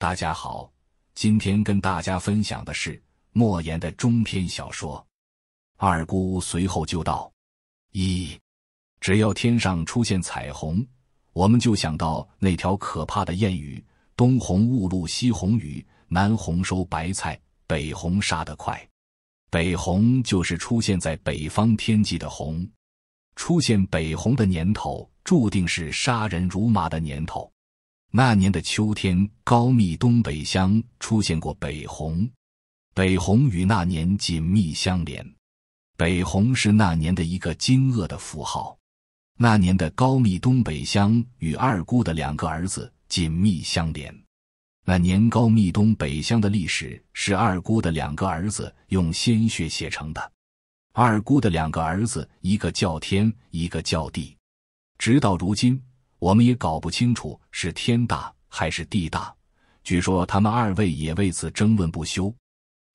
大家好，今天跟大家分享的是莫言的中篇小说《二姑》。随后就到一，只要天上出现彩虹，我们就想到那条可怕的谚语：“东虹雾露，西虹雨，南虹收白菜，北红杀得快。”北红就是出现在北方天际的红，出现北红的年头，注定是杀人如麻的年头。那年的秋天，高密东北乡出现过北红。北红与那年紧密相连。北红是那年的一个惊愕的符号。那年的高密东北乡与二姑的两个儿子紧密相连。那年高密东北乡的历史是二姑的两个儿子用鲜血写成的。二姑的两个儿子，一个叫天，一个叫地。直到如今。我们也搞不清楚是天大还是地大，据说他们二位也为此争论不休。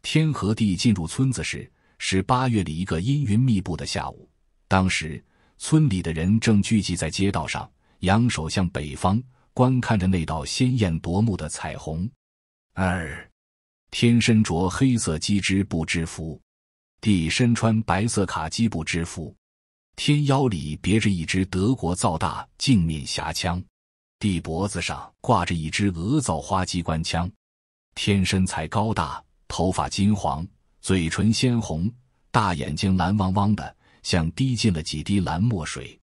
天和地进入村子时是八月里一个阴云密布的下午，当时村里的人正聚集在街道上，仰首向北方观看着那道鲜艳夺目的彩虹。二天身着黑色机织布制服，地身穿白色卡基布制服。天腰里别着一支德国造大镜面匣枪，地脖子上挂着一支俄造花机关枪。天身材高大，头发金黄，嘴唇鲜红，大眼睛蓝汪汪的，像滴进了几滴蓝墨水。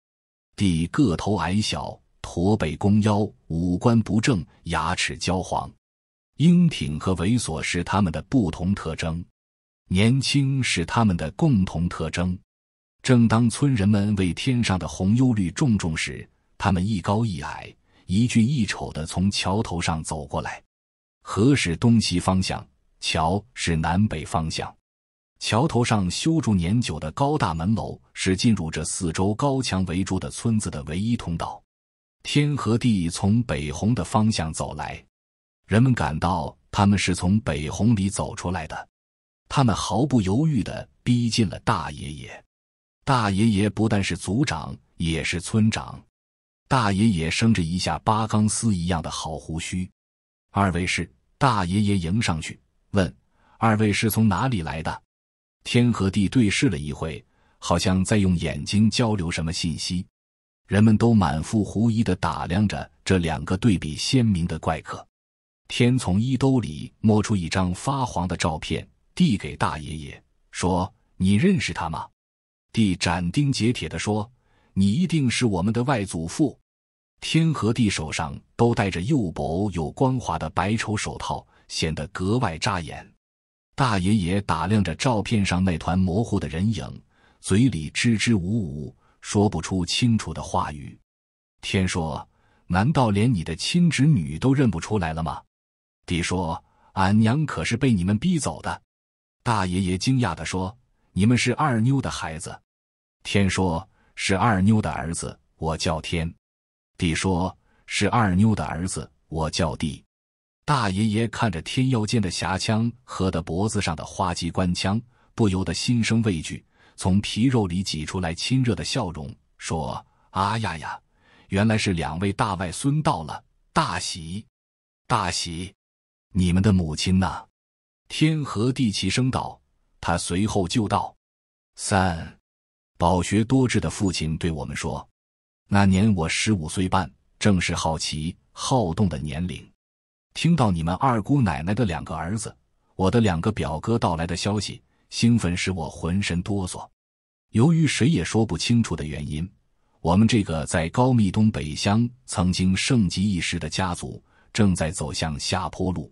地个头矮小，驼背弓腰，五官不正，牙齿焦黄。英挺和猥琐是他们的不同特征，年轻是他们的共同特征。正当村人们为天上的红忧虑重重时，他们一高一矮、一俊一丑的从桥头上走过来。河是东西方向，桥是南北方向。桥头上修筑年久的高大门楼是进入这四周高墙围住的村子的唯一通道。天和地从北红的方向走来，人们感到他们是从北红里走出来的。他们毫不犹豫地逼近了大爷爷。大爷爷不但是族长，也是村长。大爷爷生着一下八钢丝一样的好胡须。二位是大爷爷迎上去问：“二位是从哪里来的？”天和地对视了一回，好像在用眼睛交流什么信息。人们都满腹狐疑的打量着这两个对比鲜明的怪客。天从衣兜里摸出一张发黄的照片，递给大爷爷，说：“你认识他吗？”地斩钉截铁的说：“你一定是我们的外祖父。”天和地手上都戴着又薄又光滑的白绸手套，显得格外扎眼。大爷爷打量着照片上那团模糊的人影，嘴里支支吾吾，说不出清楚的话语。天说：“难道连你的亲侄女都认不出来了吗？”地说：“俺娘可是被你们逼走的。”大爷爷惊讶的说。你们是二妞的孩子，天说是二妞的儿子，我叫天；地说是二妞的儿子，我叫地。大爷爷看着天腰间的匣枪和的脖子上的花机关枪，不由得心生畏惧，从皮肉里挤出来亲热的笑容，说：“啊呀呀，原来是两位大外孙到了，大喜，大喜！你们的母亲呢？”天和地齐声道。他随后就道：“三，饱学多智的父亲对我们说，那年我十五岁半，正是好奇好动的年龄。听到你们二姑奶奶的两个儿子，我的两个表哥到来的消息，兴奋使我浑身哆嗦。由于谁也说不清楚的原因，我们这个在高密东北乡曾经盛极一时的家族，正在走向下坡路。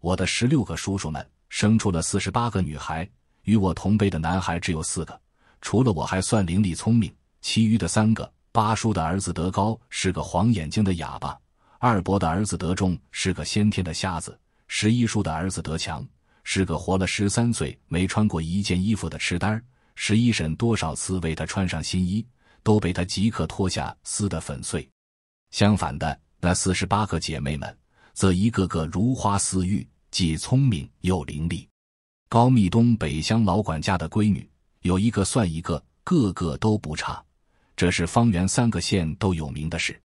我的十六个叔叔们生出了四十八个女孩。”与我同辈的男孩只有四个，除了我还算伶俐聪明，其余的三个：八叔的儿子德高是个黄眼睛的哑巴，二伯的儿子德忠是个先天的瞎子，十一叔的儿子德强是个活了十三岁没穿过一件衣服的痴呆十一婶多少次为他穿上新衣，都被他即刻脱下撕得粉碎。相反的，那四十八个姐妹们，则一个个如花似玉，既聪明又伶俐。高密东北乡老管家的闺女，有一个算一个，个个都不差，这是方圆三个县都有名的事。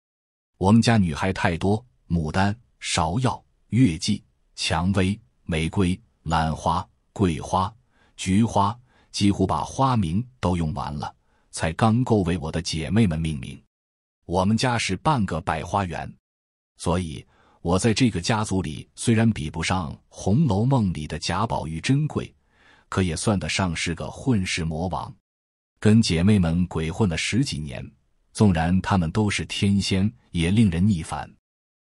我们家女孩太多，牡丹、芍药、月季、蔷薇、玫瑰、兰花、桂花、菊花，几乎把花名都用完了，才刚够为我的姐妹们命名。我们家是半个百花园，所以。我在这个家族里虽然比不上《红楼梦》里的贾宝玉珍贵，可也算得上是个混世魔王。跟姐妹们鬼混了十几年，纵然她们都是天仙，也令人腻烦。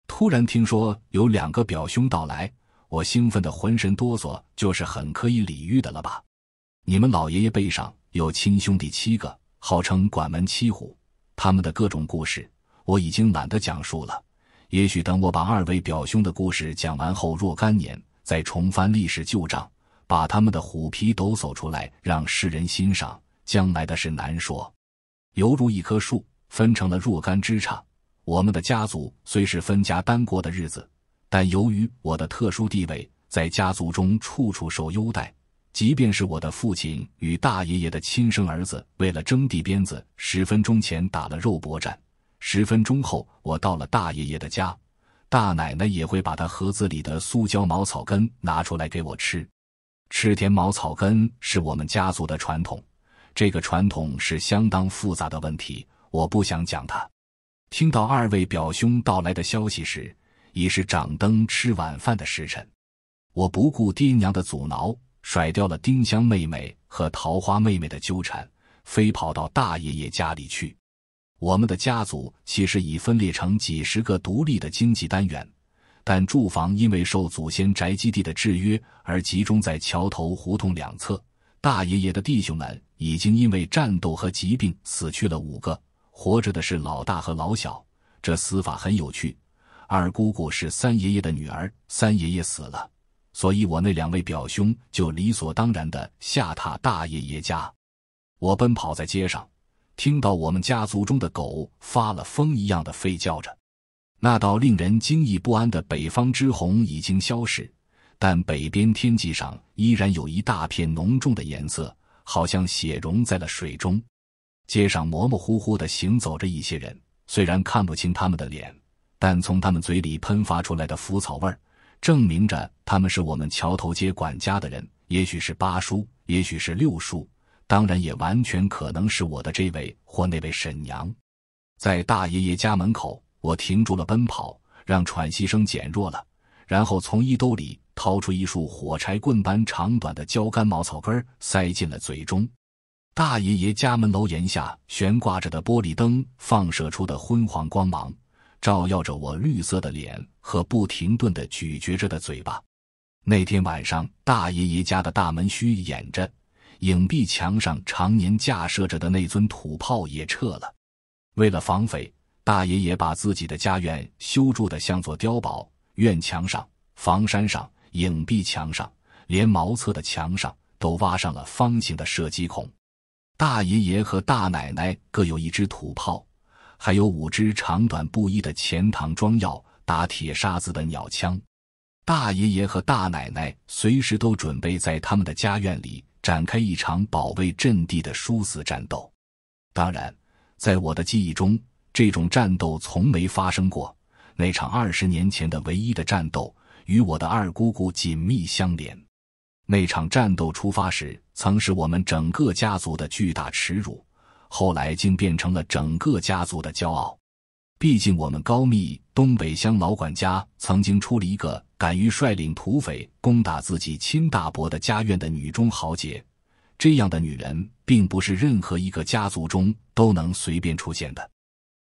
突然听说有两个表兄到来，我兴奋的浑身哆嗦，就是很可以理喻的了吧？你们老爷爷背上有亲兄弟七个，号称“管门七虎”，他们的各种故事，我已经懒得讲述了。也许等我把二位表兄的故事讲完后，若干年再重翻历史旧账，把他们的虎皮抖擞出来，让世人欣赏。将来的事难说。犹如一棵树分成了若干枝杈，我们的家族虽是分家单过的日子，但由于我的特殊地位，在家族中处处受优待。即便是我的父亲与大爷爷的亲生儿子，为了争地鞭子，十分钟前打了肉搏战。十分钟后，我到了大爷爷的家，大奶奶也会把她盒子里的塑胶茅草根拿出来给我吃。吃田茅草根是我们家族的传统，这个传统是相当复杂的问题，我不想讲它。听到二位表兄到来的消息时，已是掌灯吃晚饭的时辰，我不顾爹娘的阻挠，甩掉了丁香妹妹和桃花妹妹的纠缠，飞跑到大爷爷家里去。我们的家族其实已分裂成几十个独立的经济单元，但住房因为受祖先宅基地的制约而集中在桥头胡同两侧。大爷爷的弟兄们已经因为战斗和疾病死去了五个，活着的是老大和老小。这死法很有趣。二姑姑是三爷爷的女儿，三爷爷死了，所以我那两位表兄就理所当然的下榻大爷爷家。我奔跑在街上。听到我们家族中的狗发了疯一样的吠叫着，那道令人惊异不安的北方之红已经消失，但北边天际上依然有一大片浓重的颜色，好像血溶在了水中。街上模模糊糊地行走着一些人，虽然看不清他们的脸，但从他们嘴里喷发出来的腐草味儿，证明着他们是我们桥头街管家的人，也许是八叔，也许是六叔。当然，也完全可能是我的这位或那位婶娘，在大爷爷家门口，我停住了奔跑，让喘息声减弱了，然后从衣兜里掏出一束火柴棍般长短的焦干茅草根塞进了嘴中。大爷爷家门楼檐下悬挂着的玻璃灯，放射出的昏黄光芒，照耀着我绿色的脸和不停顿的咀嚼着的嘴巴。那天晚上，大爷爷家的大门虚掩着。影壁墙上常年架设着的那尊土炮也撤了。为了防匪，大爷爷把自己的家院修筑的像座碉堡，院墙上、房山上、影壁墙上，连茅厕的墙上都挖上了方形的射击孔。大爷爷和大奶奶各有一支土炮，还有五支长短不一的钱塘装药打铁砂子的鸟枪。大爷爷和大奶奶随时都准备在他们的家院里。展开一场保卫阵地的殊死战斗。当然，在我的记忆中，这种战斗从没发生过。那场二十年前的唯一的战斗，与我的二姑姑紧密相连。那场战斗出发时，曾是我们整个家族的巨大耻辱，后来竟变成了整个家族的骄傲。毕竟，我们高密东北乡老管家曾经出了一个。敢于率领土匪攻打自己亲大伯的家院的女中豪杰，这样的女人并不是任何一个家族中都能随便出现的。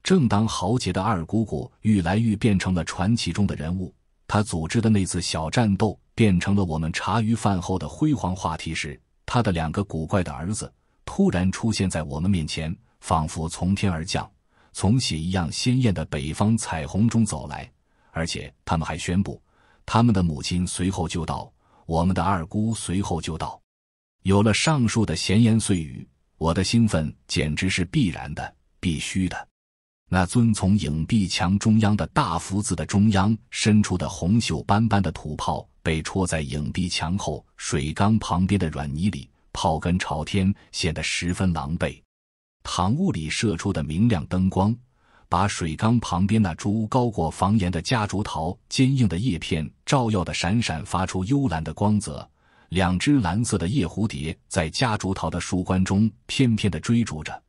正当豪杰的二姑姑愈来愈变成了传奇中的人物，她组织的那次小战斗变成了我们茶余饭后的辉煌话题时，她的两个古怪的儿子突然出现在我们面前，仿佛从天而降，从血一样鲜艳的北方彩虹中走来，而且他们还宣布。他们的母亲随后就到，我们的二姑随后就到。有了上述的闲言碎语，我的兴奋简直是必然的、必须的。那遵从影壁墙中央的大福字的中央伸出的红锈斑斑的土炮，被戳在影壁墙后水缸旁边的软泥里，炮根朝天，显得十分狼狈。堂屋里射出的明亮灯光。把水缸旁边那株高过房檐的夹竹桃，坚硬的叶片照耀的闪闪发出幽蓝的光泽。两只蓝色的夜蝴蝶在夹竹桃的树冠中翩翩地追逐着，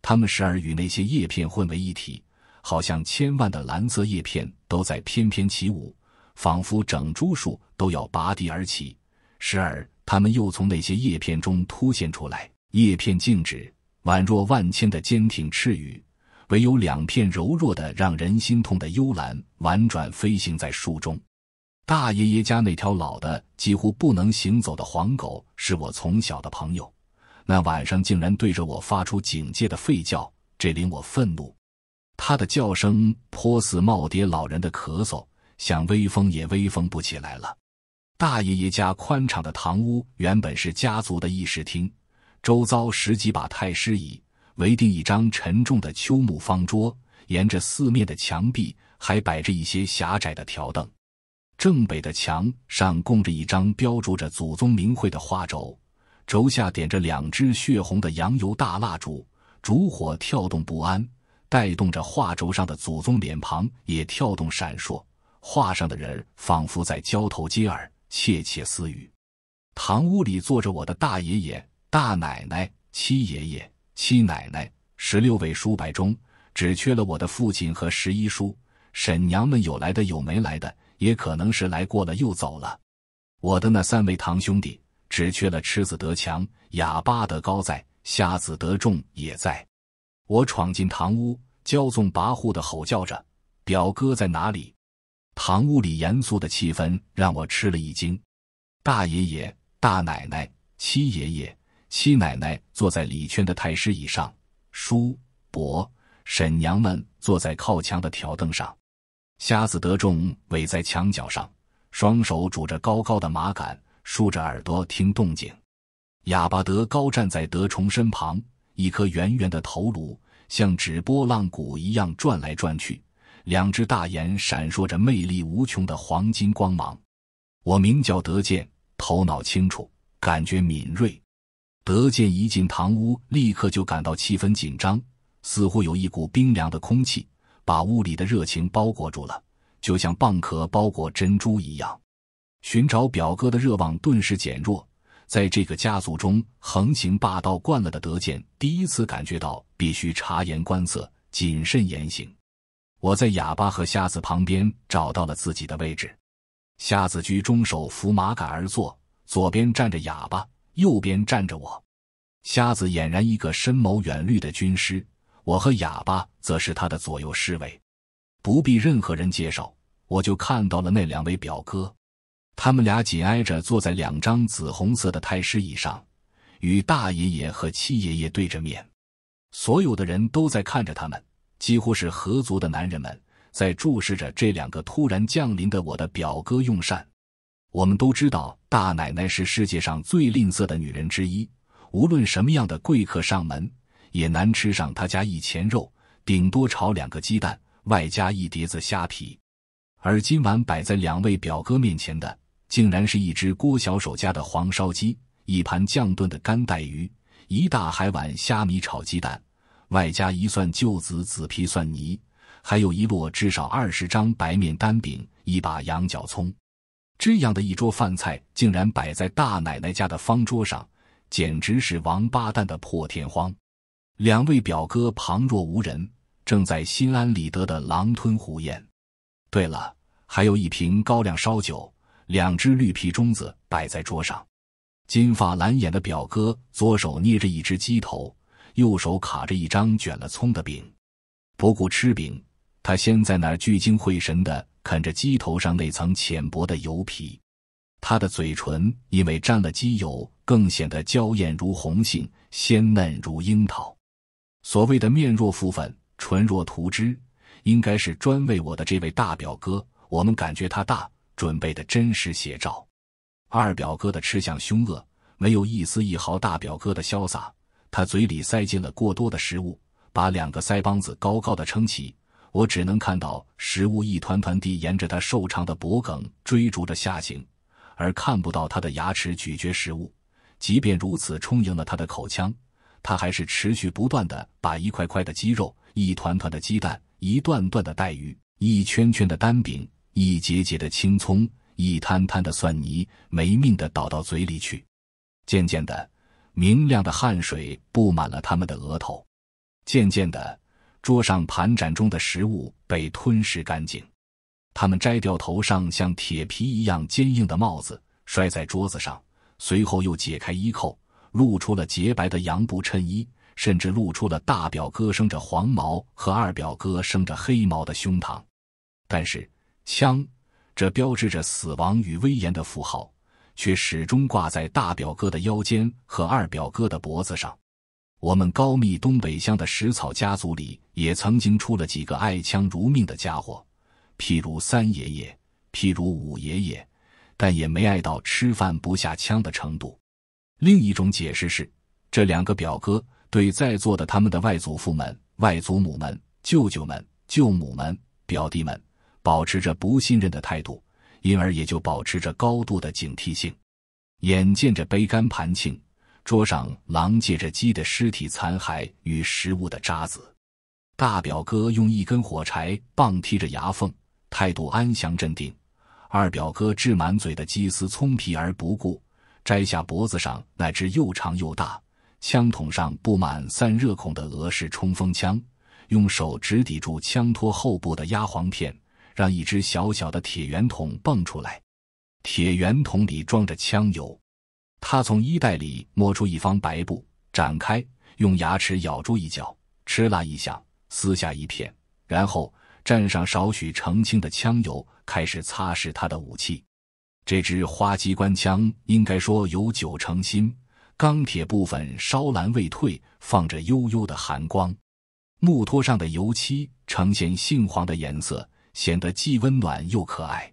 它们时而与那些叶片混为一体，好像千万的蓝色叶片都在翩翩起舞，仿佛整株树都要拔地而起。时而它们又从那些叶片中凸显出来，叶片静止，宛若万千的坚挺翅羽。唯有两片柔弱的、让人心痛的幽兰婉转飞行在书中。大爷爷家那条老的几乎不能行走的黄狗是我从小的朋友，那晚上竟然对着我发出警戒的吠叫，这令我愤怒。它的叫声颇似耄耋老人的咳嗽，想威风也威风不起来了。大爷爷家宽敞的堂屋原本是家族的议事厅，周遭十几把太师椅。围定一张沉重的秋木方桌，沿着四面的墙壁还摆着一些狭窄的条凳。正北的墙上供着一张标注着祖宗名讳的画轴，轴下点着两只血红的羊油大蜡烛，烛火跳动不安，带动着画轴上的祖宗脸庞也跳动闪烁。画上的人仿佛在交头接耳、窃窃私语。堂屋里坐着我的大爷爷、大奶奶、七爷爷。七奶奶、十六位叔伯中，只缺了我的父亲和十一叔。婶娘们有来的有没来的，也可能是来过了又走了。我的那三位堂兄弟，只缺了痴子德强、哑巴德高在，瞎子德重也在。我闯进堂屋，骄纵跋扈的吼叫着：“表哥在哪里？”堂屋里严肃的气氛让我吃了一惊。大爷爷、大奶奶、七爷爷。七奶奶坐在李圈的太师椅上，叔伯婶娘们坐在靠墙的条凳上，瞎子德中，围在墙角上，双手拄着高高的马杆，竖着耳朵听动静。哑巴德高站在德崇身旁，一颗圆圆的头颅像纸波浪鼓一样转来转去，两只大眼闪烁着魅力无穷的黄金光芒。我名叫德健，头脑清楚，感觉敏锐。德建一进堂屋，立刻就感到气氛紧张，似乎有一股冰凉的空气把屋里的热情包裹住了，就像蚌壳包裹珍珠一样。寻找表哥的热望顿时减弱。在这个家族中横行霸道惯了的德建，第一次感觉到必须察言观色，谨慎言行。我在哑巴和瞎子旁边找到了自己的位置，瞎子居中，手扶马杆而坐，左边站着哑巴。右边站着我，瞎子俨然一个深谋远虑的军师，我和哑巴则是他的左右侍卫。不必任何人介绍，我就看到了那两位表哥，他们俩紧挨着坐在两张紫红色的太师椅上，与大爷爷和七爷爷对着面。所有的人都在看着他们，几乎是合族的男人们在注视着这两个突然降临的我的表哥用膳。我们都知道，大奶奶是世界上最吝啬的女人之一。无论什么样的贵客上门，也难吃上她家一钱肉，顶多炒两个鸡蛋，外加一碟子虾皮。而今晚摆在两位表哥面前的，竟然是一只郭小手家的黄烧鸡，一盘酱炖的干带鱼，一大海碗虾米炒鸡蛋，外加一蒜旧子紫皮蒜泥，还有一摞至少二十张白面单饼，一把羊角葱。这样的一桌饭菜竟然摆在大奶奶家的方桌上，简直是王八蛋的破天荒。两位表哥旁若无人，正在心安理得的狼吞虎咽。对了，还有一瓶高粱烧酒，两只绿皮盅子摆在桌上。金发蓝眼的表哥左手捏着一只鸡头，右手卡着一张卷了葱的饼。不顾吃饼，他先在那儿聚精会神的啃着鸡头上那层浅薄的油皮，他的嘴唇因为沾了鸡油，更显得娇艳如红杏，鲜嫩如樱桃。所谓的“面若浮粉，唇若涂脂”，应该是专为我的这位大表哥我们感觉他大准备的真实写照。二表哥的吃相凶恶，没有一丝一毫大表哥的潇洒。他嘴里塞进了过多的食物，把两个腮帮子高高的撑起。我只能看到食物一团团地沿着他瘦长的脖颈追逐着下行，而看不到他的牙齿咀嚼食物。即便如此，充盈了他的口腔，他还是持续不断地把一块块的鸡肉、一团团的鸡蛋、一段段的带鱼、一圈圈的单饼、一节节的青葱、一摊摊的蒜泥，没命地倒到嘴里去。渐渐的，明亮的汗水布满了他们的额头。渐渐的。桌上盘盏中的食物被吞噬干净，他们摘掉头上像铁皮一样坚硬的帽子，摔在桌子上，随后又解开衣扣，露出了洁白的羊布衬衣，甚至露出了大表哥生着黄毛和二表哥生着黑毛的胸膛。但是枪，这标志着死亡与威严的符号，却始终挂在大表哥的腰间和二表哥的脖子上。我们高密东北乡的食草家族里，也曾经出了几个爱枪如命的家伙，譬如三爷爷，譬如五爷爷，但也没爱到吃饭不下枪的程度。另一种解释是，这两个表哥对在座的他们的外祖父们、外祖母们、舅舅们、舅母们、表弟们，保持着不信任的态度，因而也就保持着高度的警惕性。眼见着杯干盘罄。桌上狼藉着鸡的尸体残骸与食物的渣子，大表哥用一根火柴棒剔着牙缝，态度安详镇定；二表哥置满嘴的鸡丝葱皮而不顾，摘下脖子上那只又长又大、枪筒上布满散热孔的俄式冲锋枪，用手指抵住枪托后部的压簧片，让一只小小的铁圆筒蹦出来，铁圆筒里装着枪油。他从衣袋里摸出一方白布，展开，用牙齿咬住一角，哧啦一响，撕下一片，然后蘸上少许澄清的枪油，开始擦拭他的武器。这支花机关枪应该说有九成新，钢铁部分烧蓝未退，放着幽幽的寒光；木托上的油漆呈现杏黄的颜色，显得既温暖又可爱。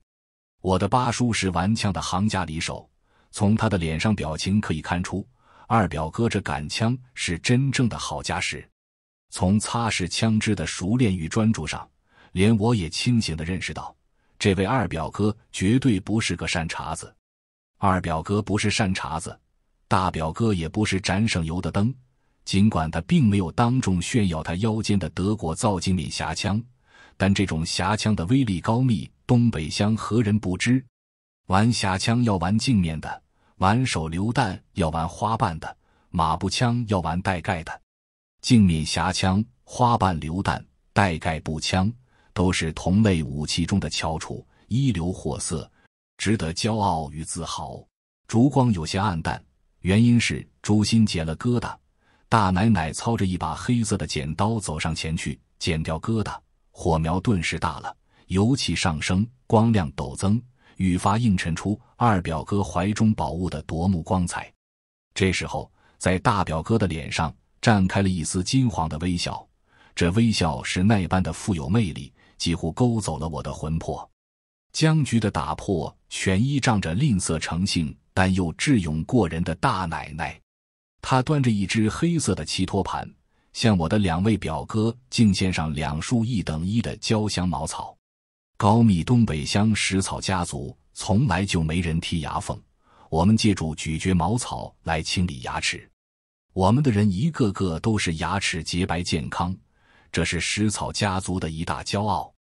我的八叔是玩枪的行家里手。从他的脸上表情可以看出，二表哥这杆枪是真正的好家什。从擦拭枪支的熟练与专注上，连我也清醒的认识到，这位二表哥绝对不是个善茬子。二表哥不是善茬子，大表哥也不是盏省油的灯。尽管他并没有当众炫耀他腰间的德国造镜面匣枪，但这种匣枪的威力高密，东北乡何人不知？玩匣枪要玩镜面的。玩手榴弹要玩花瓣的，马步枪要玩带盖的，镜面匣枪、花瓣榴弹、带盖步枪都是同类武器中的翘楚，一流货色，值得骄傲与自豪。烛光有些暗淡，原因是朱心结了疙瘩。大奶奶操着一把黑色的剪刀走上前去，剪掉疙瘩，火苗顿时大了，油气上升，光亮陡增。愈发映衬出二表哥怀中宝物的夺目光彩。这时候，在大表哥的脸上绽开了一丝金黄的微笑，这微笑是那般的富有魅力，几乎勾走了我的魂魄。僵局的打破全依仗着吝啬成性但又智勇过人的大奶奶，她端着一只黑色的漆托盘，向我的两位表哥敬献上两束一等一的焦香茅草。高密东北乡食草家族从来就没人剔牙缝，我们借助咀嚼茅草来清理牙齿。我们的人一个个都是牙齿洁白健康，这是食草家族的一大骄傲。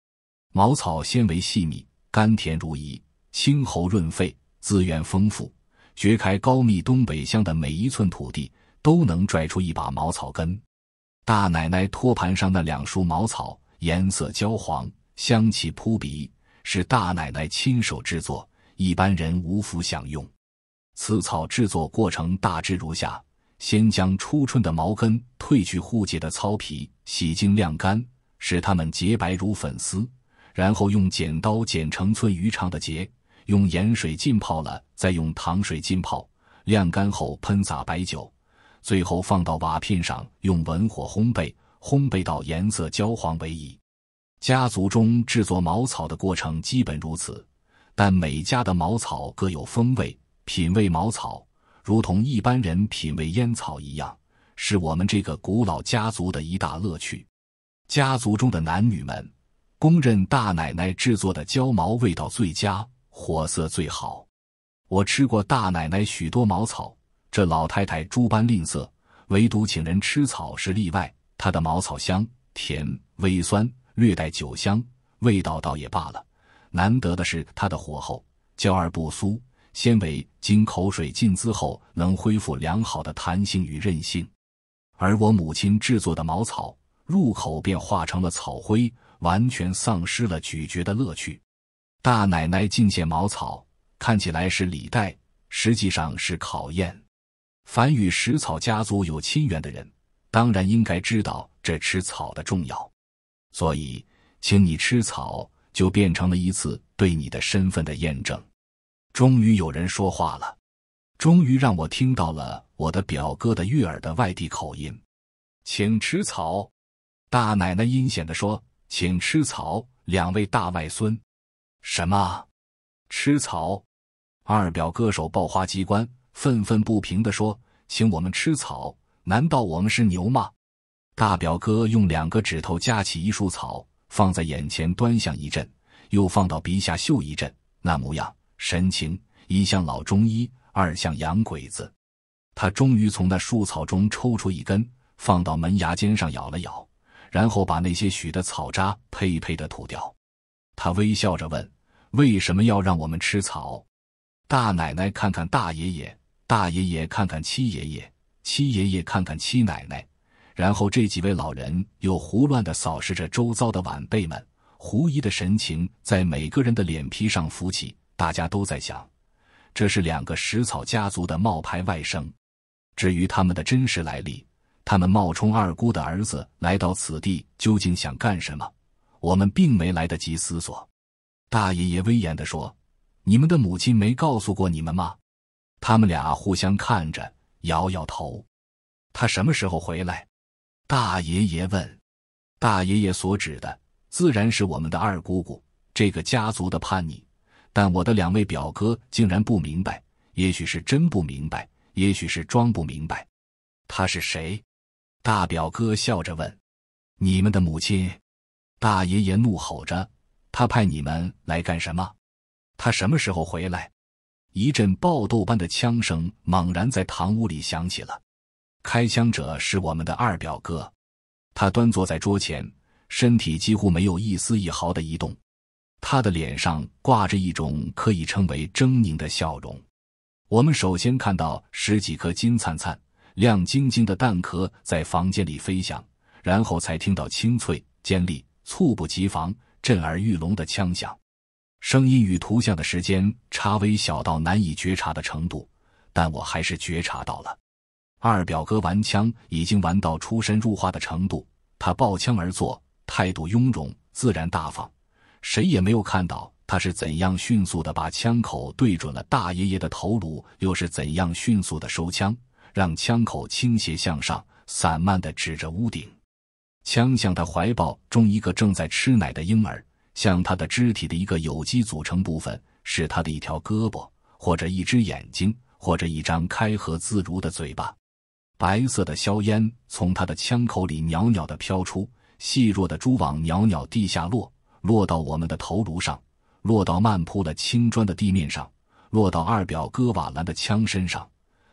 茅草纤维细密，甘甜如饴，清喉润肺，资源丰富。掘开高密东北乡的每一寸土地，都能拽出一把茅草根。大奶奶托盘上的两束茅草颜色焦黄。香气扑鼻，是大奶奶亲手制作，一般人无福享用。此草制作过程大致如下：先将初春的毛根褪去护节的糙皮，洗净晾干，使它们洁白如粉丝；然后用剪刀剪成寸余长的节，用盐水浸泡了，再用糖水浸泡，晾干后喷洒白酒，最后放到瓦片上用文火烘焙，烘焙到颜色焦黄为宜。家族中制作茅草的过程基本如此，但每家的茅草各有风味。品味茅草，如同一般人品味烟草一样，是我们这个古老家族的一大乐趣。家族中的男女们公认大奶奶制作的焦毛味道最佳，火色最好。我吃过大奶奶许多茅草，这老太太诸般吝啬，唯独请人吃草是例外。她的茅草香甜微酸。略带酒香，味道倒也罢了。难得的是它的火候，焦而不酥，纤维经口水浸渍后能恢复良好的弹性与韧性。而我母亲制作的茅草，入口便化成了草灰，完全丧失了咀嚼的乐趣。大奶奶进献茅草，看起来是礼待，实际上是考验。凡与食草家族有亲缘的人，当然应该知道这吃草的重要。所以，请你吃草就变成了一次对你的身份的验证。终于有人说话了，终于让我听到了我的表哥的悦耳的外地口音：“请吃草。”大奶奶阴险的说：“请吃草。”两位大外孙，什么？吃草？二表哥手抱花机关，愤愤不平的说：“请我们吃草？难道我们是牛吗？”大表哥用两个指头夹起一束草，放在眼前端详一阵，又放到鼻下嗅一阵，那模样神情，一像老中医，二像洋鬼子。他终于从那树草中抽出一根，放到门牙尖上咬了咬，然后把那些许的草渣呸呸的吐掉。他微笑着问：“为什么要让我们吃草？”大奶奶看看大爷爷，大爷爷看看七爷爷，七爷爷看看七奶奶。然后，这几位老人又胡乱的扫视着周遭的晚辈们，狐疑的神情在每个人的脸皮上浮起。大家都在想，这是两个食草家族的冒牌外甥。至于他们的真实来历，他们冒充二姑的儿子来到此地，究竟想干什么？我们并没来得及思索。大爷爷威严的说：“你们的母亲没告诉过你们吗？”他们俩互相看着，摇摇头。他什么时候回来？大爷爷问：“大爷爷所指的自然是我们的二姑姑，这个家族的叛逆。但我的两位表哥竟然不明白，也许是真不明白，也许是装不明白。他是谁？”大表哥笑着问：“你们的母亲？”大爷爷怒吼着：“他派你们来干什么？他什么时候回来？”一阵爆豆般的枪声猛然在堂屋里响起了。开枪者是我们的二表哥，他端坐在桌前，身体几乎没有一丝一毫的移动，他的脸上挂着一种可以称为狰狞的笑容。我们首先看到十几颗金灿灿、亮晶晶的弹壳在房间里飞翔，然后才听到清脆、尖利、猝不及防、震耳欲聋的枪响。声音与图像的时间差微小到难以觉察的程度，但我还是觉察到了。二表哥玩枪已经玩到出神入化的程度，他抱枪而坐，态度雍容自然大方。谁也没有看到他是怎样迅速的把枪口对准了大爷爷的头颅，又是怎样迅速的收枪，让枪口倾斜向上，散漫的指着屋顶。枪向他怀抱中一个正在吃奶的婴儿，像他的肢体的一个有机组成部分，是他的一条胳膊，或者一只眼睛，或者一张开合自如的嘴巴。白色的硝烟从他的枪口里袅袅地飘出，细弱的蛛网袅袅地下落，落到我们的头颅上，落到漫铺了青砖的地面上，落到二表哥瓦兰的枪身上。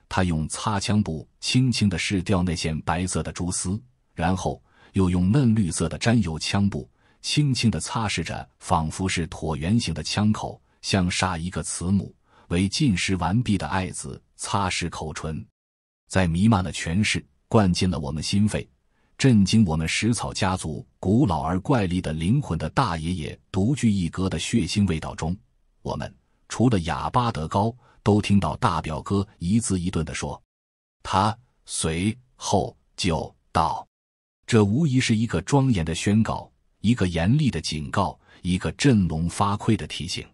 他用擦枪布轻轻地拭掉那线白色的蛛丝，然后又用嫩绿色的沾油枪布轻轻地擦拭着，仿佛是椭圆形的枪口像杀一个慈母为进食完毕的爱子擦拭口唇。在弥漫了全市、灌进了我们心肺、震惊我们食草家族古老而怪力的灵魂的大爷爷独具一格的血腥味道中，我们除了哑巴德高，都听到大表哥一字一顿的说：“他随后就到。”这无疑是一个庄严的宣告，一个严厉的警告，一个振聋发聩的提醒。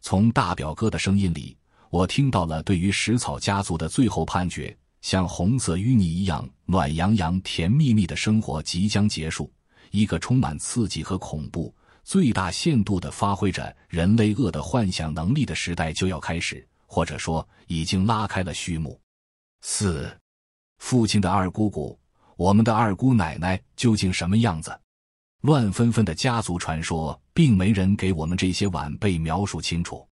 从大表哥的声音里，我听到了对于食草家族的最后判决。像红色淤泥一样暖洋洋、甜蜜蜜的生活即将结束，一个充满刺激和恐怖、最大限度地发挥着人类恶的幻想能力的时代就要开始，或者说已经拉开了序幕。四，父亲的二姑姑，我们的二姑奶奶究竟什么样子？乱纷纷的家族传说，并没人给我们这些晚辈描述清楚。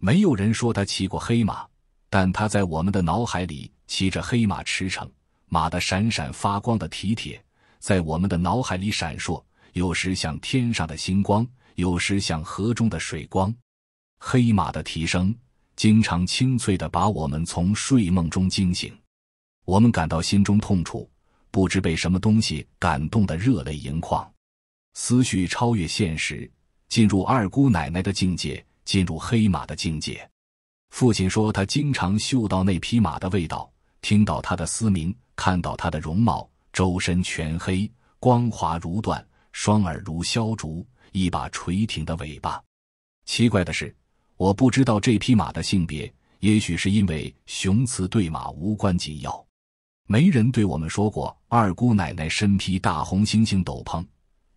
没有人说他骑过黑马，但他在我们的脑海里。骑着黑马驰骋，马的闪闪发光的蹄铁在我们的脑海里闪烁，有时像天上的星光，有时像河中的水光。黑马的蹄声经常清脆的把我们从睡梦中惊醒，我们感到心中痛楚，不知被什么东西感动的热泪盈眶，思绪超越现实，进入二姑奶奶的境界，进入黑马的境界。父亲说，他经常嗅到那匹马的味道。听到他的嘶鸣，看到他的容貌，周身全黑，光滑如缎，双耳如削竹，一把垂挺的尾巴。奇怪的是，我不知道这匹马的性别，也许是因为雄雌对马无关紧要。没人对我们说过二姑奶奶身披大红星星斗篷，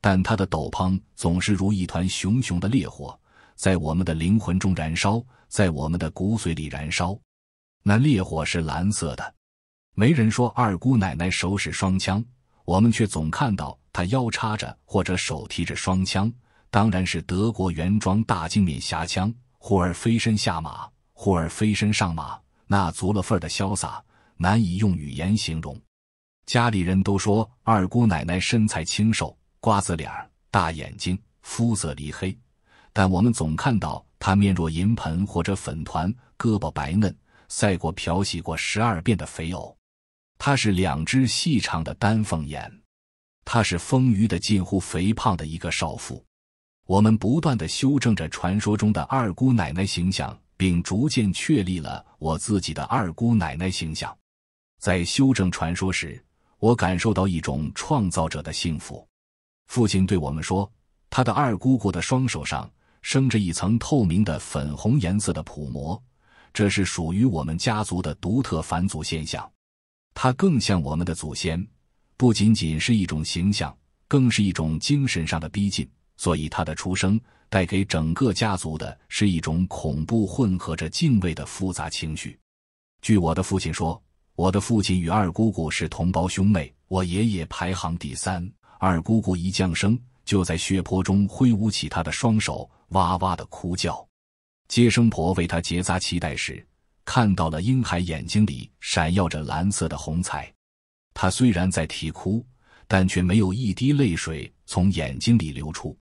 但她的斗篷总是如一团熊熊的烈火，在我们的灵魂中燃烧，在我们的骨髓里燃烧。那烈火是蓝色的。没人说二姑奶奶手使双枪，我们却总看到她腰插着或者手提着双枪，当然是德国原装大镜面匣枪。忽而飞身下马，忽而飞身上马，那足了份儿的潇洒，难以用语言形容。家里人都说二姑奶奶身材清瘦，瓜子脸儿，大眼睛，肤色离黑，但我们总看到她面若银盆或者粉团，胳膊白嫩，赛过漂洗过十二遍的肥藕。她是两只细长的丹凤眼，她是丰腴的、近乎肥胖的一个少妇。我们不断的修正着传说中的二姑奶奶形象，并逐渐确立了我自己的二姑奶奶形象。在修正传说时，我感受到一种创造者的幸福。父亲对我们说：“他的二姑姑的双手上生着一层透明的粉红颜色的蹼膜，这是属于我们家族的独特返祖现象。”他更像我们的祖先，不仅仅是一种形象，更是一种精神上的逼近。所以他的出生带给整个家族的是一种恐怖混合着敬畏的复杂情绪。据我的父亲说，我的父亲与二姑姑是同胞兄妹，我爷爷排行第三。二姑姑一降生，就在血泊中挥舞起她的双手，哇哇的哭叫。接生婆为她结扎脐带时。看到了婴孩眼睛里闪耀着蓝色的虹彩，他虽然在啼哭，但却没有一滴泪水从眼睛里流出。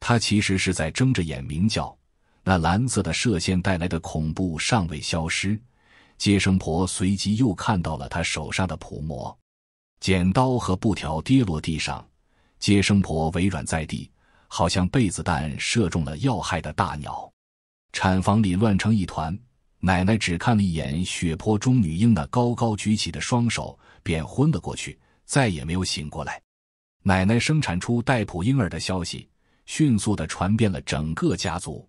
他其实是在睁着眼鸣叫。那蓝色的射线带来的恐怖尚未消失，接生婆随即又看到了他手上的普膜、剪刀和布条跌落地上，接生婆委软在地，好像被子弹射中了要害的大鸟。产房里乱成一团。奶奶只看了一眼血泊中女婴那高高举起的双手，便昏了过去，再也没有醒过来。奶奶生产出戴普婴儿的消息迅速的传遍了整个家族，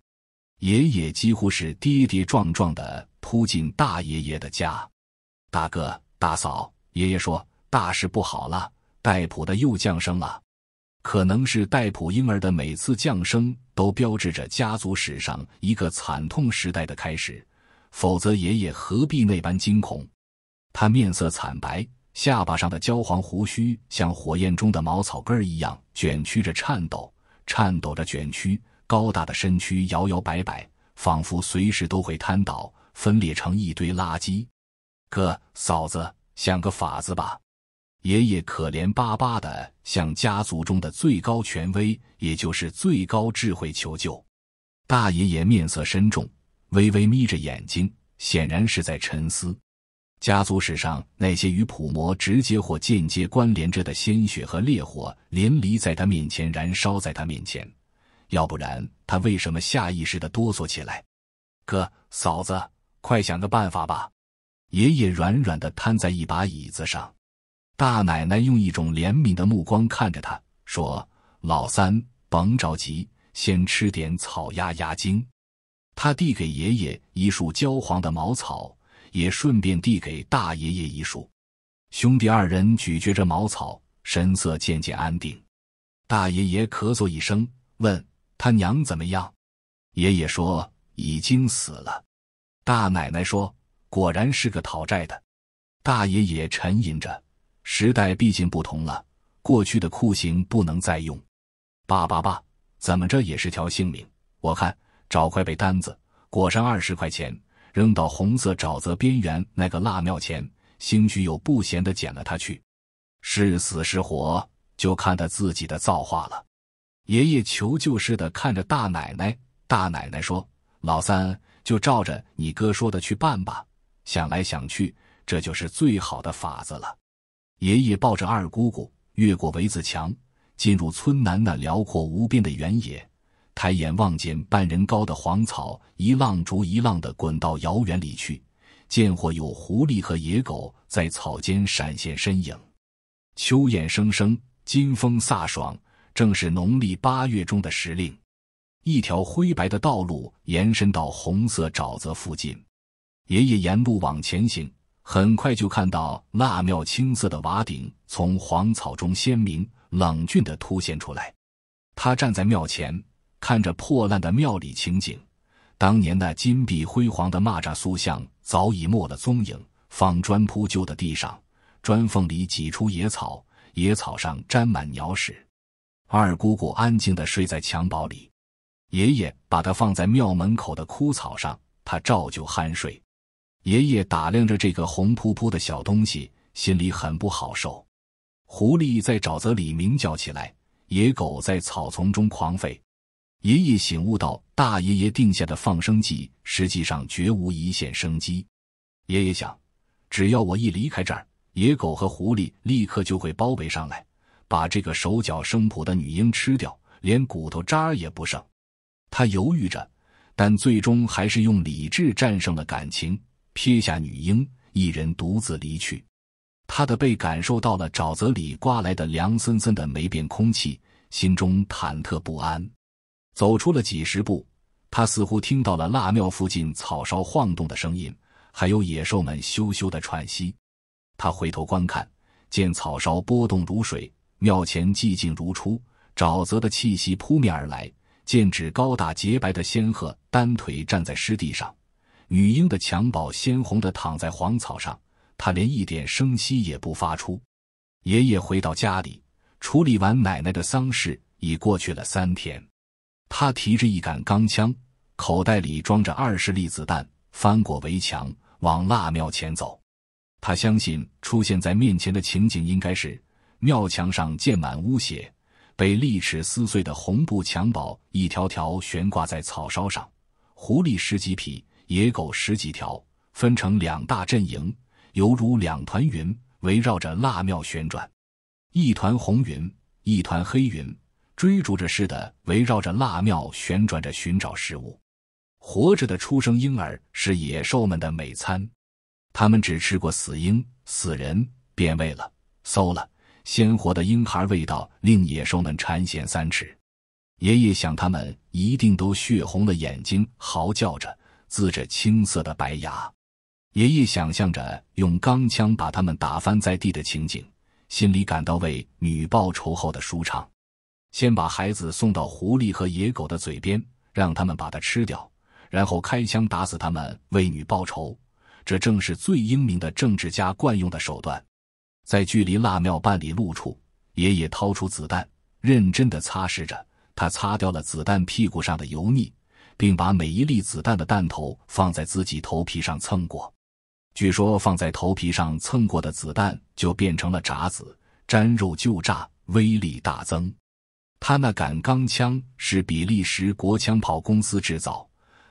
爷爷几乎是跌跌撞撞的扑进大爷爷的家。大哥、大嫂，爷爷说：“大事不好了，戴普的又降生了。可能是戴普婴儿的每次降生都标志着家族史上一个惨痛时代的开始。”否则，爷爷何必那般惊恐？他面色惨白，下巴上的焦黄胡须像火焰中的茅草根儿一样卷曲着颤抖，颤抖着卷曲，高大的身躯摇摇摆摆，仿佛随时都会瘫倒，分裂成一堆垃圾。哥嫂子，想个法子吧！爷爷可怜巴巴的向家族中的最高权威，也就是最高智慧求救。大爷爷面色深重。微微眯着眼睛，显然是在沉思。家族史上那些与普魔直接或间接关联着的鲜血和烈火，淋漓在他面前燃烧，在他面前。要不然，他为什么下意识的哆嗦起来？哥嫂子，快想个办法吧！爷爷软软的瘫在一把椅子上，大奶奶用一种怜悯的目光看着他，说：“老三，甭着急，先吃点草压压惊。”他递给爷爷一束焦黄的茅草，也顺便递给大爷爷一束。兄弟二人咀嚼着茅草，神色渐渐安定。大爷爷咳嗽一声，问他娘怎么样？爷爷说：“已经死了。”大奶奶说：“果然是个讨债的。”大爷爷沉吟着：“时代毕竟不同了，过去的酷刑不能再用。”“爸爸爸，怎么着也是条性命，我看。”找块被单子，裹上二十块钱，扔到红色沼泽边缘那个辣庙前，兴许有不闲的捡了它去。是死是活，就看他自己的造化了。爷爷求救似的看着大奶奶，大奶奶说：“老三，就照着你哥说的去办吧。想来想去，这就是最好的法子了。”爷爷抱着二姑姑，越过围子墙，进入村南那辽阔无边的原野。抬眼望见半人高的黄草一浪逐一浪的滚到遥远里去，见或有狐狸和野狗在草间闪现身影。秋雁声声，金风飒爽，正是农历八月中的时令。一条灰白的道路延伸到红色沼泽附近。爷爷沿路往前行，很快就看到腊庙青色的瓦顶从黄草中鲜明冷峻地凸现出来。他站在庙前。看着破烂的庙里情景，当年那金碧辉煌的蚂蚱塑像早已没了踪影。放砖铺就的地上，砖缝里挤出野草，野草上沾满鸟屎。二姑姑安静地睡在襁褓里，爷爷把她放在庙门口的枯草上，她照旧酣睡。爷爷打量着这个红扑扑的小东西，心里很不好受。狐狸在沼泽里鸣叫起来，野狗在草丛中狂吠。爷爷醒悟到，大爷爷定下的放生计实际上绝无一线生机。爷爷想，只要我一离开这儿，野狗和狐狸立刻就会包围上来，把这个手脚生蹼的女婴吃掉，连骨头渣儿也不剩。他犹豫着，但最终还是用理智战胜了感情，撇下女婴，一人独自离去。他的背感受到了沼泽里刮来的凉森森的霉变空气，心中忐忑不安。走出了几十步，他似乎听到了腊庙附近草梢晃动的声音，还有野兽们咻咻的喘息。他回头观看，见草梢波动如水，庙前寂静如初，沼泽的气息扑面而来。见指高大洁白的仙鹤单腿站在湿地上，女婴的襁褓鲜红的躺在黄草上，她连一点声息也不发出。爷爷回到家里，处理完奶奶的丧事，已过去了三天。他提着一杆钢枪，口袋里装着二十粒子弹，翻过围墙，往蜡庙前走。他相信，出现在面前的情景应该是：庙墙上溅满污血，被利齿撕碎的红布襁褓一条条悬挂在草梢上；狐狸十几匹，野狗十几条，分成两大阵营，犹如两团云围绕着蜡庙旋转，一团红云，一团黑云。追逐着似的，围绕着辣庙旋转着寻找食物。活着的出生婴儿是野兽们的美餐，他们只吃过死婴、死人，变味了，馊了。鲜活的婴孩味道令野兽们馋涎三尺。爷爷想，他们一定都血红的眼睛，嚎叫着，呲着青色的白牙。爷爷想象着用钢枪把他们打翻在地的情景，心里感到为女报仇后的舒畅。先把孩子送到狐狸和野狗的嘴边，让他们把它吃掉，然后开枪打死他们，为女报仇。这正是最英明的政治家惯用的手段。在距离腊庙半里路处，爷爷掏出子弹，认真地擦拭着。他擦掉了子弹屁股上的油腻，并把每一粒子弹的弹头放在自己头皮上蹭过。据说，放在头皮上蹭过的子弹就变成了炸子，沾肉就炸，威力大增。他那杆钢枪是比利时国枪炮公司制造，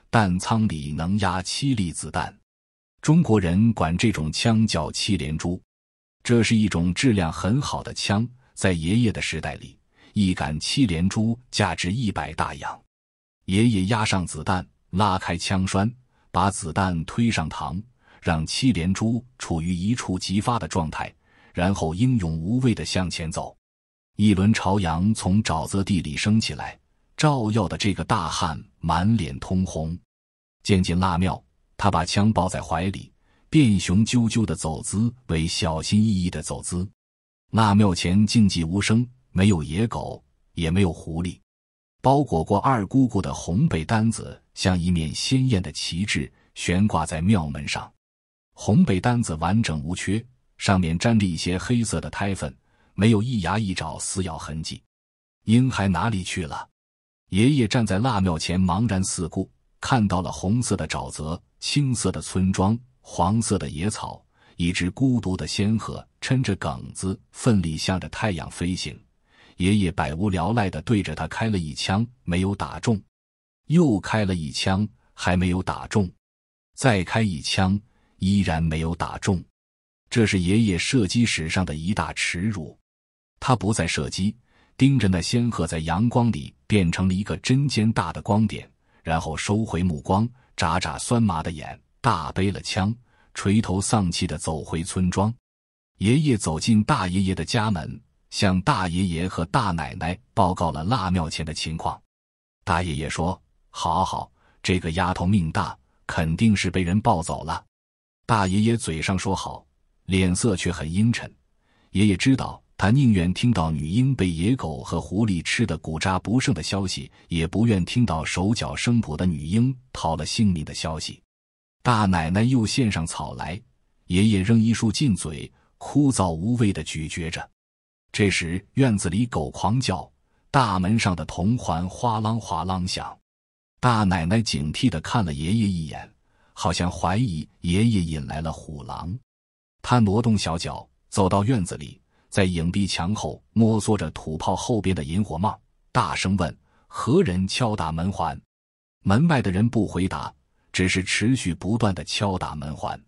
弹仓里能压七粒子弹。中国人管这种枪叫“七连珠”，这是一种质量很好的枪。在爷爷的时代里，一杆七连珠价值一百大洋。爷爷压上子弹，拉开枪栓，把子弹推上膛，让七连珠处于一触即发的状态，然后英勇无畏地向前走。一轮朝阳从沼泽地里升起来，照耀的这个大汉满脸通红。渐进腊庙，他把枪抱在怀里，变雄赳赳的走姿为小心翼翼的走姿。腊庙前静寂无声，没有野狗，也没有狐狸。包裹过二姑姑的红被单子像一面鲜艳的旗帜悬挂在庙门上。红被单子完整无缺，上面沾着一些黑色的胎粉。没有一牙一爪撕咬痕迹，婴孩哪里去了？爷爷站在蜡庙前茫然四顾，看到了红色的沼泽、青色的村庄、黄色的野草，一只孤独的仙鹤撑着梗子奋力向着太阳飞行。爷爷百无聊赖地对着它开了一枪，没有打中；又开了一枪，还没有打中；再开一枪，依然没有打中。这是爷爷射击史上的一大耻辱。他不再射击，盯着那仙鹤在阳光里变成了一个针尖大的光点，然后收回目光，眨眨酸麻的眼，大背了枪，垂头丧气的走回村庄。爷爷走进大爷爷的家门，向大爷爷和大奶奶报告了腊庙前的情况。大爷爷说：“好好，这个丫头命大，肯定是被人抱走了。”大爷爷嘴上说好，脸色却很阴沉。爷爷知道。他宁愿听到女婴被野狗和狐狸吃得骨渣不剩的消息，也不愿听到手脚生补的女婴讨了性命的消息。大奶奶又献上草来，爷爷扔一束进嘴，枯燥无味地咀嚼着。这时院子里狗狂叫，大门上的铜环哗啷哗啷响。大奶奶警惕地看了爷爷一眼，好像怀疑爷爷引来了虎狼。他挪动小脚走到院子里。在隐蔽墙后摸索着土炮后边的引火帽，大声问：“何人敲打门环？”门外的人不回答，只是持续不断的敲打门环，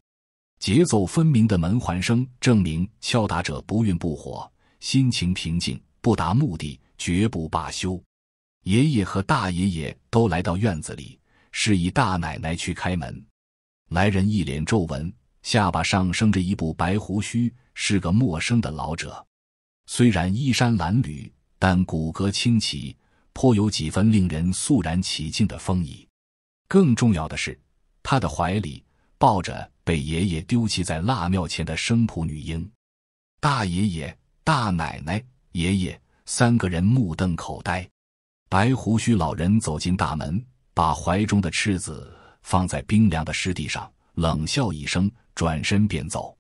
节奏分明的门环声证明敲打者不愠不火，心情平静，不达目的绝不罢休。爷爷和大爷爷都来到院子里，示意大奶奶去开门。来人一脸皱纹，下巴上生着一部白胡须。是个陌生的老者，虽然衣衫褴褛，但骨骼清奇，颇有几分令人肃然起敬的风仪。更重要的是，他的怀里抱着被爷爷丢弃在腊庙前的生普女婴。大爷爷、大奶奶、爷爷三个人目瞪口呆。白胡须老人走进大门，把怀中的赤子放在冰凉的湿地上，冷笑一声，转身便走。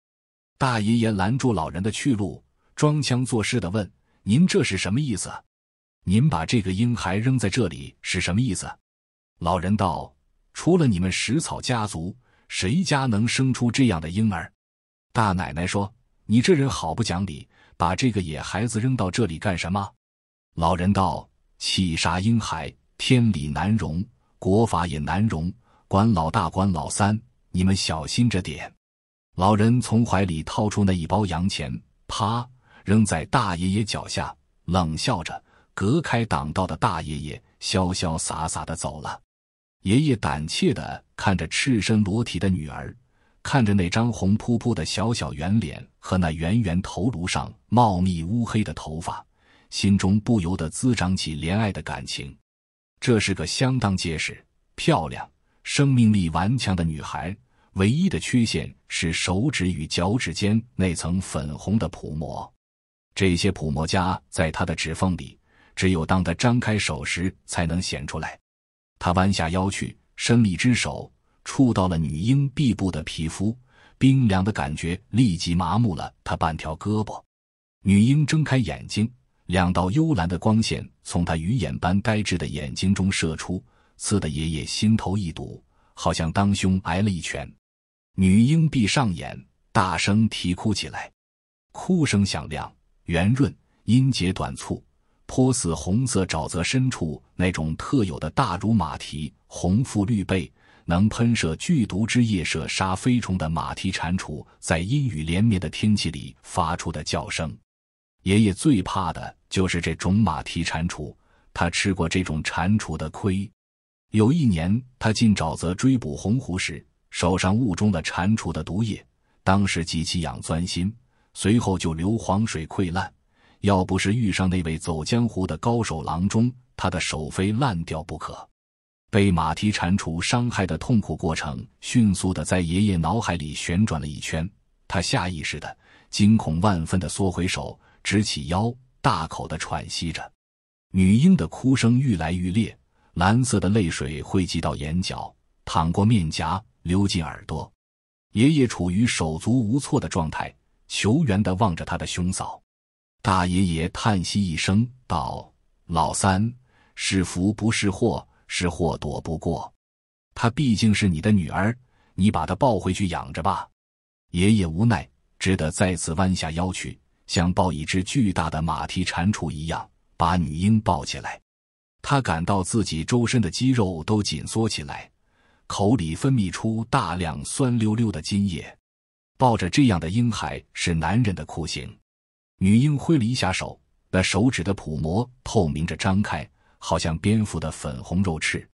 大爷爷拦住老人的去路，装腔作势地问：“您这是什么意思？您把这个婴孩扔在这里是什么意思？”老人道：“除了你们食草家族，谁家能生出这样的婴儿？”大奶奶说：“你这人好不讲理，把这个野孩子扔到这里干什么？”老人道：“弃杀婴孩，天理难容，国法也难容。管老大，管老三，你们小心着点。”老人从怀里掏出那一包洋钱，啪扔在大爷爷脚下，冷笑着隔开挡道的大爷爷，潇潇洒洒的走了。爷爷胆怯的看着赤身裸体的女儿，看着那张红扑扑的小小圆脸和那圆圆头颅上茂密乌黑的头发，心中不由得滋长起怜爱的感情。这是个相当结实、漂亮、生命力顽强的女孩。唯一的缺陷是手指与脚趾间那层粉红的蹼膜，这些蹼膜夹在他的指缝里，只有当他张开手时才能显出来。他弯下腰去，伸了一只手，触到了女婴臂部的皮肤，冰凉的感觉立即麻木了他半条胳膊。女婴睁开眼睛，两道幽蓝的光线从她鱼眼般呆滞的眼睛中射出，刺得爷爷心头一堵，好像当胸挨了一拳。女婴闭上眼，大声啼哭起来，哭声响亮、圆润，音节短促，颇似红色沼泽深处那种特有的大如马蹄、红腹绿背、能喷射剧毒之液射杀飞虫的马蹄蟾蜍在阴雨连绵的天气里发出的叫声。爷爷最怕的就是这种马蹄蟾蜍，他吃过这种蟾蜍的亏。有一年，他进沼泽追捕红狐时。手上误中了蟾蜍的毒液，当时极其痒、钻心，随后就流黄水溃烂。要不是遇上那位走江湖的高手郎中，他的手非烂掉不可。被马蹄蟾蜍伤害的痛苦过程迅速的在爷爷脑海里旋转了一圈，他下意识的惊恐万分的缩回手，直起腰，大口的喘息着。女婴的哭声愈来愈烈，蓝色的泪水汇集到眼角，淌过面颊。溜进耳朵，爷爷处于手足无措的状态，求援的望着他的兄嫂。大爷爷叹息一声道：“老三是福不是祸，是祸躲不过。她毕竟是你的女儿，你把她抱回去养着吧。”爷爷无奈，只得再次弯下腰去，像抱一只巨大的马蹄蟾蜍一样把女婴抱起来。他感到自己周身的肌肉都紧缩起来。口里分泌出大量酸溜溜的津液，抱着这样的婴孩是男人的酷刑。女婴挥了一下手，那手指的蹼膜透明着张开，好像蝙蝠的粉红肉翅。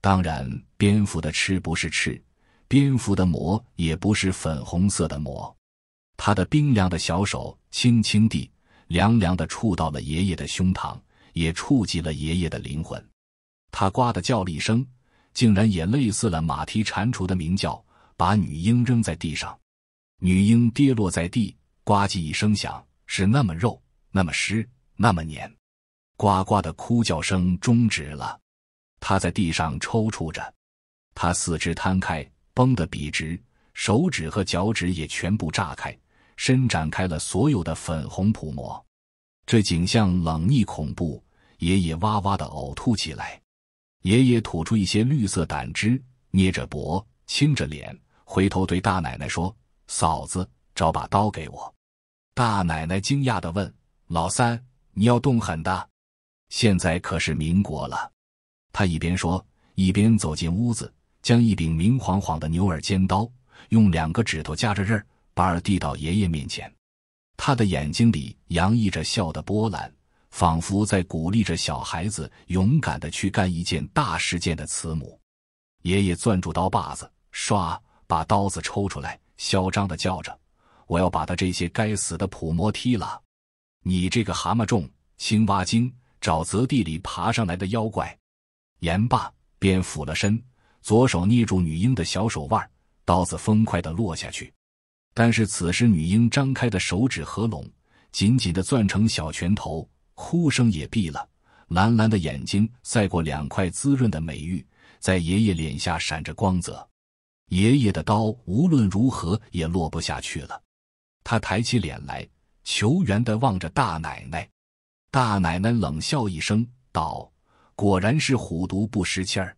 当然，蝙蝠的翅不是翅，蝙蝠的膜也不是粉红色的膜。她的冰凉的小手轻轻地、凉凉地触到了爷爷的胸膛，也触及了爷爷的灵魂。她呱的叫了一声。竟然也类似了马蹄蟾蜍的鸣叫，把女婴扔在地上，女婴跌落在地，呱唧一声响，是那么肉，那么湿，那么黏，呱呱的哭叫声终止了，她在地上抽搐着，她四肢摊开，绷得笔直，手指和脚趾也全部炸开，伸展开了所有的粉红普膜，这景象冷腻恐怖，爷爷哇哇的呕吐起来。爷爷吐出一些绿色胆汁，捏着脖，青着脸，回头对大奶奶说：“嫂子，找把刀给我。”大奶奶惊讶的问：“老三，你要动狠的？现在可是民国了。”他一边说，一边走进屋子，将一柄明晃晃的牛耳尖刀，用两个指头夹着刃儿，把儿递到爷爷面前。他的眼睛里洋溢着笑的波澜。仿佛在鼓励着小孩子勇敢的去干一件大事件的慈母，爷爷攥住刀把子，唰把刀子抽出来，嚣张的叫着：“我要把他这些该死的普魔踢了！你这个蛤蟆重、青蛙精、沼泽地里爬上来的妖怪！”言罢，便俯了身，左手捏住女婴的小手腕，刀子飞快的落下去。但是此时，女婴张开的手指合拢，紧紧的攥成小拳头。哭声也闭了，蓝蓝的眼睛赛过两块滋润的美玉，在爷爷脸下闪着光泽。爷爷的刀无论如何也落不下去了，他抬起脸来求援的望着大奶奶，大奶奶冷笑一声道：“果然是虎毒不食儿。”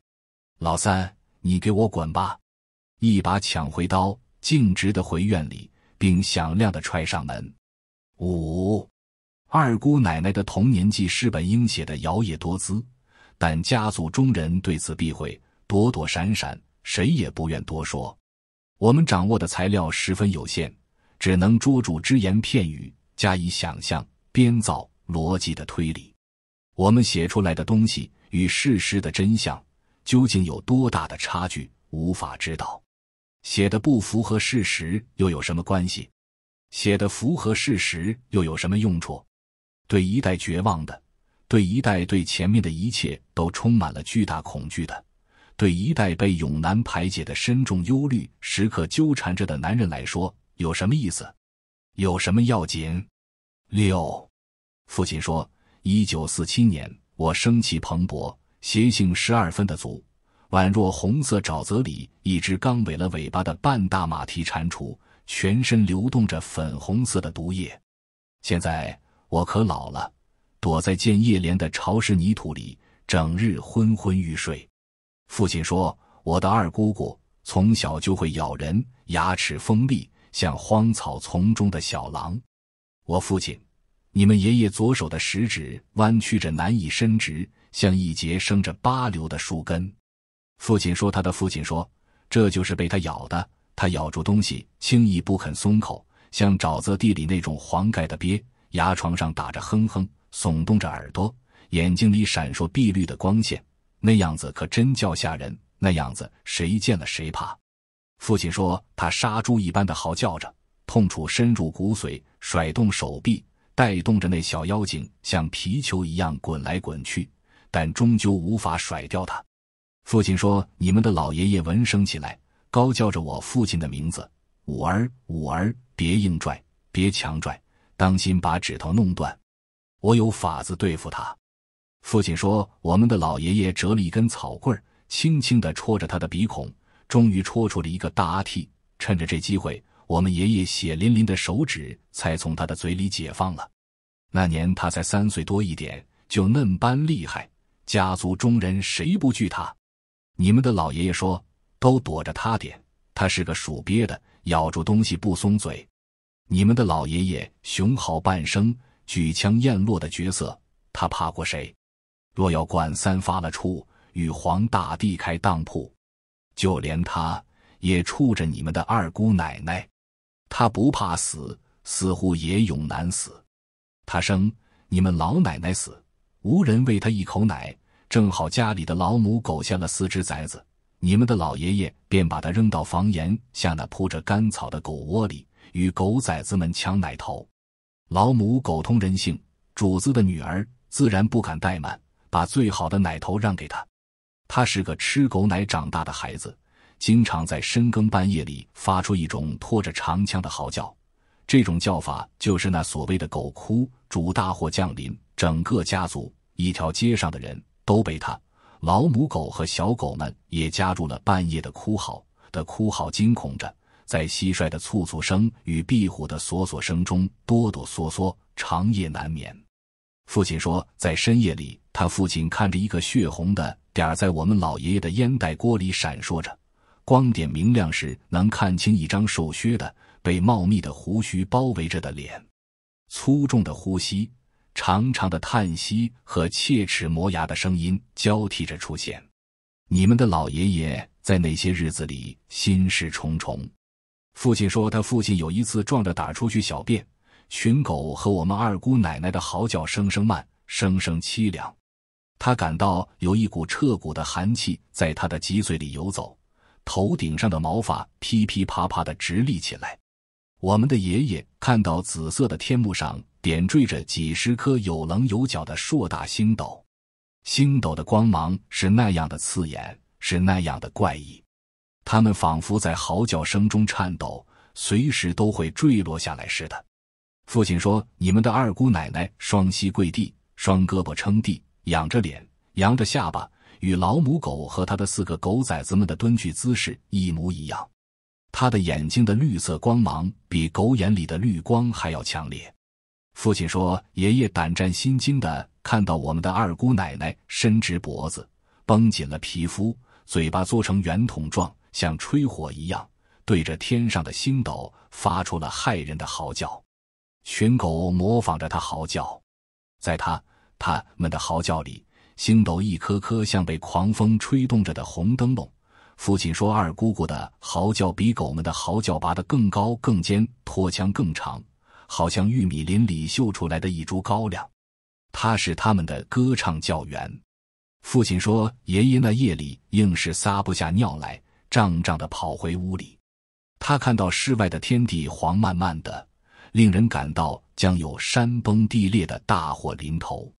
老三，你给我滚吧！一把抢回刀，径直的回院里，并响亮的踹上门。五。二姑奶奶的童年记事本应写的摇曳多姿，但家族中人对此避讳，躲躲闪闪，谁也不愿多说。我们掌握的材料十分有限，只能捉住只言片语加以想象、编造、逻辑的推理。我们写出来的东西与事实的真相究竟有多大的差距，无法知道。写的不符合事实又有什么关系？写的符合事实又有什么用处？对一代绝望的，对一代对前面的一切都充满了巨大恐惧的，对一代被永难排解的深重忧虑时刻纠缠着的男人来说，有什么意思？有什么要紧？六，父亲说，一九四七年，我生气蓬勃，邪性十二分的足，宛若红色沼泽里一只刚尾了尾巴的半大马蹄蟾蜍，全身流动着粉红色的毒液。现在。我可老了，躲在建叶莲的潮湿泥土里，整日昏昏欲睡。父亲说：“我的二姑姑从小就会咬人，牙齿锋利，像荒草丛中的小狼。”我父亲，你们爷爷左手的食指弯曲着，难以伸直，像一节生着疤瘤的树根。父亲说：“他的父亲说，这就是被他咬的。他咬住东西，轻易不肯松口，像沼泽地里那种黄盖的鳖。”牙床上打着哼哼，耸动着耳朵，眼睛里闪烁碧绿的光线，那样子可真叫吓人。那样子谁见了谁怕。父亲说：“他杀猪一般的嚎叫着，痛楚深入骨髓，甩动手臂，带动着那小妖精像皮球一样滚来滚去，但终究无法甩掉他。”父亲说：“你们的老爷爷闻声起来，高叫着我父亲的名字：‘五儿，五儿，别硬拽，别强拽。’”当心把指头弄断，我有法子对付他。父亲说：“我们的老爷爷折了一根草棍，轻轻地戳着他的鼻孔，终于戳出了一个大阿嚏。趁着这机会，我们爷爷血淋淋的手指才从他的嘴里解放了。那年他才三岁多一点，就嫩般厉害，家族中人谁不惧他？你们的老爷爷说，都躲着他点，他是个鼠鳖的，咬住东西不松嘴。”你们的老爷爷雄豪半生，举枪雁落的角色，他怕过谁？若要管三发了出，与皇大帝开当铺，就连他也怵着你们的二姑奶奶。他不怕死，似乎也永难死。他生你们老奶奶死，无人喂他一口奶。正好家里的老母狗下了四只崽子，你们的老爷爷便把他扔到房檐下那铺着干草的狗窝里。与狗崽子们抢奶头，老母狗通人性，主子的女儿自然不敢怠慢，把最好的奶头让给他。他是个吃狗奶长大的孩子，经常在深更半夜里发出一种拖着长枪的嚎叫，这种叫法就是那所谓的“狗哭”，主大祸降临，整个家族一条街上的人都被他老母狗和小狗们也加入了半夜的哭嚎，的哭嚎惊恐着。在蟋蟀的簇簇声与壁虎的索索声中，哆哆嗦嗦，长夜难眠。父亲说，在深夜里，他父亲看着一个血红的点儿在我们老爷爷的烟袋锅里闪烁着，光点明亮时，能看清一张瘦削的、被茂密的胡须包围着的脸，粗重的呼吸、长长的叹息和切齿磨牙的声音交替着出现。你们的老爷爷在那些日子里心事重重。父亲说，他父亲有一次壮着胆出去小便，群狗和我们二姑奶奶的嚎叫声声慢，声声凄凉。他感到有一股彻骨的寒气在他的脊髓里游走，头顶上的毛发噼噼啪啪的直立起来。我们的爷爷看到紫色的天幕上点缀着几十颗有棱有角的硕大星斗，星斗的光芒是那样的刺眼，是那样的怪异。他们仿佛在嚎叫声中颤抖，随时都会坠落下来似的。父亲说：“你们的二姑奶奶双膝跪地，双胳膊撑地，仰着脸，扬着下巴，与老母狗和他的四个狗崽子们的蹲踞姿势一模一样。他的眼睛的绿色光芒比狗眼里的绿光还要强烈。”父亲说：“爷爷胆战心惊的看到我们的二姑奶奶伸直脖子，绷紧了皮肤，嘴巴做成圆筒状。”像吹火一样，对着天上的星斗发出了骇人的嚎叫。群狗模仿着它嚎叫，在它它们的嚎叫里，星斗一颗颗像被狂风吹动着的红灯笼。父亲说：“二姑姑的嚎叫比狗们的嚎叫拔得更高更尖，拖腔更长，好像玉米林里秀出来的一株高粱。它是他们的歌唱教员。”父亲说：“爷爷那夜里硬是撒不下尿来。”胀胀的跑回屋里，他看到室外的天地黄漫漫的，令人感到将有山崩地裂的大祸临头。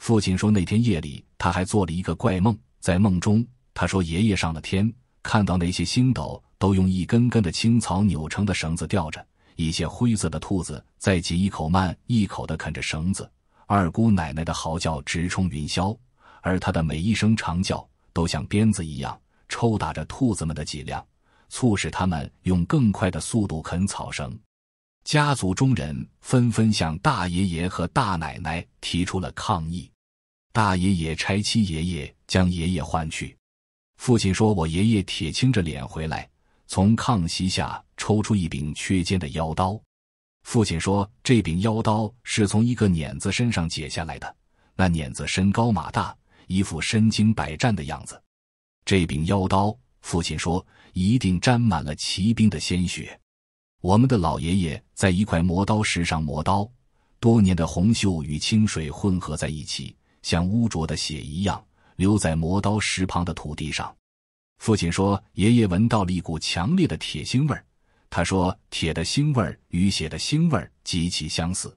父亲说，那天夜里他还做了一个怪梦，在梦中他说爷爷上了天，看到那些星斗都用一根根的青草扭成的绳子吊着，一些灰色的兔子在挤一口慢一口的啃着绳子，二姑奶奶的嚎叫直冲云霄，而她的每一声长叫都像鞭子一样。抽打着兔子们的脊梁，促使他们用更快的速度啃草绳。家族中人纷纷向大爷爷和大奶奶提出了抗议。大爷爷差七爷爷将爷爷换去。父亲说：“我爷爷铁青着脸回来，从炕席下抽出一柄缺尖的腰刀。”父亲说：“这柄腰刀是从一个碾子身上解下来的。那碾子身高马大，一副身经百战的样子。”这柄妖刀，父亲说一定沾满了骑兵的鲜血。我们的老爷爷在一块磨刀石上磨刀，多年的红锈与清水混合在一起，像污浊的血一样留在磨刀石旁的土地上。父亲说，爷爷闻到了一股强烈的铁腥味儿。他说，铁的腥味儿与血的腥味儿极其相似。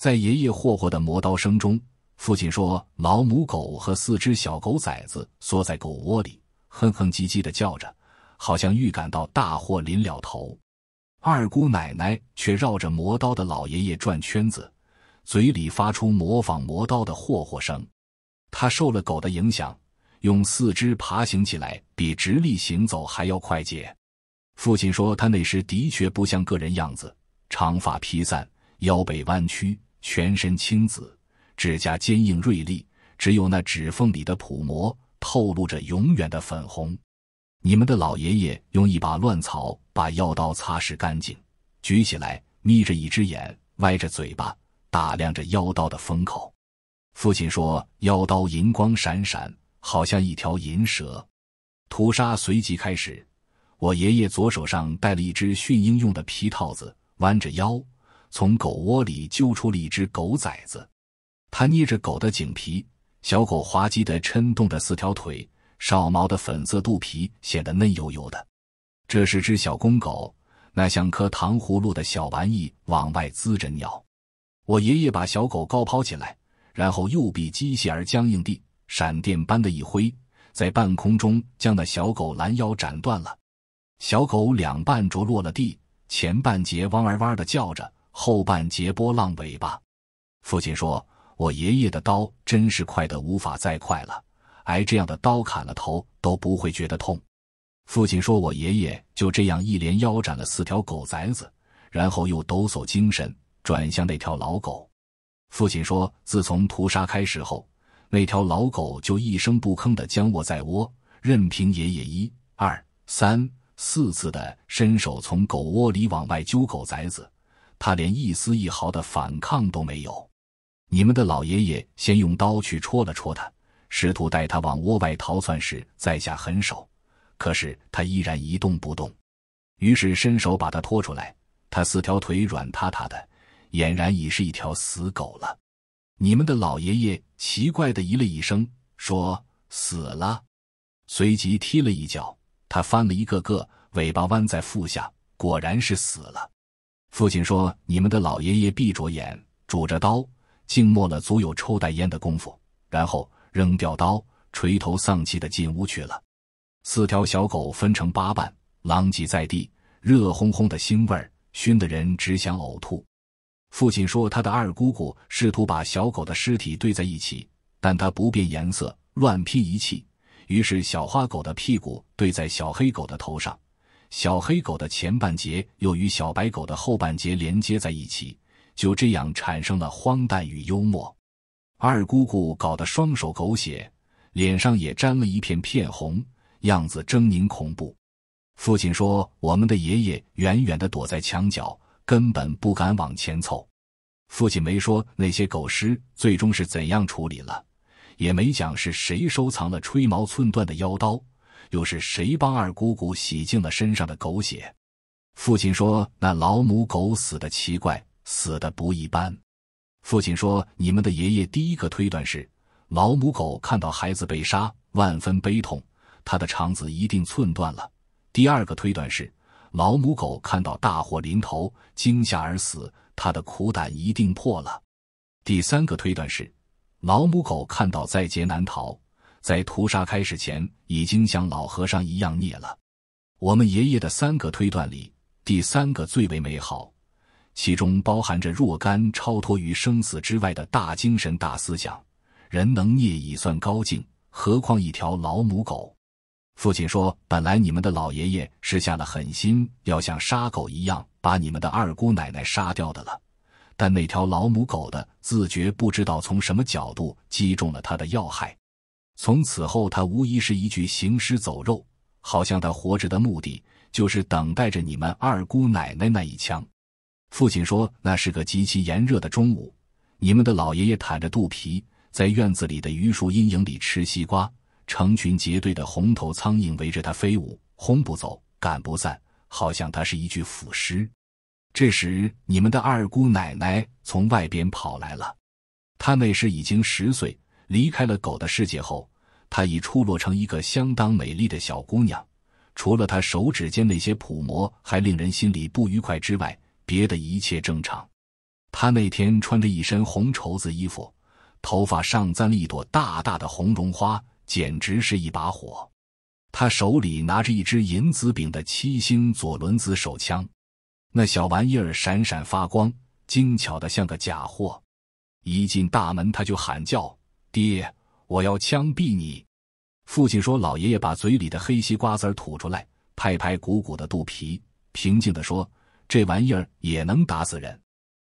在爷爷霍霍的磨刀声中，父亲说，老母狗和四只小狗崽子缩在狗窝里。哼哼唧唧的叫着，好像预感到大祸临了头。二姑奶奶却绕着磨刀的老爷爷转圈子，嘴里发出模仿磨刀的霍霍声。她受了狗的影响，用四肢爬行起来，比直立行走还要快捷。父亲说，他那时的确不像个人样子，长发披散，腰背弯曲，全身青紫，指甲坚硬锐利，只有那指缝里的蹼膜。透露着永远的粉红。你们的老爷爷用一把乱草把腰刀擦拭干净，举起来，眯着一只眼，歪着嘴巴打量着腰刀的封口。父亲说，腰刀银光闪闪，好像一条银蛇。屠杀随即开始。我爷爷左手上戴了一只驯鹰用的皮套子，弯着腰从狗窝里揪出了一只狗崽子，他捏着狗的颈皮。小狗滑稽的抻动着四条腿，少毛的粉色肚皮显得嫩油油的。这是只小公狗，那像颗糖葫芦的小玩意往外滋着尿。我爷爷把小狗高抛起来，然后右臂机械而僵硬地闪电般的一挥，在半空中将那小狗拦腰斩断了。小狗两半着落了地，前半截汪儿汪的叫着，后半截波浪尾巴。父亲说。我爷爷的刀真是快得无法再快了，挨这样的刀砍了头都不会觉得痛。父亲说，我爷爷就这样一连腰斩了四条狗崽子，然后又抖擞精神转向那条老狗。父亲说，自从屠杀开始后，那条老狗就一声不吭地僵卧在窝，任凭爷爷一二三四次的伸手从狗窝里往外揪狗崽子，他连一丝一毫的反抗都没有。你们的老爷爷先用刀去戳了戳它，试图带它往窝外逃窜时再下狠手，可是它依然一动不动，于是伸手把它拖出来，它四条腿软塌塌的，俨然已是一条死狗了。你们的老爷爷奇怪的咦了一声，说死了，随即踢了一脚，它翻了一个个，尾巴弯在腹下，果然是死了。父亲说：“你们的老爷爷闭着眼，拄着刀。”静默了足有抽袋烟的功夫，然后扔掉刀，垂头丧气的进屋去了。四条小狗分成八半，狼藉在地，热烘烘的腥味熏得人只想呕吐。父亲说，他的二姑姑试图把小狗的尸体堆在一起，但它不变颜色，乱披一气。于是，小花狗的屁股对在小黑狗的头上，小黑狗的前半截又与小白狗的后半截连接在一起。就这样产生了荒诞与幽默。二姑姑搞得双手狗血，脸上也沾了一片片红，样子狰狞恐怖。父亲说：“我们的爷爷远远地躲在墙角，根本不敢往前凑。”父亲没说那些狗尸最终是怎样处理了，也没讲是谁收藏了吹毛寸断的妖刀，又是谁帮二姑姑洗净了身上的狗血。父亲说：“那老母狗死的奇怪。”死的不一般，父亲说：“你们的爷爷第一个推断是老母狗看到孩子被杀，万分悲痛，它的肠子一定寸断了；第二个推断是老母狗看到大祸临头，惊吓而死，它的苦胆一定破了；第三个推断是老母狗看到在劫难逃，在屠杀开始前已经像老和尚一样孽了。我们爷爷的三个推断里，第三个最为美好。”其中包含着若干超脱于生死之外的大精神、大思想。人能孽已算高境，何况一条老母狗？父亲说：“本来你们的老爷爷是下了狠心，要像杀狗一样把你们的二姑奶奶杀掉的了，但那条老母狗的自觉不知道从什么角度击中了他的要害。从此后，他无疑是一具行尸走肉，好像他活着的目的就是等待着你们二姑奶奶那一枪。”父亲说：“那是个极其炎热的中午，你们的老爷爷袒着肚皮在院子里的榆树阴影里吃西瓜，成群结队的红头苍蝇围着他飞舞，轰不走，赶不散，好像他是一具腐尸。”这时，你们的二姑奶奶从外边跑来了。她那时已经十岁，离开了狗的世界后，她已出落成一个相当美丽的小姑娘。除了她手指间那些蹼膜还令人心里不愉快之外，别的一切正常，他那天穿着一身红绸子衣服，头发上簪了一朵大大的红绒花，简直是一把火。他手里拿着一支银子柄的七星左轮子手枪，那小玩意儿闪闪发光，精巧的像个假货。一进大门，他就喊叫：“爹，我要枪毙你！”父亲说：“老爷爷，把嘴里的黑西瓜籽吐出来，拍拍鼓鼓的肚皮，平静的说。”这玩意儿也能打死人，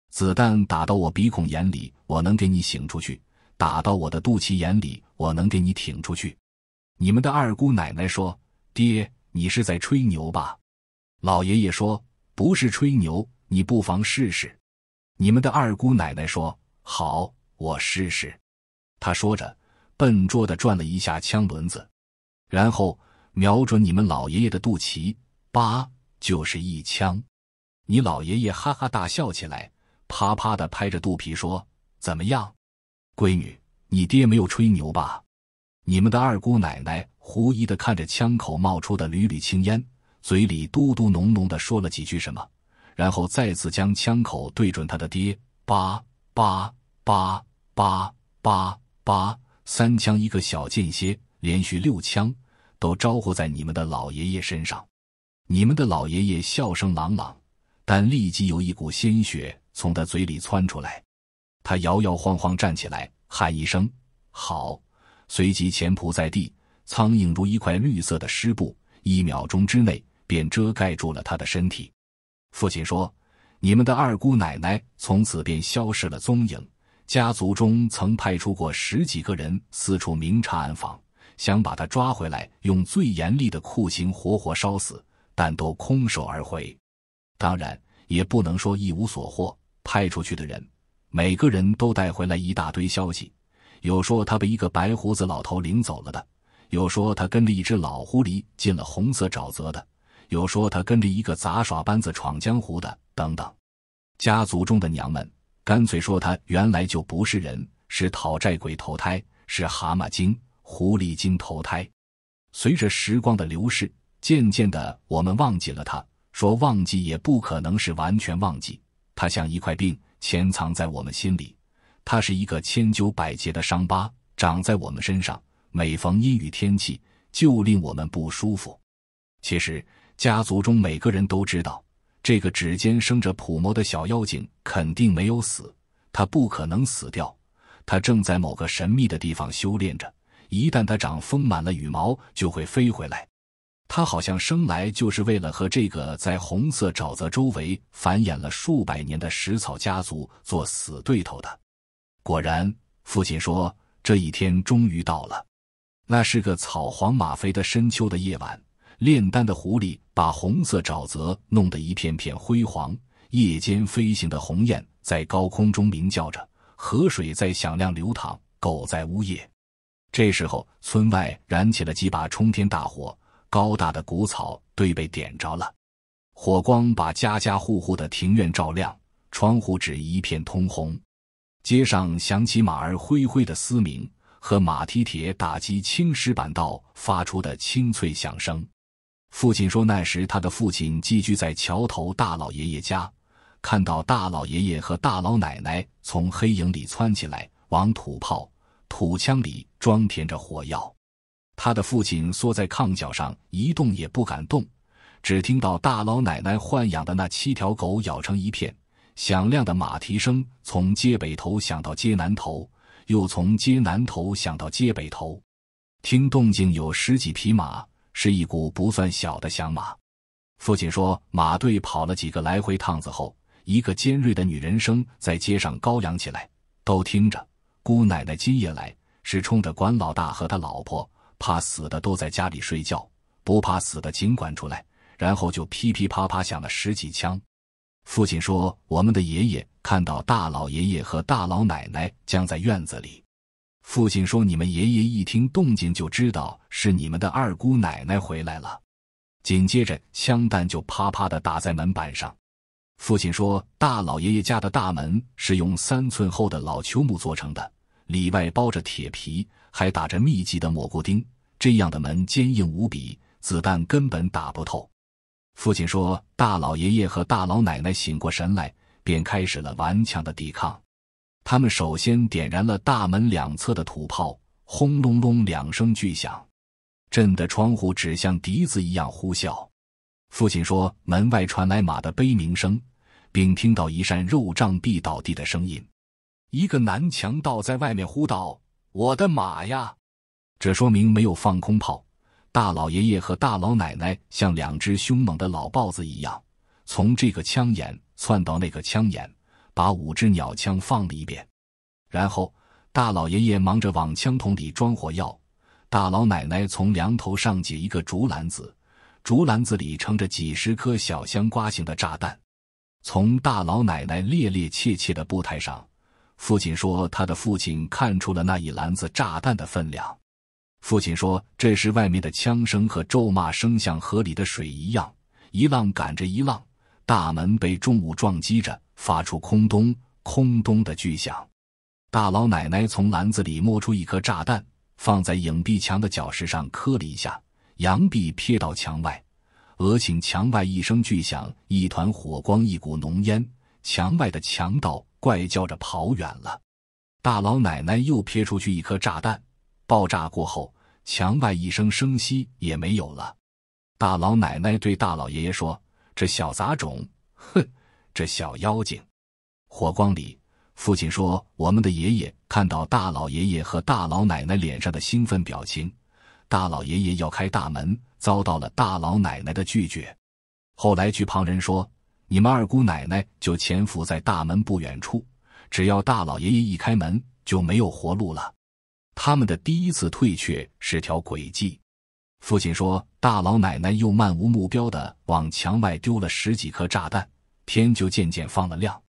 子弹打到我鼻孔眼里，我能给你醒出去；打到我的肚脐眼里，我能给你挺出去。你们的二姑奶奶说：“爹，你是在吹牛吧？”老爷爷说：“不是吹牛，你不妨试试。”你们的二姑奶奶说：“好，我试试。”他说着，笨拙地转了一下枪轮子，然后瞄准你们老爷爷的肚脐，叭，就是一枪。你老爷爷哈哈大笑起来，啪啪的拍着肚皮说：“怎么样，闺女，你爹没有吹牛吧？”你们的二姑奶奶狐疑的看着枪口冒出的缕缕青烟，嘴里嘟嘟哝哝的说了几句什么，然后再次将枪口对准他的爹，八八八八八八，三枪一个小间歇，连续六枪都招呼在你们的老爷爷身上。你们的老爷爷笑声朗朗。但立即有一股鲜血从他嘴里窜出来，他摇摇晃晃站起来，喊一声“好”，随即前伏在地，苍蝇如一块绿色的湿布，一秒钟之内便遮盖住了他的身体。父亲说：“你们的二姑奶奶从此便消失了踪影，家族中曾派出过十几个人四处明察暗访，想把他抓回来，用最严厉的酷刑活活烧死，但都空手而回。”当然也不能说一无所获。派出去的人，每个人都带回来一大堆消息：有说他被一个白胡子老头领走了的，有说他跟着一只老狐狸进了红色沼泽的，有说他跟着一个杂耍班子闯江湖的，等等。家族中的娘们干脆说他原来就不是人，是讨债鬼投胎，是蛤蟆精、狐狸精投胎。随着时光的流逝，渐渐的，我们忘记了他。说忘记也不可能是完全忘记，它像一块病潜藏在我们心里，它是一个千纠百结的伤疤，长在我们身上。每逢阴雨天气，就令我们不舒服。其实，家族中每个人都知道，这个指尖生着普毛的小妖精肯定没有死，它不可能死掉，它正在某个神秘的地方修炼着。一旦它长丰满了羽毛，就会飞回来。他好像生来就是为了和这个在红色沼泽周围繁衍了数百年的食草家族做死对头的。果然，父亲说：“这一天终于到了。”那是个草黄马肥的深秋的夜晚，炼丹的狐狸把红色沼泽弄得一片片辉煌。夜间飞行的鸿雁在高空中鸣叫着，河水在响亮流淌，狗在呜咽。这时候，村外燃起了几把冲天大火。高大的谷草堆被点着了，火光把家家户户的庭院照亮，窗户纸一片通红。街上响起马儿灰灰的嘶鸣和马蹄铁打击青石板道发出的清脆响声。父亲说，那时他的父亲寄居在桥头大老爷爷家，看到大老爷爷和大老奶奶从黑影里窜起来，往土炮、土枪里装填着火药。他的父亲缩在炕角上，一动也不敢动。只听到大老奶奶豢养的那七条狗咬成一片，响亮的马蹄声从街北头响到街南头，又从街南头响到街北头。听动静有十几匹马，是一股不算小的响马。父亲说：“马队跑了几个来回趟子后，一个尖锐的女人声在街上高扬起来，都听着，姑奶奶今夜来是冲着管老大和他老婆。”怕死的都在家里睡觉，不怕死的尽管出来。然后就噼噼啪啪响了十几枪。父亲说：“我们的爷爷看到大老爷爷和大老奶奶僵在院子里。”父亲说：“你们爷爷一听动静就知道是你们的二姑奶奶回来了。”紧接着，枪弹就啪啪的打在门板上。父亲说：“大老爷爷家的大门是用三寸厚的老秋木做成的，里外包着铁皮。”还打着密集的蘑菇钉，这样的门坚硬无比，子弹根本打不透。父亲说：“大老爷爷和大老奶奶醒过神来，便开始了顽强的抵抗。他们首先点燃了大门两侧的土炮，轰隆隆两声巨响，震得窗户只像笛子一样呼啸。”父亲说：“门外传来马的悲鸣声，并听到一扇肉障壁倒地的声音。一个男强盗在外面呼道。”我的马呀！这说明没有放空炮。大老爷爷和大老奶奶像两只凶猛的老豹子一样，从这个枪眼窜到那个枪眼，把五支鸟枪放了一遍。然后，大老爷爷忙着往枪筒里装火药，大老奶奶从梁头上解一个竹篮子，竹篮子里盛着几十颗小香瓜形的炸弹。从大老奶奶趔趔趄趄的步态上。父亲说：“他的父亲看出了那一篮子炸弹的分量。”父亲说：“这时外面的枪声和咒骂声像河里的水一样，一浪赶着一浪。大门被重物撞击着，发出空咚空咚的巨响。”大老奶奶从篮子里摸出一颗炸弹，放在影壁墙的角石上磕了一下，羊皮撇到墙外，额顷墙外一声巨响，一团火光，一股浓烟，墙外的强盗。怪叫着跑远了，大老奶奶又撇出去一颗炸弹，爆炸过后，墙外一声声息也没有了。大老奶奶对大老爷爷说：“这小杂种，哼，这小妖精。”火光里，父亲说：“我们的爷爷看到大老爷爷和大老奶奶脸上的兴奋表情，大老爷爷要开大门，遭到了大老奶奶的拒绝。后来，据旁人说。”你们二姑奶奶就潜伏在大门不远处，只要大老爷爷一开门，就没有活路了。他们的第一次退却是条诡计。父亲说，大老奶奶又漫无目标的往墙外丢了十几颗炸弹，天就渐渐放了亮。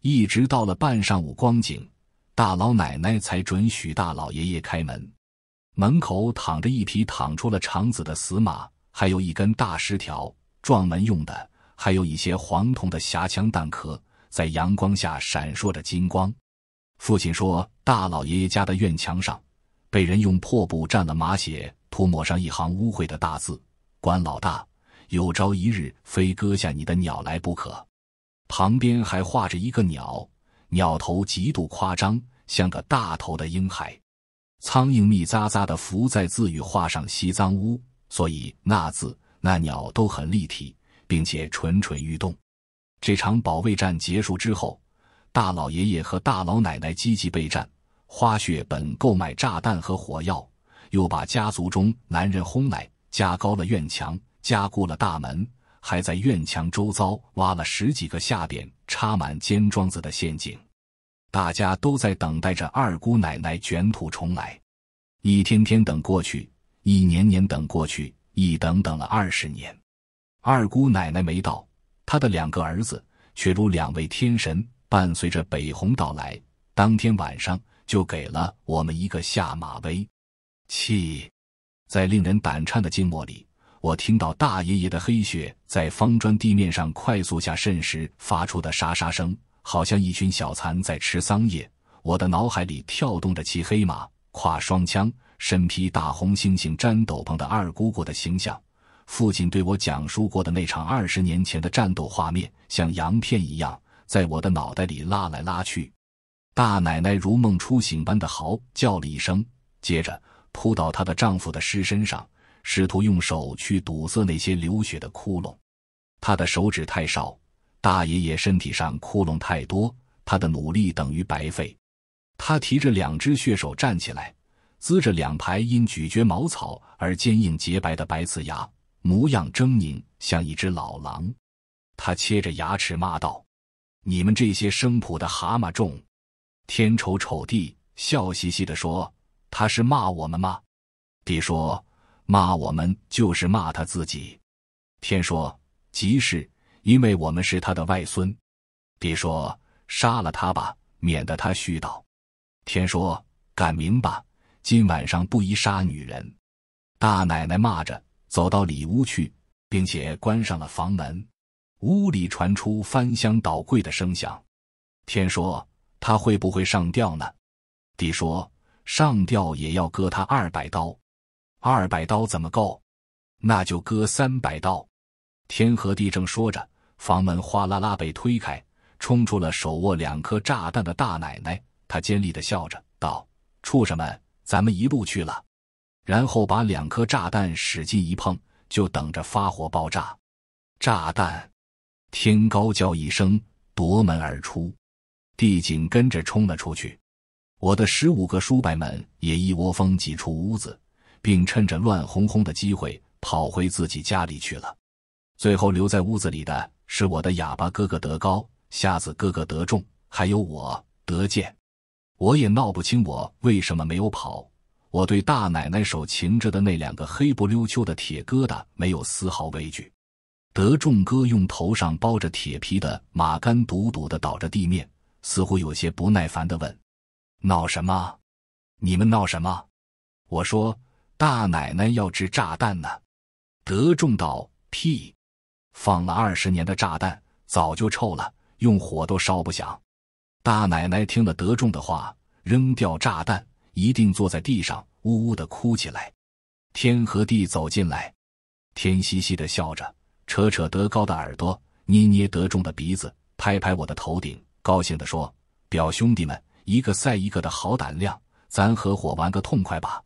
一直到了半上午光景，大老奶奶才准许大老爷爷开门。门口躺着一匹淌出了肠子的死马，还有一根大石条撞门用的。还有一些黄铜的匣枪弹壳在阳光下闪烁着金光，父亲说：“大老爷爷家的院墙上，被人用破布蘸了马血涂抹上一行污秽的大字‘官老大’，有朝一日非割下你的鸟来不可。”旁边还画着一个鸟，鸟头极度夸张，像个大头的婴孩，苍蝇密匝匝的伏在字与画上吸脏污，所以那字那鸟都很立体。并且蠢蠢欲动。这场保卫战结束之后，大老爷爷和大老奶奶积极备战，花血本购买炸弹和火药，又把家族中男人轰来，加高了院墙，加固了大门，还在院墙周遭挖了十几个下边插满尖桩子的陷阱。大家都在等待着二姑奶奶卷土重来。一天天等过去，一年年等过去，一等等了二十年。二姑奶奶没到，她的两个儿子却如两位天神，伴随着北红到来。当天晚上就给了我们一个下马威。气，在令人胆颤的静默里，我听到大爷爷的黑血在方砖地面上快速下渗时发出的沙沙声，好像一群小蚕在吃桑叶。我的脑海里跳动着骑黑马、挎双枪、身披大红猩猩毡斗篷的二姑姑的形象。父亲对我讲述过的那场二十年前的战斗画面，像羊片一样在我的脑袋里拉来拉去。大奶奶如梦初醒般的嚎叫了一声，接着扑到她的丈夫的尸身上，试图用手去堵塞那些流血的窟窿。她的手指太少，大爷爷身体上窟窿太多，她的努力等于白费。她提着两只血手站起来，呲着两排因咀嚼茅草而坚硬洁白的白瓷牙。模样狰狞，像一只老狼。他切着牙齿骂道：“你们这些生普的蛤蟆种！”天瞅瞅地，笑嘻嘻的说：“他是骂我们吗？”地说：“骂我们就是骂他自己。”天说：“即是，因为我们是他的外孙。”地说：“杀了他吧，免得他絮叨。”天说：“赶明吧，今晚上不宜杀女人。”大奶奶骂着。走到里屋去，并且关上了房门。屋里传出翻箱倒柜的声响。天说：“他会不会上吊呢？”地说：“上吊也要割他二百刀，二百刀怎么够？那就割三百刀。”天和地正说着，房门哗啦啦被推开，冲出了手握两颗炸弹的大奶奶。她尖利的笑着道：“畜生们，咱们一路去了。”然后把两颗炸弹使劲一碰，就等着发火爆炸。炸弹天高叫一声，夺门而出，地紧跟着冲了出去。我的十五个叔伯们也一窝蜂挤出屋子，并趁着乱哄哄的机会跑回自己家里去了。最后留在屋子里的是我的哑巴哥哥德高、瞎子哥哥德重，还有我德健。我也闹不清我为什么没有跑。我对大奶奶手擎着的那两个黑不溜秋的铁疙瘩没有丝毫畏惧。德仲哥用头上包着铁皮的马杆堵堵的倒着地面，似乎有些不耐烦的问：“闹什么？你们闹什么？”我说：“大奶奶要掷炸弹呢。”德仲道：“屁！放了二十年的炸弹早就臭了，用火都烧不响。”大奶奶听了德仲的话，扔掉炸弹。一定坐在地上，呜呜的哭起来。天和地走进来，天嘻嘻的笑着，扯扯德高的耳朵，捏捏德中的鼻子，拍拍我的头顶，高兴地说：“表兄弟们，一个赛一个的好胆量，咱合伙玩个痛快吧。”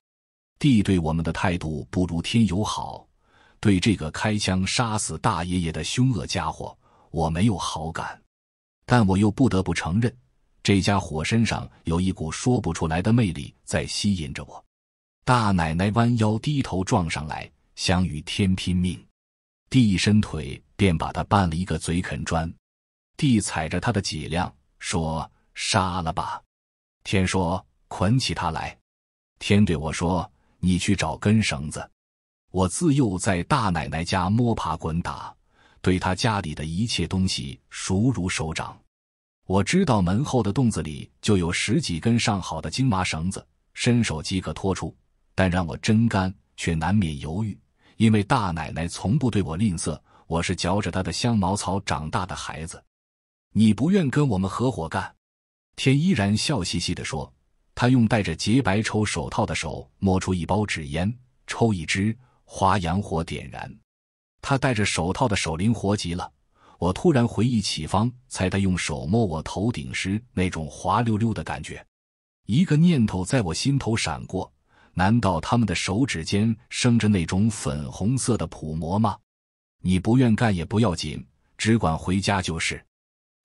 地对我们的态度不如天友好，对这个开枪杀死大爷爷的凶恶家伙，我没有好感，但我又不得不承认。这家伙身上有一股说不出来的魅力，在吸引着我。大奶奶弯腰低头撞上来，想与天拼命。地一伸腿，便把他绊了一个嘴啃砖。地踩着他的脊梁，说：“杀了吧。”天说：“捆起他来。”天对我说：“你去找根绳子。”我自幼在大奶奶家摸爬滚打，对她家里的一切东西熟如手掌。我知道门后的洞子里就有十几根上好的金麻绳子，伸手即可拖出。但让我真干，却难免犹豫，因为大奶奶从不对我吝啬，我是嚼着她的香茅草长大的孩子。你不愿跟我们合伙干？天依然笑嘻嘻地说。他用戴着洁白绸手套的手摸出一包纸烟，抽一支，划洋火点燃。他戴着手套的手灵活极了。我突然回忆起方才他用手摸我头顶时那种滑溜溜的感觉，一个念头在我心头闪过：难道他们的手指间生着那种粉红色的普膜吗？你不愿干也不要紧，只管回家就是。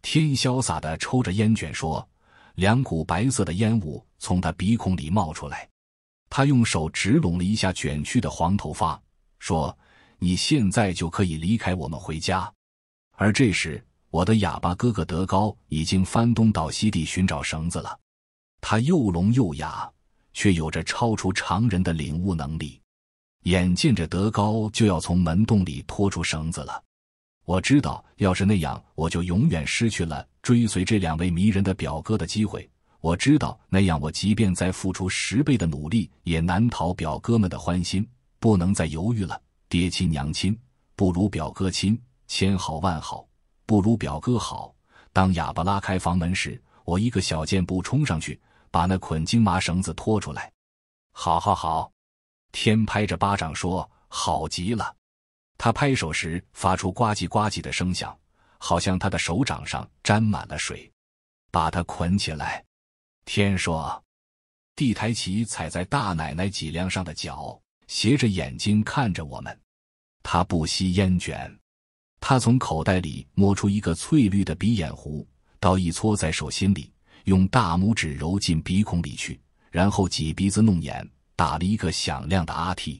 天潇洒的抽着烟卷说，两股白色的烟雾从他鼻孔里冒出来。他用手直拢了一下卷曲的黄头发，说：“你现在就可以离开我们回家。”而这时，我的哑巴哥哥德高已经翻东倒西地寻找绳子了。他又聋又哑，却有着超出常人的领悟能力。眼见着德高就要从门洞里拖出绳子了，我知道，要是那样，我就永远失去了追随这两位迷人的表哥的机会。我知道，那样我即便再付出十倍的努力，也难逃表哥们的欢心。不能再犹豫了，爹亲娘亲不如表哥亲。千好万好，不如表哥好。当哑巴拉开房门时，我一个小箭步冲上去，把那捆金麻绳子拖出来。好，好，好！天拍着巴掌说：“好极了！”他拍手时发出呱唧呱唧的声响，好像他的手掌上沾满了水。把他捆起来。天说：“地抬起踩在大奶奶脊梁上的脚，斜着眼睛看着我们。他不吸烟卷。”他从口袋里摸出一个翠绿的鼻烟壶，倒一搓在手心里，用大拇指揉进鼻孔里去，然后挤鼻子弄眼，打了一个响亮的阿嚏。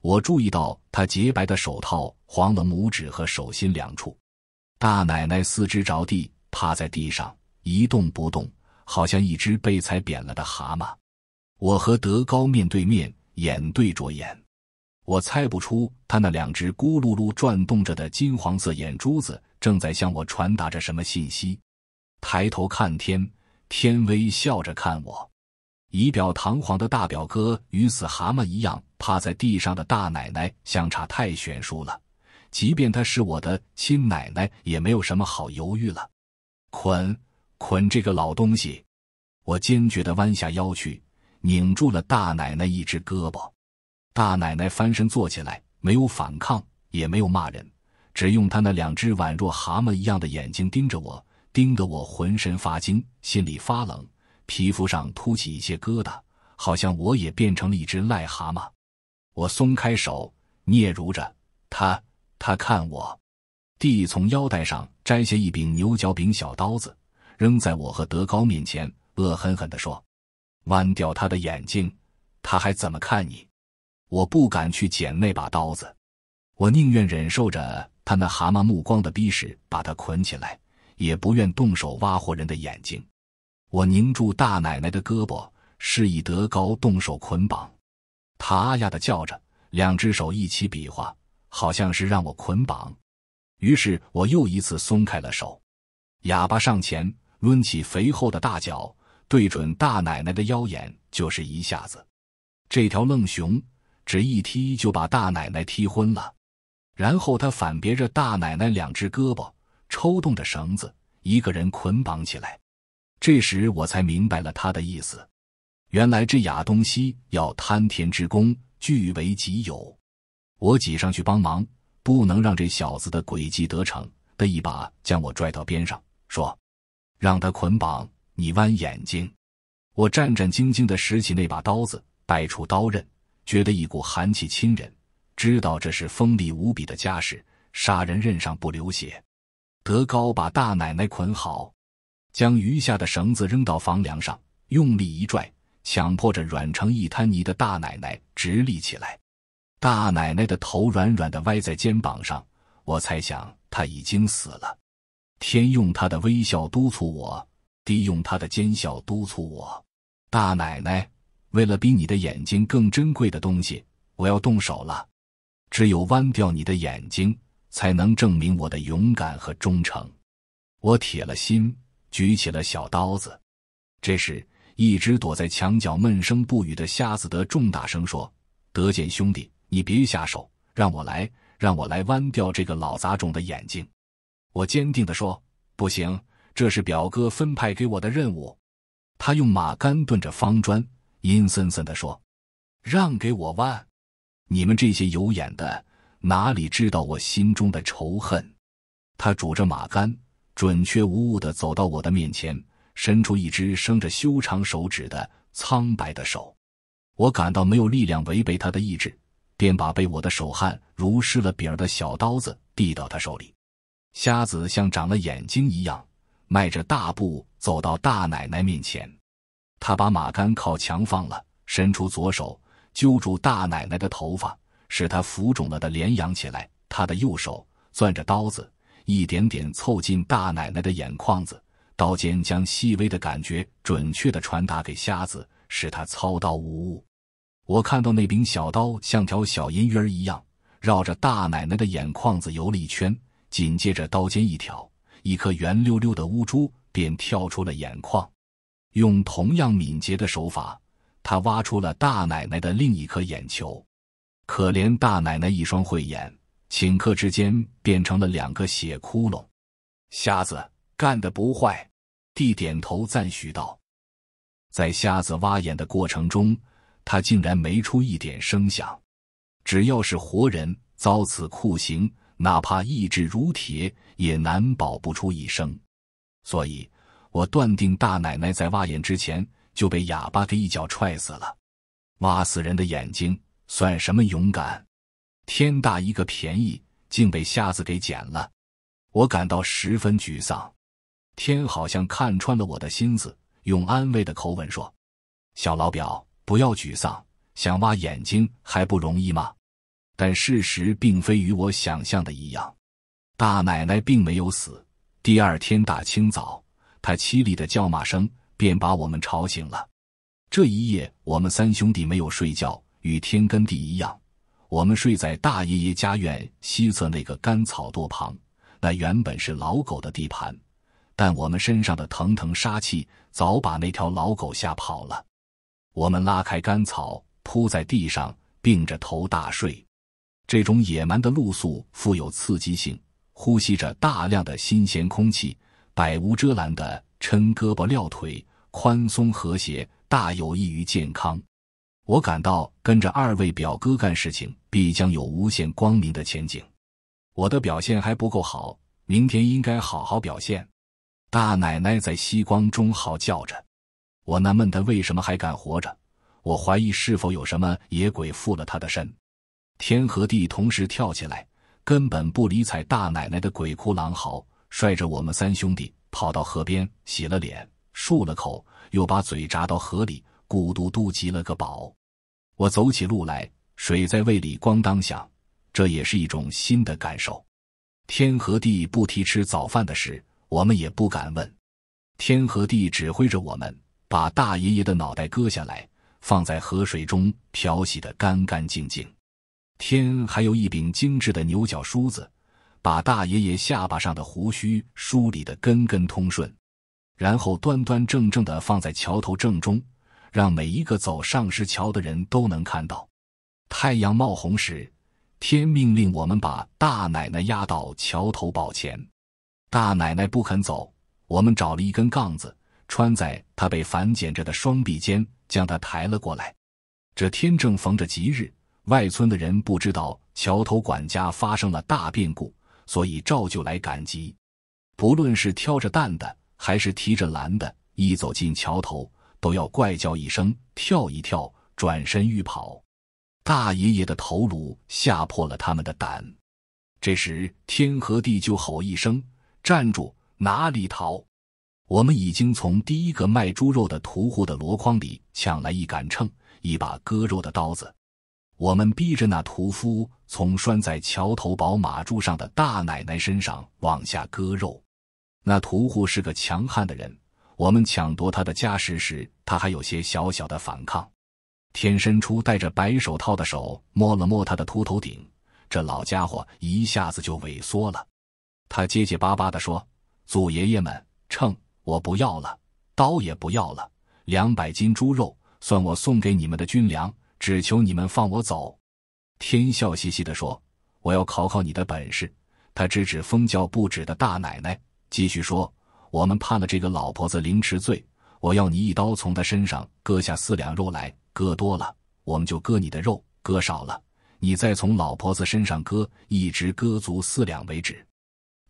我注意到他洁白的手套黄了拇指和手心两处。大奶奶四肢着地趴在地上一动不动，好像一只被踩扁了的蛤蟆。我和德高面对面，眼对着眼。我猜不出他那两只咕噜噜转动着的金黄色眼珠子正在向我传达着什么信息。抬头看天，天微笑着看我。仪表堂皇的大表哥与死蛤蟆一样趴在地上的大奶奶，相差太悬殊了。即便她是我的亲奶奶，也没有什么好犹豫了。捆，捆这个老东西！我坚决地弯下腰去，拧住了大奶奶一只胳膊。大奶奶翻身坐起来，没有反抗，也没有骂人，只用她那两只宛若蛤蟆一样的眼睛盯着我，盯得我浑身发惊，心里发冷，皮肤上凸起一些疙瘩，好像我也变成了一只癞蛤蟆。我松开手，嗫嚅着，他，他看我。弟从腰带上摘下一柄牛角柄小刀子，扔在我和德高面前，恶狠狠地说：“剜掉他的眼睛，他还怎么看你？”我不敢去捡那把刀子，我宁愿忍受着他那蛤蟆目光的逼视，把他捆起来，也不愿动手挖活人的眼睛。我凝住大奶奶的胳膊，示意德高动手捆绑。他呀的叫着，两只手一起比划，好像是让我捆绑。于是我又一次松开了手。哑巴上前，抡起肥厚的大脚，对准大奶奶的腰眼就是一下子。这条愣熊。只一踢就把大奶奶踢昏了，然后他反别着大奶奶两只胳膊，抽动着绳子，一个人捆绑起来。这时我才明白了他的意思，原来这雅东西要贪田之功，据为己有。我挤上去帮忙，不能让这小子的诡计得逞。他一把将我拽到边上，说：“让他捆绑你，弯眼睛。”我战战兢兢的拾起那把刀子，摆出刀刃。觉得一股寒气侵人，知道这是锋利无比的家事，杀人刃上不流血。德高把大奶奶捆好，将余下的绳子扔到房梁上，用力一拽，强迫着软成一滩泥的大奶奶直立起来。大奶奶的头软软的歪在肩膀上，我猜想她已经死了。天用她的微笑督促我，地用她的尖笑督促我，大奶奶。为了比你的眼睛更珍贵的东西，我要动手了。只有剜掉你的眼睛，才能证明我的勇敢和忠诚。我铁了心，举起了小刀子。这时，一直躲在墙角闷声不语的瞎子德重大声说：“德见兄弟，你别下手，让我来，让我来剜掉这个老杂种的眼睛。”我坚定地说：“不行，这是表哥分派给我的任务。”他用马杆顿着方砖。阴森森的说：“让给我吧，你们这些有眼的，哪里知道我心中的仇恨？”他拄着马杆，准确无误的走到我的面前，伸出一只生着修长手指的苍白的手。我感到没有力量违背他的意志，便把被我的手汗濡湿了柄儿的小刀子递到他手里。瞎子像长了眼睛一样，迈着大步走到大奶奶面前。他把马杆靠墙放了，伸出左手揪住大奶奶的头发，使她浮肿了的脸扬起来。他的右手攥着刀子，一点点凑近大奶奶的眼眶子，刀尖将细微的感觉准确地传达给瞎子，使他操刀无误。我看到那柄小刀像条小银鱼儿一样，绕着大奶奶的眼眶子游了一圈，紧接着刀尖一挑，一颗圆溜溜的乌珠便跳出了眼眶。用同样敏捷的手法，他挖出了大奶奶的另一颗眼球。可怜大奶奶一双慧眼，顷刻之间变成了两个血窟窿。瞎子干的不坏，弟点头赞许道。在瞎子挖眼的过程中，他竟然没出一点声响。只要是活人遭此酷刑，哪怕意志如铁，也难保不出一声。所以。我断定大奶奶在挖眼之前就被哑巴给一脚踹死了。挖死人的眼睛算什么勇敢？天大一个便宜竟被瞎子给捡了，我感到十分沮丧。天好像看穿了我的心思，用安慰的口吻说：“小老表，不要沮丧，想挖眼睛还不容易吗？”但事实并非与我想象的一样，大奶奶并没有死。第二天大清早。他凄厉的叫骂声便把我们吵醒了。这一夜，我们三兄弟没有睡觉，与天跟地一样。我们睡在大爷爷家院西侧那个干草垛旁，那原本是老狗的地盘，但我们身上的腾腾杀气早把那条老狗吓跑了。我们拉开干草，铺在地上，并着头大睡。这种野蛮的露宿富有刺激性，呼吸着大量的新鲜空气。百无遮拦的抻胳膊撂腿，宽松和谐，大有益于健康。我感到跟着二位表哥干事情，必将有无限光明的前景。我的表现还不够好，明天应该好好表现。大奶奶在西光中嚎叫着，我纳闷她为什么还敢活着？我怀疑是否有什么野鬼附了他的身。天和地同时跳起来，根本不理睬大奶奶的鬼哭狼嚎。率着我们三兄弟跑到河边，洗了脸，漱了口，又把嘴扎到河里，咕嘟嘟急了个饱。我走起路来，水在胃里咣当响，这也是一种新的感受。天和地不提吃早饭的事，我们也不敢问。天和地指挥着我们，把大爷爷的脑袋割下来，放在河水中漂洗得干干净净。天还有一柄精致的牛角梳子。把大爷爷下巴上的胡须梳理得根根通顺，然后端端正正地放在桥头正中，让每一个走上石桥的人都能看到。太阳冒红时，天命令我们把大奶奶压到桥头堡前。大奶奶不肯走，我们找了一根杠子，穿在她被反剪着的双臂间，将她抬了过来。这天正逢着吉日，外村的人不知道桥头管家发生了大变故。所以照旧来赶集，不论是挑着担的，还是提着篮的，一走进桥头，都要怪叫一声，跳一跳，转身欲跑。大爷爷的头颅吓破了他们的胆。这时天和地就吼一声：“站住！哪里逃！”我们已经从第一个卖猪肉的屠户的箩筐里抢来一杆秤，一把割肉的刀子。我们逼着那屠夫从拴在桥头宝马柱上的大奶奶身上往下割肉。那屠户是个强悍的人，我们抢夺他的家什时，他还有些小小的反抗。天伸出戴着白手套的手摸了摸他的秃头顶，这老家伙一下子就萎缩了。他结结巴巴地说：“祖爷爷们，秤我不要了，刀也不要了，两百斤猪肉算我送给你们的军粮。”只求你们放我走。”天笑嘻嘻的说：“我要考考你的本事。”他指指疯叫不止的大奶奶，继续说：“我们判了这个老婆子凌迟罪，我要你一刀从她身上割下四两肉来。割多了，我们就割你的肉；割少了，你再从老婆子身上割，一直割足四两为止。”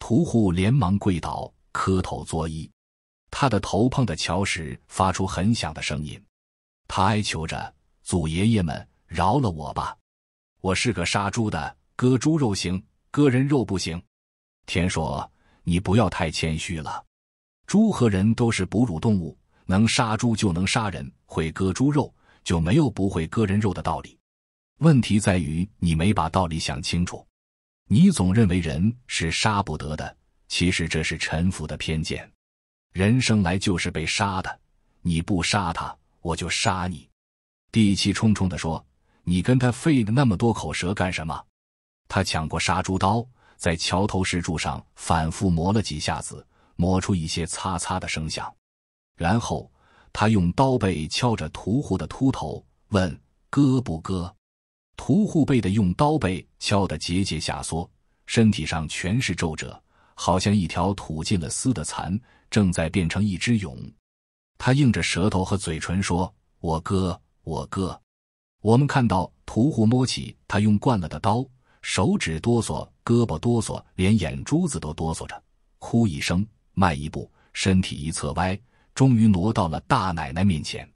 屠户连忙跪倒，磕头作揖，他的头碰的乔石，发出很响的声音。他哀求着。祖爷爷们，饶了我吧！我是个杀猪的，割猪肉行，割人肉不行。天说：“你不要太谦虚了，猪和人都是哺乳动物，能杀猪就能杀人，会割猪肉就没有不会割人肉的道理。问题在于你没把道理想清楚，你总认为人是杀不得的，其实这是臣服的偏见。人生来就是被杀的，你不杀他，我就杀你。”地气冲冲地说：“你跟他费了那么多口舌干什么？”他抢过杀猪刀，在桥头石柱上反复磨了几下子，磨出一些擦擦的声响。然后他用刀背敲着屠户的秃头，问：“割不割？”屠户背的用刀背敲得节节下缩，身体上全是皱褶，好像一条吐尽了丝的蚕正在变成一只蛹。他硬着舌头和嘴唇说：“我割。”我哥，我们看到屠户摸起他用惯了的刀，手指哆嗦，胳膊哆嗦，连眼珠子都哆嗦着，哭一声，迈一步，身体一侧歪，终于挪到了大奶奶面前。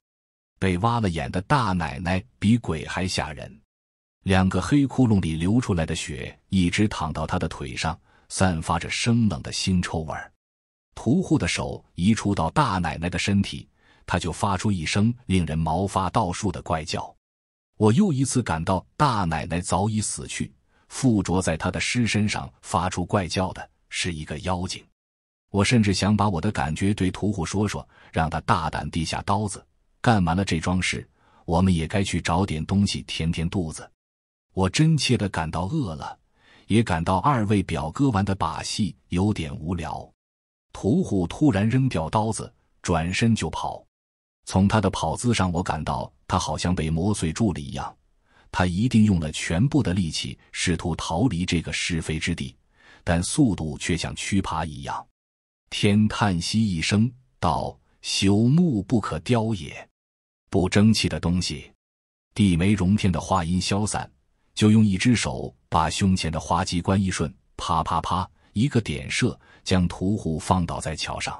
被挖了眼的大奶奶比鬼还吓人，两个黑窟窿里流出来的血一直淌到他的腿上，散发着生冷的腥臭味。屠户的手移出到大奶奶的身体。他就发出一声令人毛发倒竖的怪叫，我又一次感到大奶奶早已死去，附着在她的尸身上发出怪叫的是一个妖精。我甚至想把我的感觉对屠户说说，让他大胆地下刀子。干完了这桩事，我们也该去找点东西填填肚子。我真切地感到饿了，也感到二位表哥玩的把戏有点无聊。屠户突然扔掉刀子，转身就跑。从他的跑姿上，我感到他好像被磨碎住了一样。他一定用了全部的力气，试图逃离这个是非之地，但速度却像驱爬一样。天叹息一声道：“朽木不可雕也，不争气的东西。”地梅荣天的话音消散，就用一只手把胸前的花机关一顺，啪啪啪，一个点射，将屠虎放倒在桥上。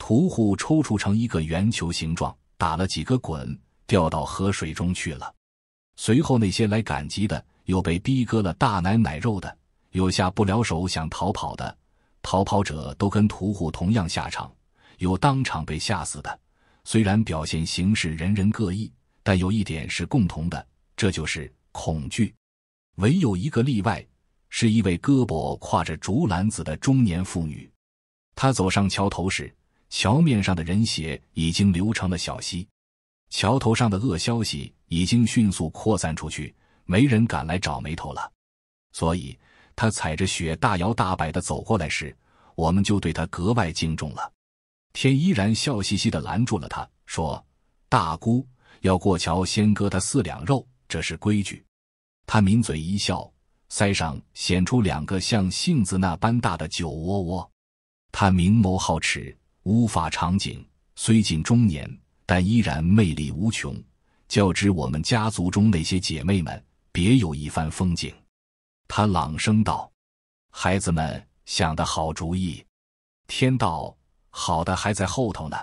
屠户抽搐成一个圆球形状，打了几个滚，掉到河水中去了。随后，那些来赶集的，又被逼割了大奶奶肉的，有下不了手想逃跑的，逃跑者都跟屠户同样下场，有当场被吓死的。虽然表现形式人人各异，但有一点是共同的，这就是恐惧。唯有一个例外，是一位胳膊挎着竹篮子的中年妇女，她走上桥头时。桥面上的人血已经流成了小溪，桥头上的恶消息已经迅速扩散出去，没人敢来找眉头了。所以，他踩着雪大摇大摆的走过来时，我们就对他格外敬重了。天依然笑嘻嘻的拦住了他，说：“大姑要过桥，先割他四两肉，这是规矩。”他抿嘴一笑，腮上显出两个像杏子那般大的酒窝窝。他明眸皓齿。无法场景，虽近中年，但依然魅力无穷。较之我们家族中那些姐妹们，别有一番风景。他朗声道：“孩子们想的好主意。”天道好的还在后头呢。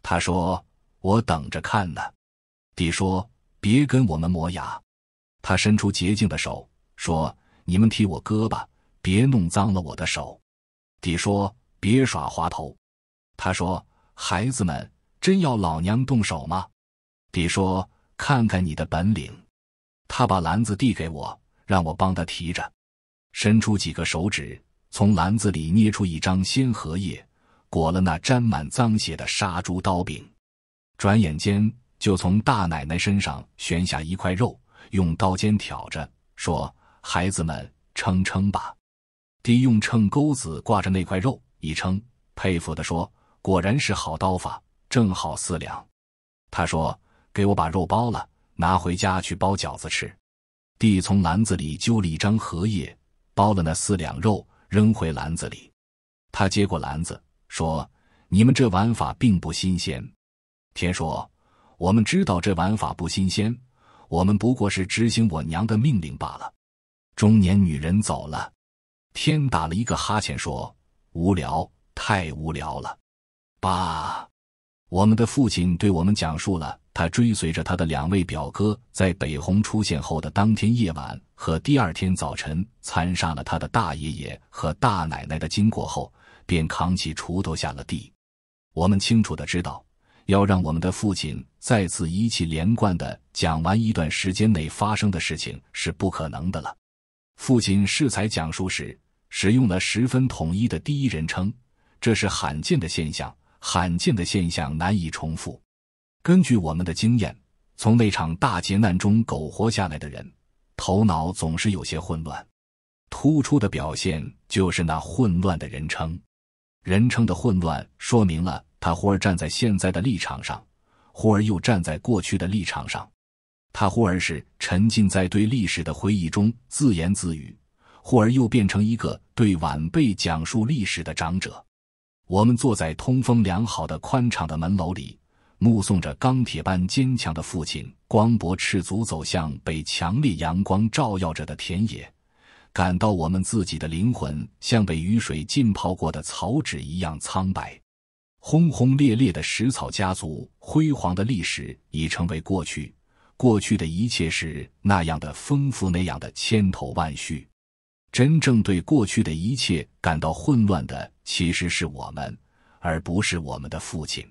他说：“我等着看呢。”弟说：“别跟我们磨牙。”他伸出洁净的手说：“你们替我割吧，别弄脏了我的手。”弟说：“别耍滑头。”他说：“孩子们，真要老娘动手吗？”爹说：“看看你的本领。”他把篮子递给我，让我帮他提着，伸出几个手指，从篮子里捏出一张鲜荷叶，裹了那沾满脏血的杀猪刀柄，转眼间就从大奶奶身上悬下一块肉，用刀尖挑着，说：“孩子们，称称吧。”爹用秤钩子挂着那块肉一称，佩服的说。果然是好刀法，正好四两。他说：“给我把肉包了，拿回家去包饺子吃。”弟从篮子里揪了一张荷叶，包了那四两肉，扔回篮子里。他接过篮子，说：“你们这玩法并不新鲜。”天说：“我们知道这玩法不新鲜，我们不过是执行我娘的命令罢了。”中年女人走了。天打了一个哈欠，说：“无聊，太无聊了。”爸，我们的父亲对我们讲述了他追随着他的两位表哥在北红出现后的当天夜晚和第二天早晨残杀了他的大爷爷和大奶奶的经过后，便扛起锄头下了地。我们清楚的知道，要让我们的父亲再次一气连贯的讲完一段时间内发生的事情是不可能的了。父亲适才讲述时使用了十分统一的第一人称，这是罕见的现象。罕见的现象难以重复。根据我们的经验，从那场大劫难中苟活下来的人，头脑总是有些混乱。突出的表现就是那混乱的人称。人称的混乱说明了他忽而站在现在的立场上，忽而又站在过去的立场上。他忽而是沉浸在对历史的回忆中自言自语，忽而又变成一个对晚辈讲述历史的长者。我们坐在通风良好的宽敞的门楼里，目送着钢铁般坚强的父亲光伯赤足走向被强烈阳光照耀着的田野，感到我们自己的灵魂像被雨水浸泡过的草纸一样苍白。轰轰烈烈的食草家族辉煌的历史已成为过去，过去的一切是那样的丰富，那样的千头万绪。真正对过去的一切感到混乱的。其实是我们，而不是我们的父亲。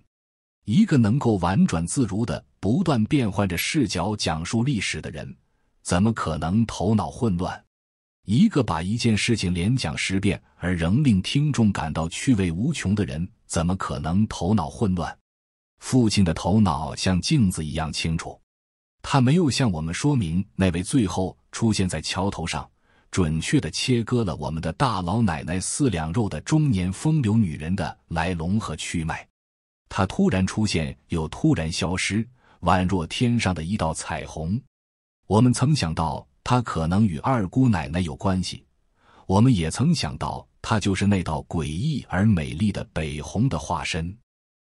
一个能够婉转自如的、不断变换着视角讲述历史的人，怎么可能头脑混乱？一个把一件事情连讲十遍而仍令听众感到趣味无穷的人，怎么可能头脑混乱？父亲的头脑像镜子一样清楚，他没有向我们说明那位最后出现在桥头上。准确的切割了我们的大老奶奶四两肉的中年风流女人的来龙和去脉，她突然出现又突然消失，宛若天上的一道彩虹。我们曾想到她可能与二姑奶奶有关系，我们也曾想到她就是那道诡异而美丽的北红的化身。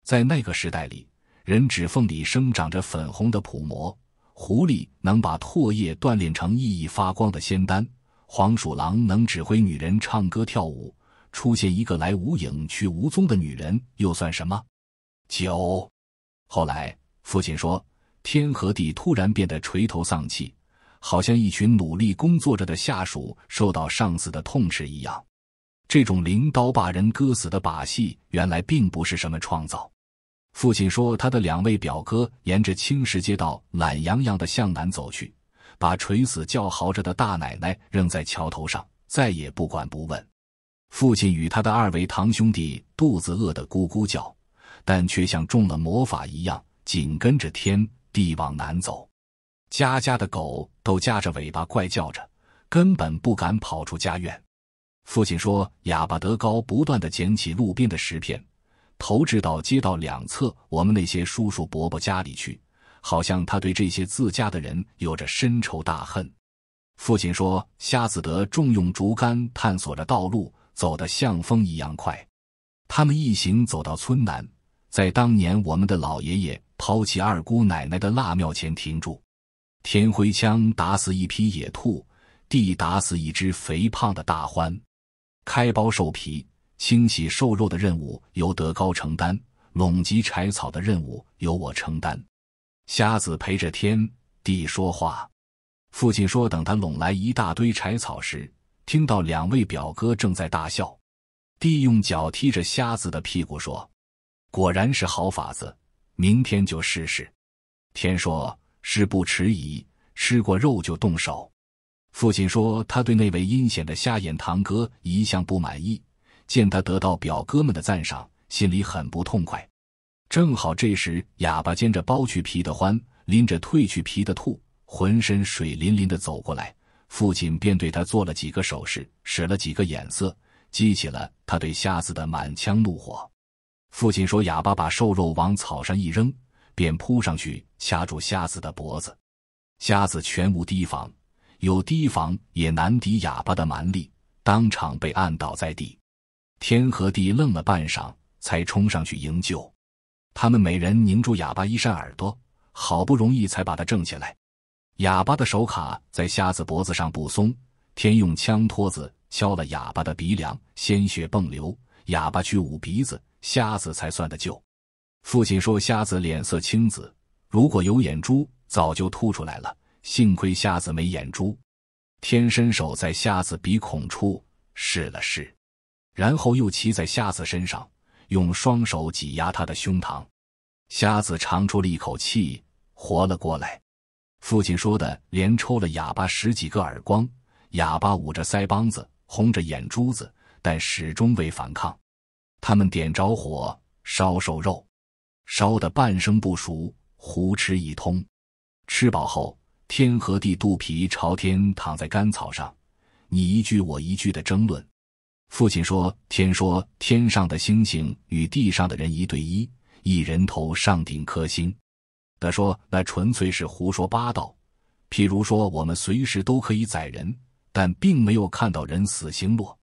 在那个时代里，人指缝里生长着粉红的蒲魔，狐狸能把唾液锻炼成熠熠发光的仙丹。黄鼠狼能指挥女人唱歌跳舞，出现一个来无影去无踪的女人又算什么？九，后来父亲说，天和地突然变得垂头丧气，好像一群努力工作着的下属受到上司的痛斥一样。这种零刀把人割死的把戏，原来并不是什么创造。父亲说，他的两位表哥沿着青石街道懒洋洋的向南走去。把垂死叫嚎着的大奶奶扔在桥头上，再也不管不问。父亲与他的二位堂兄弟肚子饿得咕咕叫，但却像中了魔法一样，紧跟着天地往南走。家家的狗都夹着尾巴怪叫着，根本不敢跑出家院。父亲说：“哑巴德高不断地捡起路边的石片，投掷到街道两侧我们那些叔叔伯伯家里去。”好像他对这些自家的人有着深仇大恨。父亲说：“瞎子德重用竹竿探索着道路，走得像风一样快。”他们一行走到村南，在当年我们的老爷爷抛弃二姑奶奶的腊庙前停住。田灰枪打死一批野兔，地打死一只肥胖的大獾。开包兽皮、清洗瘦肉的任务由德高承担，拢集柴草的任务由我承担。瞎子陪着天地说话，父亲说：“等他拢来一大堆柴草时，听到两位表哥正在大笑。”地用脚踢着瞎子的屁股说：“果然是好法子，明天就试试。”天说：“是不迟疑，吃过肉就动手。”父亲说：“他对那位阴险的瞎眼堂哥一向不满意，见他得到表哥们的赞赏，心里很不痛快。”正好这时，哑巴煎着剥去皮的獾，拎着褪去皮的兔，浑身水淋淋的走过来。父亲便对他做了几个手势，使了几个眼色，激起了他对瞎子的满腔怒火。父亲说：“哑巴把瘦肉往草上一扔，便扑上去掐住瞎子的脖子。”瞎子全无提防，有提防也难敌哑巴的蛮力，当场被按倒在地。天和地愣了半晌，才冲上去营救。他们每人拧住哑巴一扇耳朵，好不容易才把他挣起来。哑巴的手卡在瞎子脖子上不松，天用枪托子敲了哑巴的鼻梁，鲜血迸流。哑巴去捂鼻子，瞎子才算得救。父亲说：“瞎子脸色青紫，如果有眼珠，早就吐出来了。幸亏瞎子没眼珠。”天伸手在瞎子鼻孔处试了试，然后又骑在瞎子身上。用双手挤压他的胸膛，瞎子长出了一口气，活了过来。父亲说的，连抽了哑巴十几个耳光。哑巴捂着腮帮子，红着眼珠子，但始终未反抗。他们点着火，烧瘦肉，烧得半生不熟，胡吃一通。吃饱后，天和地肚皮朝天躺在干草上，你一句我一句的争论。父亲说：“天说天上的星星与地上的人一对一，一人头上顶颗星。”他说：“那纯粹是胡说八道。”譬如说，我们随时都可以宰人，但并没有看到人死星落。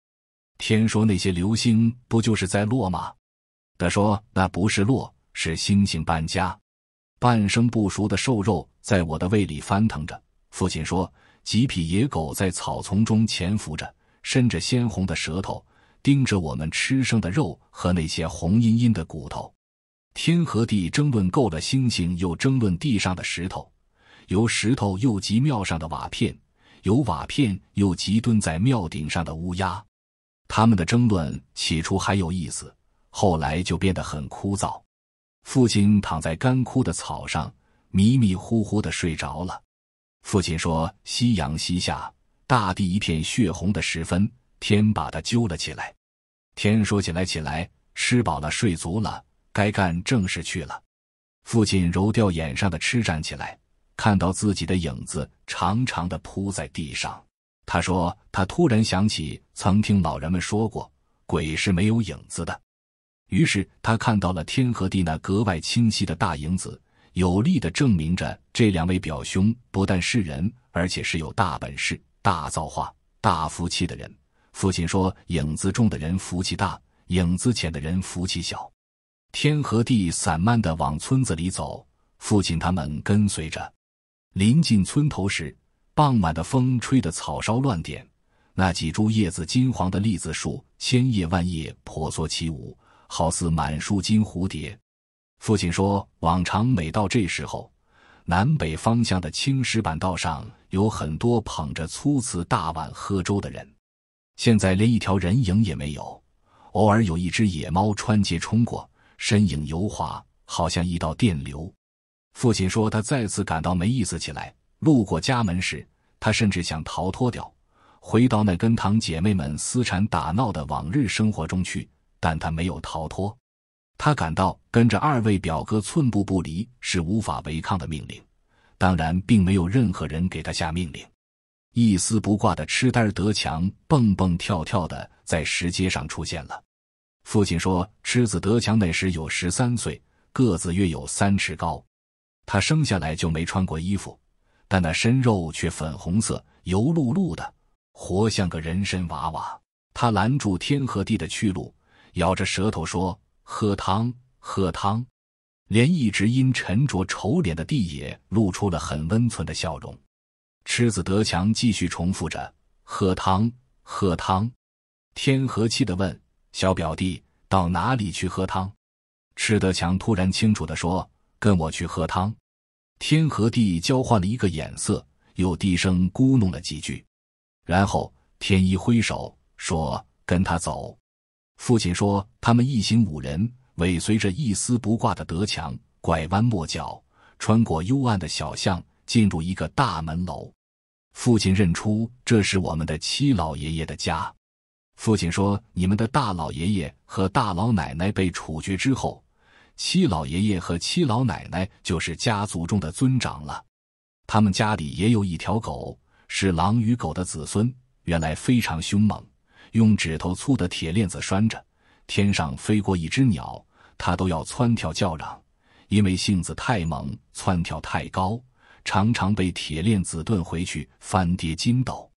天说那些流星不就是在落吗？他说：“那不是落，是星星搬家。”半生不熟的瘦肉在我的胃里翻腾着。父亲说：“几匹野狗在草丛中潜伏着。”伸着鲜红的舌头，盯着我们吃剩的肉和那些红阴阴的骨头。天和地争论够了，星星又争论地上的石头，由石头又及庙上的瓦片，由瓦片又及蹲在庙顶上的乌鸦。他们的争论起初还有意思，后来就变得很枯燥。父亲躺在干枯的草上，迷迷糊糊的睡着了。父亲说：“夕阳西下。”大地一片血红的时分，天把他揪了起来。天说：“起来，起来！吃饱了，睡足了，该干正事去了。”父亲揉掉眼上的痴，站起来，看到自己的影子长长的铺在地上。他说：“他突然想起曾听老人们说过，鬼是没有影子的。”于是他看到了天和地那格外清晰的大影子，有力的证明着这两位表兄不但是人，而且是有大本事。大造化、大福气的人，父亲说：“影子重的人福气大，影子浅的人福气小。”天和地散漫的往村子里走，父亲他们跟随着。临近村头时，傍晚的风吹得草梢乱点，那几株叶子金黄的栗子树，千叶万叶婆娑起舞，好似满树金蝴蝶。父亲说：“往常每到这时候。”南北方向的青石板道上有很多捧着粗瓷大碗喝粥的人，现在连一条人影也没有。偶尔有一只野猫穿街冲过，身影油滑，好像一道电流。父亲说，他再次感到没意思起来。路过家门时，他甚至想逃脱掉，回到那跟堂姐妹们私缠打闹的往日生活中去，但他没有逃脱。他感到跟着二位表哥寸步不离是无法违抗的命令，当然，并没有任何人给他下命令。一丝不挂的痴呆儿德强蹦蹦跳跳的在石阶上出现了。父亲说，痴子德强那时有十三岁，个子约有三尺高。他生下来就没穿过衣服，但那身肉却粉红色、油漉漉的，活像个人参娃娃。他拦住天和地的去路，咬着舌头说。喝汤，喝汤，连一直因沉着丑脸的地野露出了很温存的笑容。痴子德强继续重复着：“喝汤，喝汤。”天和气的问：“小表弟，到哪里去喝汤？”痴德强突然清楚的说：“跟我去喝汤。”天和地交换了一个眼色，又低声咕哝了几句，然后天一挥手说：“跟他走。”父亲说：“他们一行五人尾随着一丝不挂的德强，拐弯抹角，穿过幽暗的小巷，进入一个大门楼。父亲认出这是我们的七老爷爷的家。父亲说：‘你们的大老爷爷和大老奶奶被处决之后，七老爷爷和七老奶奶就是家族中的尊长了。他们家里也有一条狗，是狼与狗的子孙，原来非常凶猛。’”用指头粗的铁链子拴着，天上飞过一只鸟，它都要窜跳叫嚷，因为性子太猛，窜跳太高，常常被铁链子顿回去翻跌筋斗。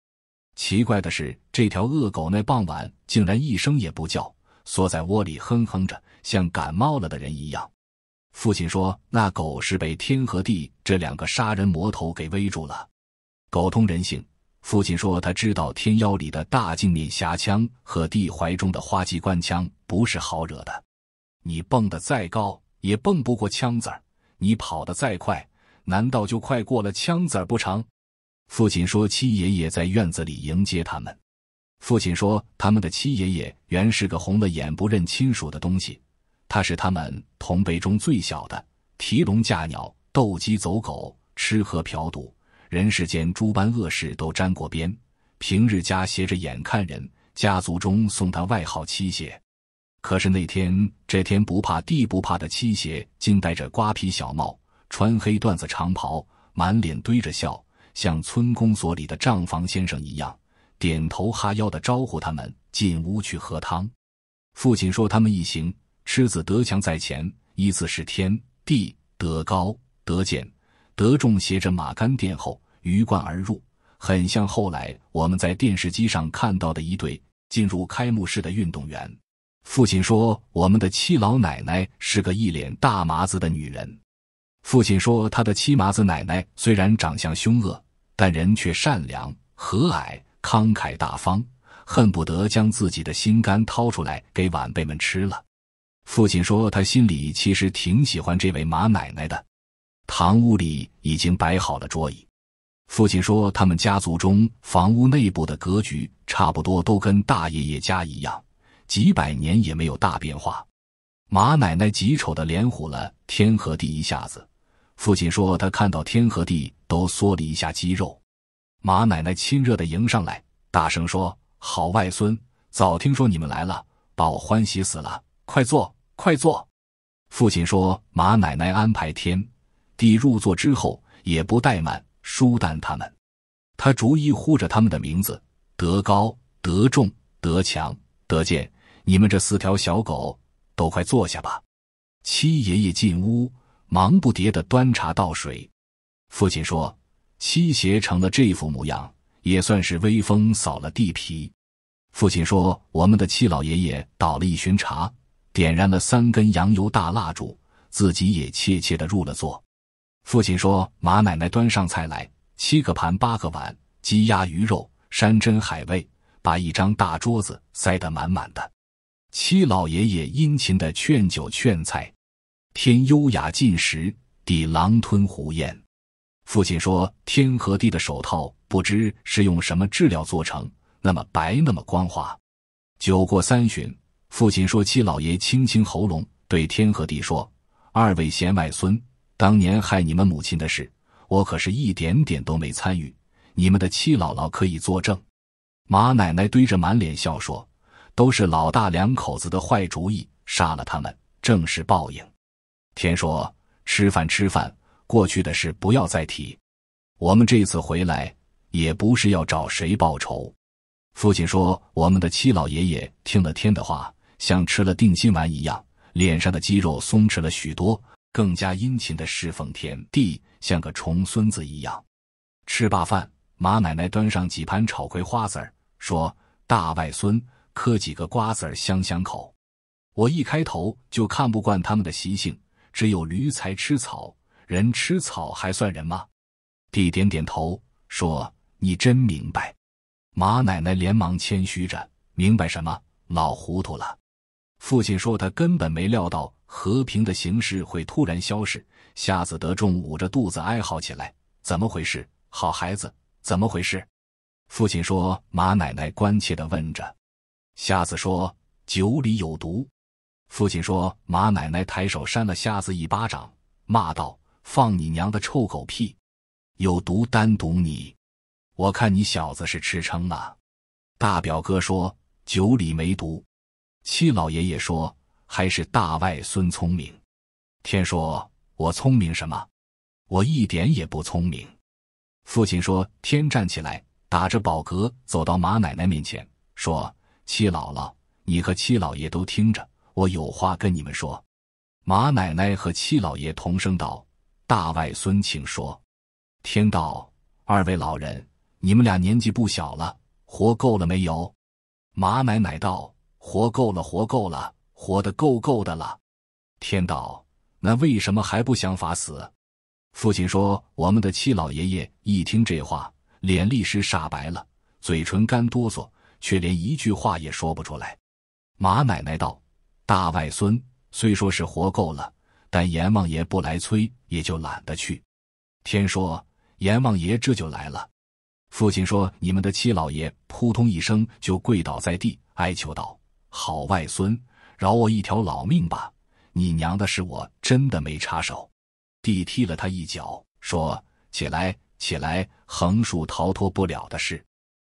奇怪的是，这条恶狗那傍晚竟然一声也不叫，缩在窝里哼哼着，像感冒了的人一样。父亲说，那狗是被天和地这两个杀人魔头给围住了。狗通人性。父亲说：“他知道天妖里的大镜面匣枪和地怀中的花机关枪不是好惹的，你蹦得再高也蹦不过枪子儿，你跑得再快，难道就快过了枪子儿不成？”父亲说：“七爷爷在院子里迎接他们。”父亲说：“他们的七爷爷原是个红了眼不认亲属的东西，他是他们同辈中最小的，提笼架鸟，斗鸡走狗，吃喝嫖赌。”人世间诸般恶事都沾过边，平日家斜着眼看人，家族中送他外号“七邪。可是那天，这天不怕地不怕的七邪，竟戴着瓜皮小帽，穿黑缎子长袍，满脸堆着笑，像村公所里的账房先生一样，点头哈腰的招呼他们进屋去喝汤。父亲说：“他们一行，‘吃子德强’在前，依次是天地德高德简、德仲携着马杆殿后，鱼贯而入，很像后来我们在电视机上看到的一对进入开幕式的运动员。父亲说：“我们的七老奶奶是个一脸大麻子的女人。”父亲说：“他的七麻子奶奶虽然长相凶恶，但人却善良和蔼，慷慨大方，恨不得将自己的心肝掏出来给晚辈们吃了。”父亲说：“他心里其实挺喜欢这位马奶奶的。”堂屋里已经摆好了桌椅，父亲说：“他们家族中房屋内部的格局差不多都跟大爷爷家一样，几百年也没有大变化。”马奶奶极丑的脸虎了天和地一下子。父亲说：“他看到天和地都缩了一下肌肉。”马奶奶亲热的迎上来，大声说：“好外孙，早听说你们来了，把我欢喜死了！快坐，快坐。”父亲说：“马奶奶安排天。”弟入座之后，也不怠慢舒丹他们，他逐一呼着他们的名字：德高、德重、德强、德健，你们这四条小狗都快坐下吧。七爷爷进屋，忙不迭的端茶倒水。父亲说：“七爷成了这副模样，也算是威风扫了地皮。”父亲说：“我们的七老爷爷倒了一巡茶，点燃了三根洋油大蜡烛，自己也怯怯的入了座。”父亲说：“马奶奶端上菜来，七个盘八个碗，鸡鸭鱼肉，山珍海味，把一张大桌子塞得满满的。七老爷爷殷勤的劝酒劝菜，天优雅进食，地狼吞虎咽。”父亲说：“天和地的手套，不知是用什么质料做成，那么白，那么光滑。”酒过三巡，父亲说：“七老爷，清清喉咙，对天和地说：‘二位贤外孙。’”当年害你们母亲的事，我可是一点点都没参与。你们的七姥姥可以作证。马奶奶堆着满脸笑说：“都是老大两口子的坏主意，杀了他们正是报应。”天说：“吃饭吃饭，过去的事不要再提。我们这次回来也不是要找谁报仇。”父亲说：“我们的七老爷爷听了天的话，像吃了定心丸一样，脸上的肌肉松弛了许多。”更加殷勤的侍奉天地，像个重孙子一样。吃罢饭，马奶奶端上几盘炒葵花籽儿，说：“大外孙磕几个瓜子儿，香香口。”我一开头就看不惯他们的习性，只有驴才吃草，人吃草还算人吗？弟点点头说：“你真明白。”马奶奶连忙谦虚着：“明白什么？老糊涂了。”父亲说：“他根本没料到。”和平的形势会突然消失。瞎子德仲捂着肚子哀嚎起来：“怎么回事？好孩子，怎么回事？”父亲说。马奶奶关切的问着。瞎子说：“酒里有毒。”父亲说。马奶奶抬手扇了瞎子一巴掌，骂道：“放你娘的臭狗屁！有毒，单独你！我看你小子是吃撑了。”大表哥说：“酒里没毒。”七老爷爷说。还是大外孙聪明。天说：“我聪明什么？我一点也不聪明。”父亲说：“天站起来，打着饱嗝，走到马奶奶面前，说：‘七姥姥，你和七老爷都听着，我有话跟你们说。’”马奶奶和七老爷同声道：“大外孙，请说。”天道：“二位老人，你们俩年纪不小了，活够了没有？”马奶奶道：“活够了，活够了。”活得够够的了，天道，那为什么还不想法死？父亲说：“我们的七老爷爷一听这话，脸立时煞白了，嘴唇干哆嗦，却连一句话也说不出来。”马奶奶道：“大外孙虽说是活够了，但阎王爷不来催，也就懒得去。”天说：“阎王爷这就来了。”父亲说：“你们的七老爷扑通一声就跪倒在地，哀求道：‘好外孙。’”饶我一条老命吧！你娘的是我真的没插手。弟踢了他一脚，说：“起来，起来！横竖逃脱不了的事。”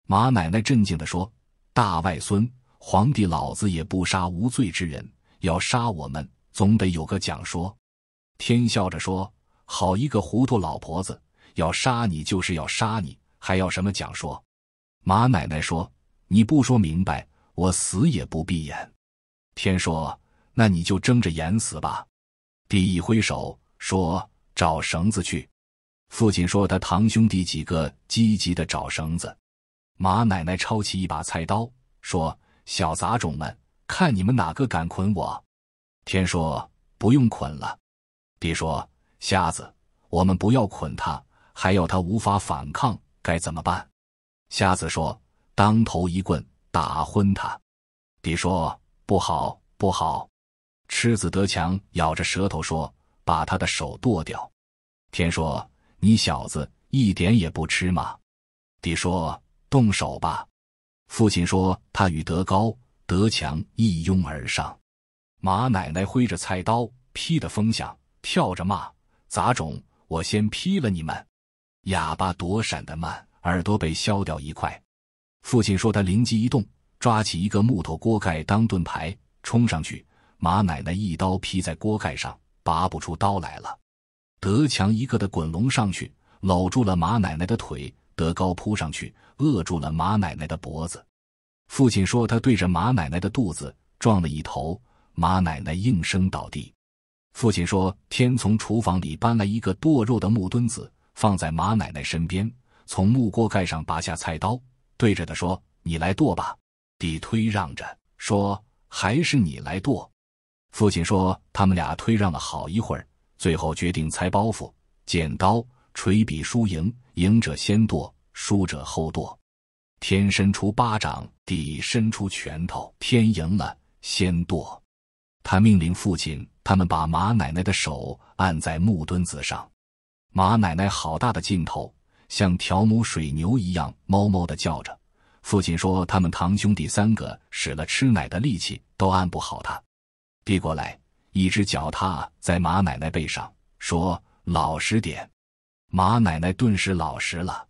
马奶奶镇静的说：“大外孙，皇帝老子也不杀无罪之人，要杀我们，总得有个讲说。”天笑着说：“好一个糊涂老婆子！要杀你就是要杀你，还要什么讲说？”马奶奶说：“你不说明白，我死也不闭眼。”天说：“那你就睁着眼死吧。”地一挥手说：“找绳子去。”父亲说：“他堂兄弟几个积极的找绳子。”马奶奶抄起一把菜刀说：“小杂种们，看你们哪个敢捆我！”天说：“不用捆了。”地说：“瞎子，我们不要捆他，还要他无法反抗，该怎么办？”瞎子说：“当头一棍打昏他。”地说。不好，不好！吃子德强咬着舌头说：“把他的手剁掉。”天说：“你小子一点也不吃吗？”地说：“动手吧。”父亲说：“他与德高、德强一拥而上。”马奶奶挥着菜刀劈的风响，跳着骂：“杂种！我先劈了你们！”哑巴躲闪的慢，耳朵被削掉一块。父亲说：“他灵机一动。”抓起一个木头锅盖当盾牌，冲上去，马奶奶一刀劈在锅盖上，拔不出刀来了。德强一个的滚龙上去，搂住了马奶奶的腿；德高扑上去，扼住了马奶奶的脖子。父亲说：“他对着马奶奶的肚子撞了一头，马奶奶应声倒地。”父亲说：“天从厨房里搬来一个剁肉的木墩子，放在马奶奶身边，从木锅盖上拔下菜刀，对着他说：‘你来剁吧。’”地推让着说：“还是你来剁。”父亲说：“他们俩推让了好一会儿，最后决定猜包袱、剪刀、锤、笔输赢，赢者先剁，输者后剁。”天伸出巴掌，地伸出拳头，天赢了，先剁。他命令父亲他们把马奶奶的手按在木墩子上。马奶奶好大的劲头，像条母水牛一样，哞哞的叫着。父亲说：“他们堂兄弟三个使了吃奶的力气，都按不好他。”递过来一只脚踏在马奶奶背上，说：“老实点。”马奶奶顿时老实了。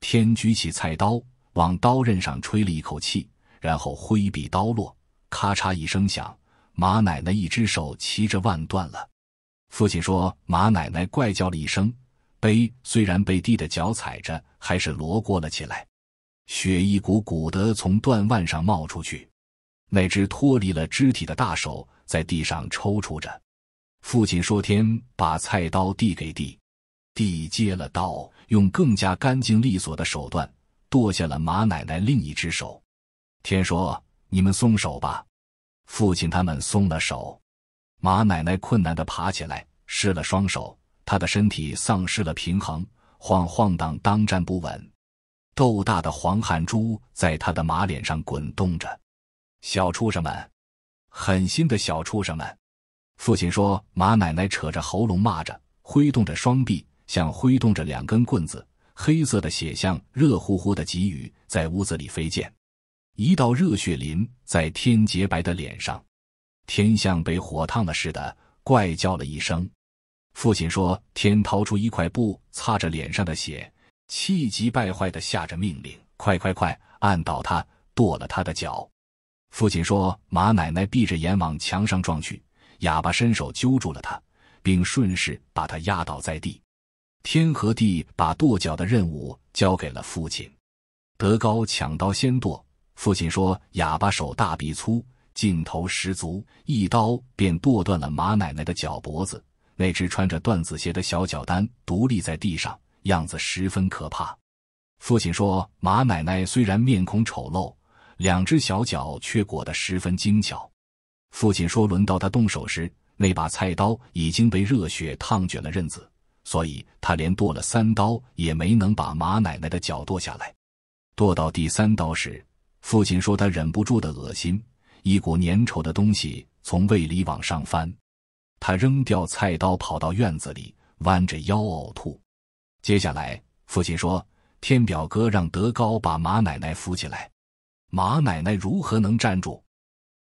天举起菜刀，往刀刃上吹了一口气，然后挥臂刀落，咔嚓一声响，马奶奶一只手骑着腕断了。父亲说：“马奶奶怪叫了一声，碑虽然被地的脚踩着，还是罗锅了起来。”血一股股的从断腕上冒出去，那只脱离了肢体的大手在地上抽搐着。父亲说：“天，把菜刀递给地。”地接了刀，用更加干净利索的手段剁下了马奶奶另一只手。天说：“你们松手吧。”父亲他们松了手，马奶奶困难的爬起来，失了双手，她的身体丧失了平衡，晃晃荡荡站不稳。豆大的黄汗珠在他的马脸上滚动着，小畜生们，狠心的小畜生们！父亲说。马奶奶扯着喉咙骂着，挥动着双臂，像挥动着两根棍子。黑色的血像热乎乎的急雨，在屋子里飞溅，一道热血淋在天洁白的脸上，天像被火烫了似的，怪叫了一声。父亲说。天掏出一块布，擦着脸上的血。气急败坏的下着命令：“快快快，按倒他，剁了他的脚！”父亲说：“马奶奶闭着眼往墙上撞去，哑巴伸手揪住了他，并顺势把他压倒在地。”天和地把剁脚的任务交给了父亲。德高抢刀先剁。父亲说：“哑巴手大臂粗，劲头十足，一刀便剁断了马奶奶的脚脖子。那只穿着缎子鞋的小脚丹独立在地上。”样子十分可怕。父亲说：“马奶奶虽然面孔丑陋，两只小脚却裹得十分精巧。”父亲说：“轮到他动手时，那把菜刀已经被热血烫卷了刃子，所以他连剁了三刀也没能把马奶奶的脚剁下来。剁到第三刀时，父亲说他忍不住的恶心，一股粘稠的东西从胃里往上翻，他扔掉菜刀，跑到院子里弯着腰呕吐。”接下来，父亲说：“天表哥让德高把马奶奶扶起来。马奶奶如何能站住？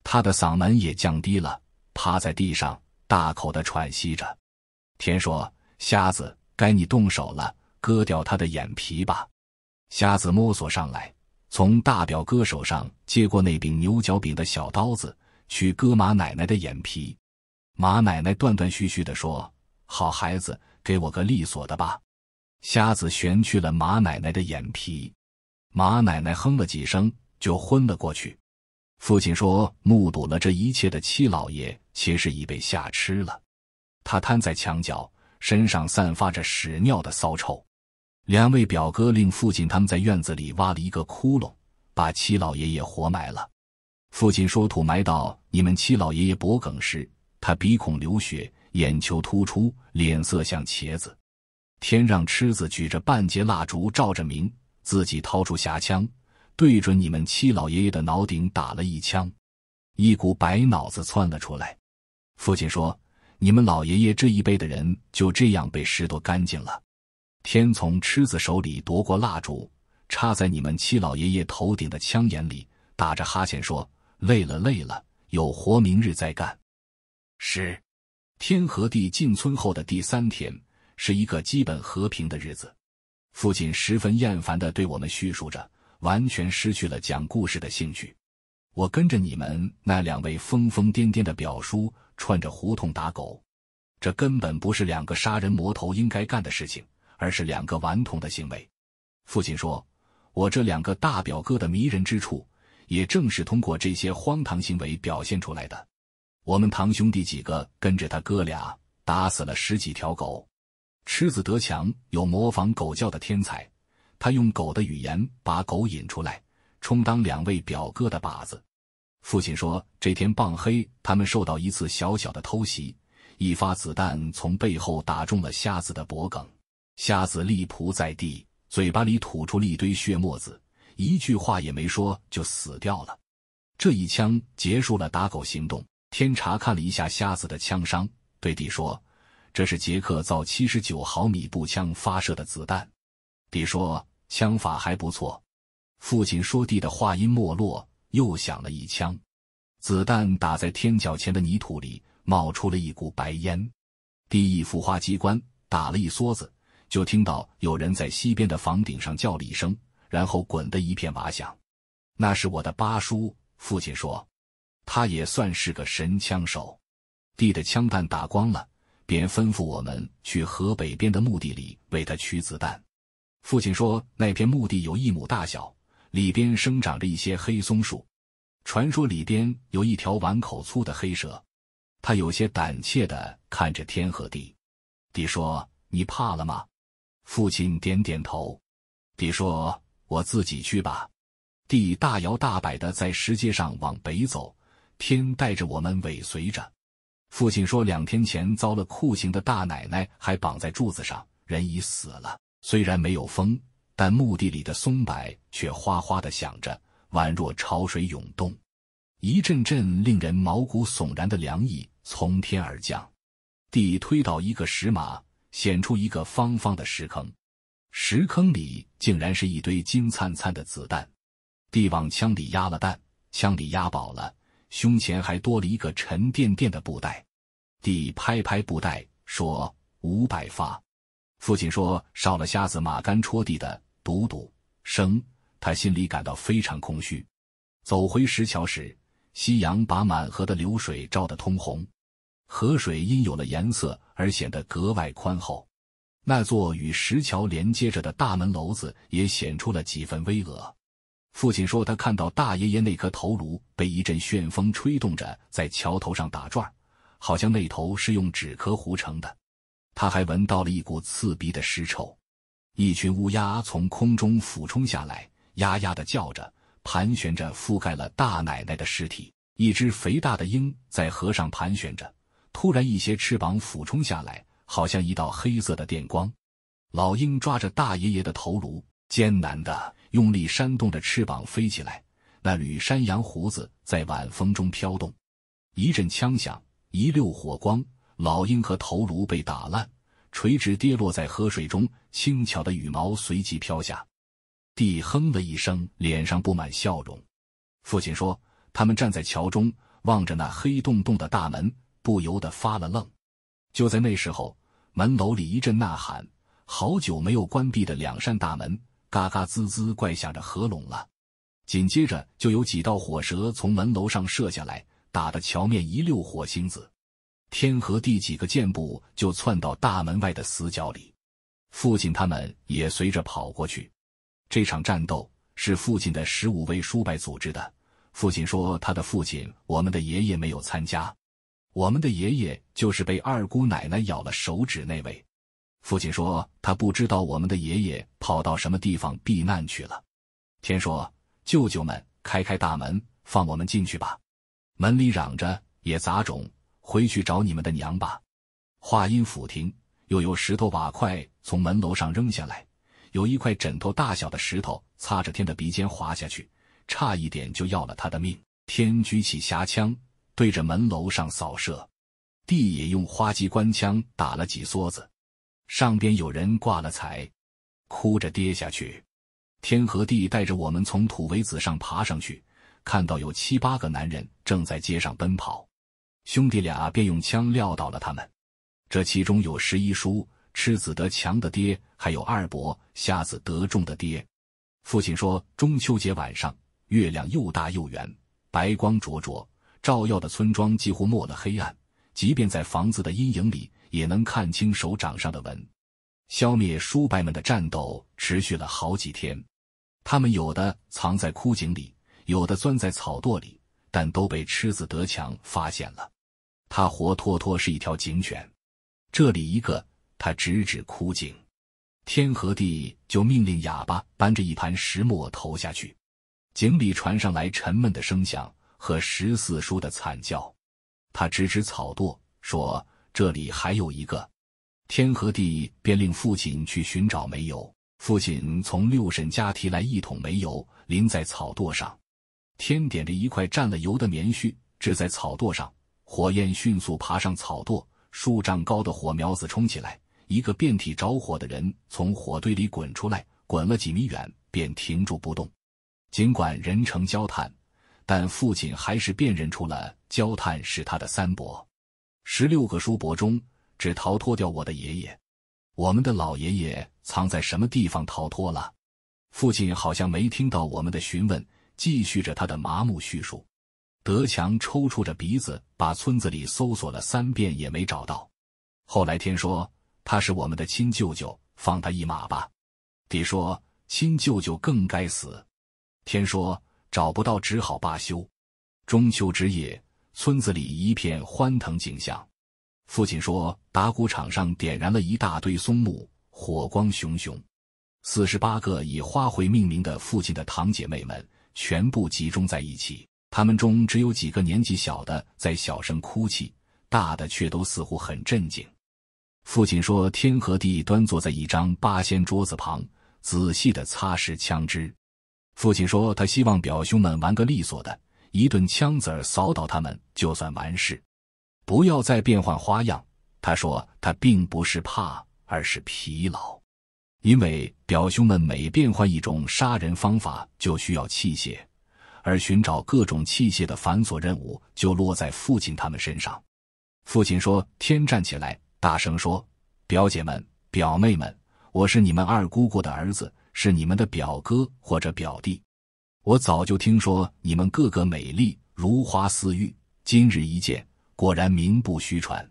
他的嗓门也降低了，趴在地上，大口的喘息着。”天说：“瞎子，该你动手了，割掉他的眼皮吧。”瞎子摸索上来，从大表哥手上接过那柄牛角柄的小刀子，去割马奶奶的眼皮。马奶奶断断续续地说：“好孩子，给我个利索的吧。”瞎子悬去了马奶奶的眼皮，马奶奶哼了几声就昏了过去。父亲说，目睹了这一切的七老爷其实已被吓痴了，他瘫在墙角，身上散发着屎尿的骚臭。两位表哥令父亲他们在院子里挖了一个窟窿，把七老爷也活埋了。父亲说，土埋到你们七老爷爷脖梗时，他鼻孔流血，眼球突出，脸色像茄子。天让痴子举着半截蜡烛照着明，自己掏出匣枪，对准你们七老爷爷的脑顶打了一枪，一股白脑子窜了出来。父亲说：“你们老爷爷这一辈的人就这样被拾掇干净了。”天从痴子手里夺过蜡烛，插在你们七老爷爷头顶的枪眼里，打着哈欠说：“累了累了，有活明日再干。”是，天和地进村后的第三天。是一个基本和平的日子，父亲十分厌烦地对我们叙述着，完全失去了讲故事的兴趣。我跟着你们那两位疯疯癫癫的表叔串着胡同打狗，这根本不是两个杀人魔头应该干的事情，而是两个顽童的行为。父亲说：“我这两个大表哥的迷人之处，也正是通过这些荒唐行为表现出来的。”我们堂兄弟几个跟着他哥俩打死了十几条狗。狮子德强有模仿狗叫的天才，他用狗的语言把狗引出来，充当两位表哥的靶子。父亲说，这天傍黑，他们受到一次小小的偷袭，一发子弹从背后打中了瞎子的脖颈，瞎子立扑在地，嘴巴里吐出了一堆血沫子，一句话也没说就死掉了。这一枪结束了打狗行动。天查看了一下瞎子的枪伤，对地说。这是杰克造七十九毫米步枪发射的子弹，弟说枪法还不错。父亲说：“弟的话音没落，又响了一枪，子弹打在天脚前的泥土里，冒出了一股白烟。”弟一副花机关，打了一梭子，就听到有人在西边的房顶上叫了一声，然后“滚”的一片瓦响。那是我的八叔。父亲说：“他也算是个神枪手。”弟的枪弹打光了。便吩咐我们去河北边的墓地里为他取子弹。父亲说：“那片墓地有一亩大小，里边生长着一些黑松树，传说里边有一条碗口粗的黑蛇。”他有些胆怯地看着天和地。地说：“你怕了吗？”父亲点点头。地说：“我自己去吧。”地大摇大摆地在石阶上往北走，天带着我们尾随着。父亲说，两天前遭了酷刑的大奶奶还绑在柱子上，人已死了。虽然没有风，但墓地里的松柏却哗哗的响着，宛若潮水涌动。一阵阵令人毛骨悚然的凉意从天而降。地推倒一个石马，显出一个方方的石坑。石坑里竟然是一堆金灿灿的子弹。地往枪里压了弹，枪里压饱了。胸前还多了一个沉甸甸的布袋，弟拍拍布袋说：“五百发。”父亲说：“少了瞎子马杆戳地的。”赌赌生，他心里感到非常空虚。走回石桥时，夕阳把满河的流水照得通红，河水因有了颜色而显得格外宽厚。那座与石桥连接着的大门楼子也显出了几分巍峨。父亲说：“他看到大爷爷那颗头颅被一阵旋风吹动着，在桥头上打转，好像那头是用纸壳糊成的。他还闻到了一股刺鼻的尸臭，一群乌鸦从空中俯冲下来，呀呀的叫着，盘旋着覆盖了大奶奶的尸体。一只肥大的鹰在河上盘旋着，突然一些翅膀俯冲下来，好像一道黑色的电光。老鹰抓着大爷爷的头颅，艰难的。”用力扇动着翅膀飞起来，那缕山羊胡子在晚风中飘动。一阵枪响，一溜火光，老鹰和头颅被打烂，垂直跌落在河水中，轻巧的羽毛随即飘下。地哼了一声，脸上布满笑容。父亲说：“他们站在桥中，望着那黑洞洞的大门，不由得发了愣。”就在那时候，门楼里一阵呐喊。好久没有关闭的两扇大门。嘎嘎滋滋怪响着合拢了，紧接着就有几道火舌从门楼上射下来，打得桥面一溜火星子。天和地几个箭步就窜到大门外的死角里，父亲他们也随着跑过去。这场战斗是父亲的十五位叔伯组织的。父亲说，他的父亲，我们的爷爷没有参加。我们的爷爷就是被二姑奶奶咬了手指那位。父亲说：“他不知道我们的爷爷跑到什么地方避难去了。”天说：“舅舅们，开开大门，放我们进去吧。”门里嚷着：“也杂种，回去找你们的娘吧！”话音甫停，又有石头瓦块从门楼上扔下来，有一块枕头大小的石头擦着天的鼻尖滑下去，差一点就要了他的命。天举起匣枪对着门楼上扫射，地也用花机关枪打了几梭子。上边有人挂了彩，哭着跌下去。天和地带着我们从土围子上爬上去，看到有七八个男人正在街上奔跑。兄弟俩便用枪撂倒了他们。这其中有十一叔吃子德强的爹，还有二伯瞎子德仲的爹。父亲说，中秋节晚上月亮又大又圆，白光灼灼，照耀的村庄几乎没了黑暗。即便在房子的阴影里。也能看清手掌上的纹。消灭叔伯们的战斗持续了好几天，他们有的藏在枯井里，有的钻在草垛里，但都被赤子德强发现了。他活脱脱是一条警犬。这里一个，他指指枯井，天和地就命令哑巴搬着一盘石磨投下去。井里传上来沉闷的声响和十四叔的惨叫。他指指草垛，说。这里还有一个，天和地便令父亲去寻找煤油。父亲从六婶家提来一桶煤油，淋在草垛上，天点着一块蘸了油的棉絮，置在草垛上。火焰迅速爬上草垛，数丈高的火苗子冲起来。一个遍体着火的人从火堆里滚出来，滚了几米远便停住不动。尽管人成焦炭，但父亲还是辨认出了焦炭是他的三伯。十六个叔伯中，只逃脱掉我的爷爷。我们的老爷爷藏在什么地方逃脱了？父亲好像没听到我们的询问，继续着他的麻木叙述。德强抽搐着鼻子，把村子里搜索了三遍也没找到。后来天说他是我们的亲舅舅，放他一马吧。爹说亲舅舅更该死。天说找不到只好罢休。中秋之夜。村子里一片欢腾景象。父亲说，打鼓场上点燃了一大堆松木，火光熊熊。四十八个以花魁命名的父亲的堂姐妹们全部集中在一起。他们中只有几个年纪小的在小声哭泣，大的却都似乎很镇静。父亲说，天和地端坐在一张八仙桌子旁，仔细的擦拭枪支。父亲说，他希望表兄们玩个利索的。一顿枪子儿扫倒他们就算完事，不要再变换花样。他说他并不是怕，而是疲劳，因为表兄们每变换一种杀人方法就需要器械，而寻找各种器械的繁琐任务就落在父亲他们身上。父亲说：“天站起来，大声说，表姐们、表妹们，我是你们二姑姑的儿子，是你们的表哥或者表弟。”我早就听说你们个个美丽如花似玉，今日一见，果然名不虚传。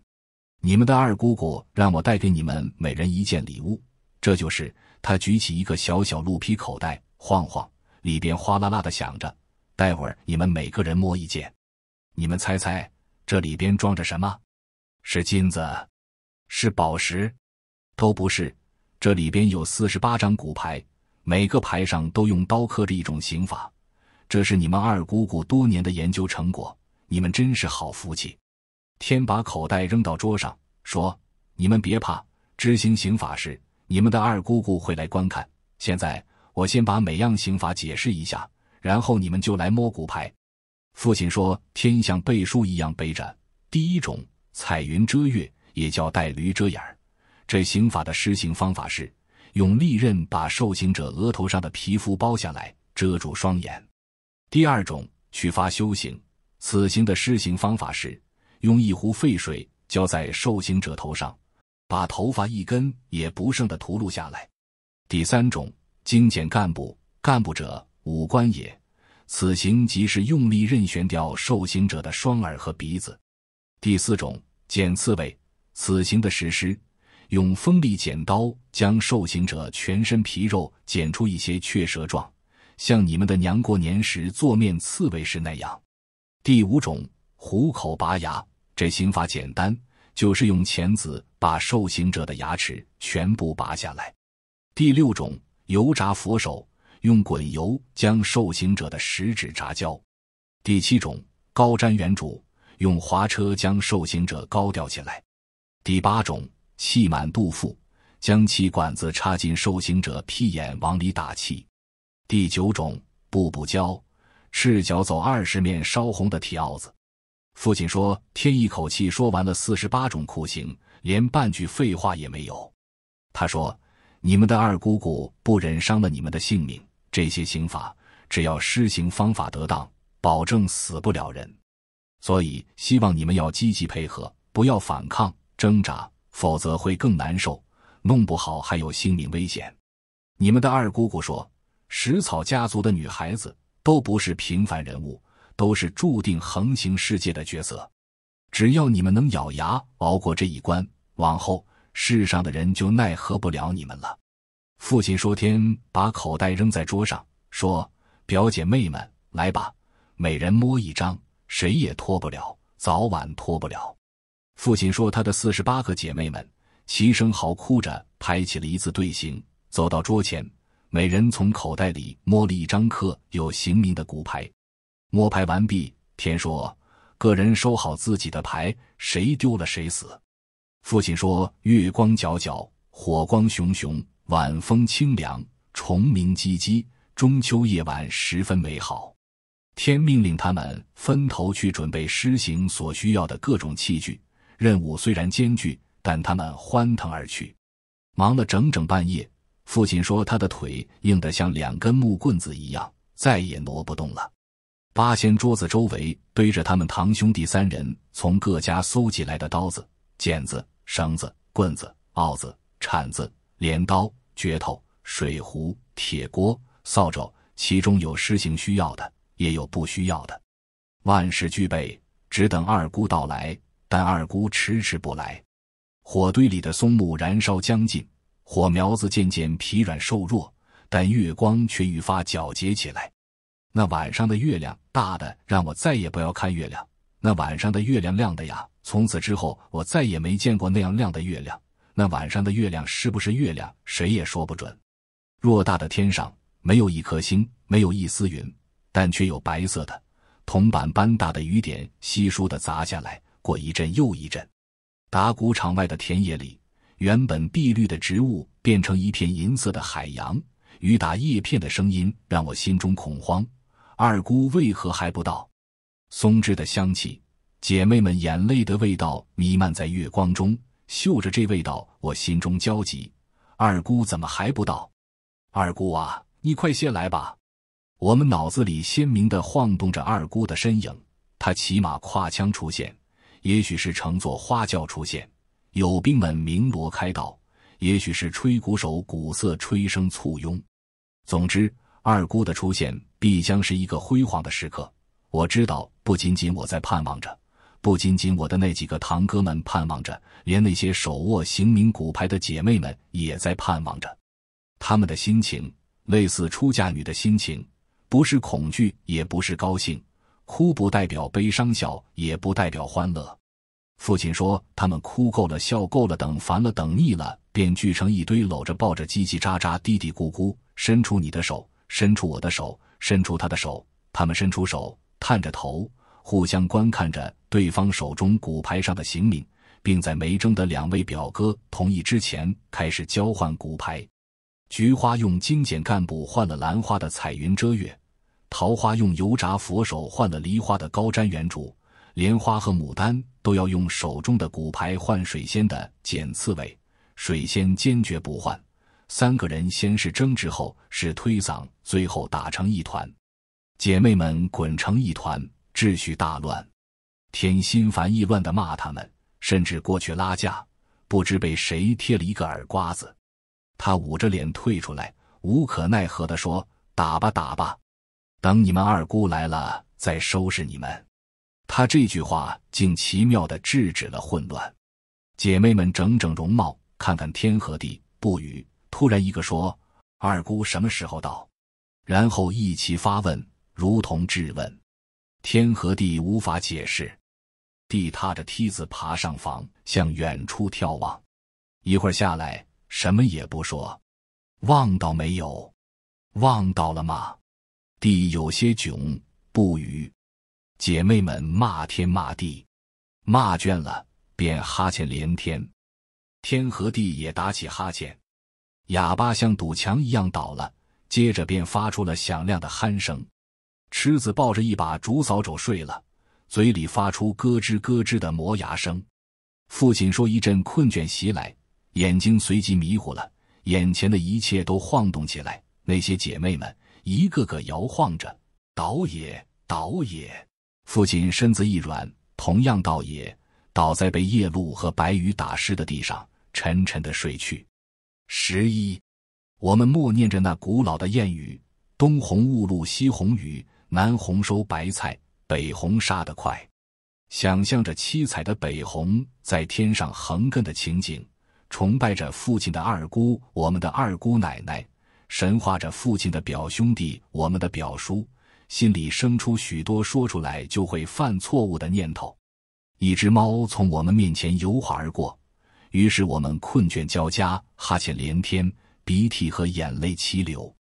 你们的二姑姑让我带给你们每人一件礼物，这就是她举起一个小小鹿皮口袋，晃晃里边哗啦啦的响着。待会儿你们每个人摸一件，你们猜猜这里边装着什么？是金子？是宝石？都不是，这里边有四十八张骨牌。每个牌上都用刀刻着一种刑法，这是你们二姑姑多年的研究成果。你们真是好福气。天把口袋扔到桌上，说：“你们别怕，执行刑法时，你们的二姑姑会来观看。现在我先把每样刑法解释一下，然后你们就来摸骨牌。”父亲说：“天像背书一样背着。第一种彩云遮月，也叫带驴遮眼儿。这刑法的施行方法是。”用利刃把受刑者额头上的皮肤剥下来，遮住双眼。第二种，取发修行，此行的施行方法是用一壶沸水浇在受刑者头上，把头发一根也不剩的屠戮下来。第三种，精简干部，干部者五官也，此行即是用力刃悬掉受刑者的双耳和鼻子。第四种，剪刺猬，此行的实施。用锋利剪刀将受刑者全身皮肉剪出一些雀舌状，像你们的娘过年时做面刺猬时那样。第五种，虎口拔牙，这刑罚简单，就是用钳子把受刑者的牙齿全部拔下来。第六种，油炸佛手，用滚油将受刑者的食指炸焦。第七种，高瞻远瞩，用滑车将受刑者高吊起来。第八种。气满肚腹，将其管子插进受刑者屁眼，往里打气。第九种，步步焦，赤脚走二十面烧红的铁鏊子。父亲说：“天一口气说完了四十八种酷刑，连半句废话也没有。”他说：“你们的二姑姑不忍伤了你们的性命，这些刑罚只要施行方法得当，保证死不了人。所以希望你们要积极配合，不要反抗挣扎。”否则会更难受，弄不好还有性命危险。你们的二姑姑说，食草家族的女孩子都不是平凡人物，都是注定横行世界的角色。只要你们能咬牙熬过这一关，往后世上的人就奈何不了你们了。父亲说：“天，把口袋扔在桌上，说，表姐妹们，来吧，每人摸一张，谁也脱不了，早晚脱不了。”父亲说：“他的四十八个姐妹们齐声嚎哭着排起了一字队形，走到桌前，每人从口袋里摸了一张刻有刑名的骨牌。摸牌完毕，天说：‘个人收好自己的牌，谁丢了谁死。’父亲说：‘月光皎皎，火光熊熊，晚风清凉，虫鸣唧唧，中秋夜晚十分美好。’天命令他们分头去准备施行所需要的各种器具。”任务虽然艰巨，但他们欢腾而去，忙了整整半夜。父亲说，他的腿硬得像两根木棍子一样，再也挪不动了。八仙桌子周围堆着他们堂兄弟三人从各家搜集来的刀子、剪子、绳子、棍子、鏊子、铲子、镰刀、镢头、水壶、铁锅、扫帚，其中有施行需要的，也有不需要的，万事俱备，只等二姑到来。但二姑迟迟不来，火堆里的松木燃烧将近，火苗子渐渐疲软瘦弱，但月光却愈发皎洁起来。那晚上的月亮大的让我再也不要看月亮，那晚上的月亮亮的呀，从此之后我再也没见过那样亮的月亮。那晚上的月亮是不是月亮，谁也说不准。偌大的天上没有一颗星，没有一丝云，但却有白色的铜板般大的雨点稀疏的砸下来。过一阵又一阵，打谷场外的田野里，原本碧绿的植物变成一片银色的海洋。雨打叶片的声音让我心中恐慌。二姑为何还不到？松脂的香气，姐妹们眼泪的味道弥漫在月光中。嗅着这味道，我心中焦急。二姑怎么还不到？二姑啊，你快些来吧！我们脑子里鲜明的晃动着二姑的身影。她骑马跨枪出现。也许是乘坐花轿出现，有兵们鸣锣开道；也许是吹鼓手鼓瑟吹笙簇拥。总之，二姑的出现必将是一个辉煌的时刻。我知道，不仅仅我在盼望着，不仅仅我的那几个堂哥们盼望着，连那些手握行名骨牌的姐妹们也在盼望着。他们的心情类似出嫁女的心情，不是恐惧，也不是高兴。哭不代表悲伤，笑也不代表欢乐。父亲说：“他们哭够了，笑够了，等烦了，等腻了，便聚成一堆，搂着抱着，叽叽喳喳，嘀嘀咕咕。伸出你的手，伸出我的手，伸出他的手。他们伸出手，探着头，互相观看着对方手中骨牌上的形名，并在没征的两位表哥同意之前，开始交换骨牌。菊花用精简干部换了兰花的彩云遮月。”桃花用油炸佛手换了梨花的高瞻远瞩，莲花和牡丹都要用手中的骨牌换水仙的剪刺猬，水仙坚决不换。三个人先是争执，后是推搡，最后打成一团。姐妹们滚成一团，秩序大乱。天心烦意乱的骂他们，甚至过去拉架，不知被谁贴了一个耳瓜子。他捂着脸退出来，无可奈何的说：“打吧，打吧。”等你们二姑来了，再收拾你们。他这句话竟奇妙的制止了混乱。姐妹们整整容貌，看看天和地，不语。突然一个说：“二姑什么时候到？”然后一齐发问，如同质问。天和地无法解释。地踏着梯子爬上房，向远处眺望。一会儿下来，什么也不说。望到没有？望到了吗？地有些窘，不语。姐妹们骂天骂地，骂倦了便哈欠连天。天和地也打起哈欠，哑巴像堵墙一样倒了，接着便发出了响亮的鼾声。池子抱着一把竹扫帚睡了，嘴里发出咯吱咯吱的磨牙声。父亲说一阵困倦袭来，眼睛随即迷糊了，眼前的一切都晃动起来。那些姐妹们。一个个摇晃着，倒也倒也。父亲身子一软，同样倒也倒在被夜露和白雨打湿的地上，沉沉的睡去。十一，我们默念着那古老的谚语：“东红误露西红雨，南红收白菜，北红杀得快。”想象着七彩的北红在天上横亘的情景，崇拜着父亲的二姑，我们的二姑奶奶。神化着父亲的表兄弟，我们的表叔，心里生出许多说出来就会犯错误的念头。一只猫从我们面前游滑而过，于是我们困倦交加，哈欠连天，鼻涕和眼泪齐流。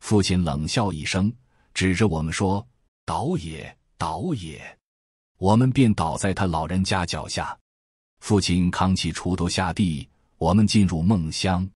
父亲冷笑一声，指着我们说：“倒也，倒也。”我们便倒在他老人家脚下。父亲扛起锄头下地，我们进入梦乡。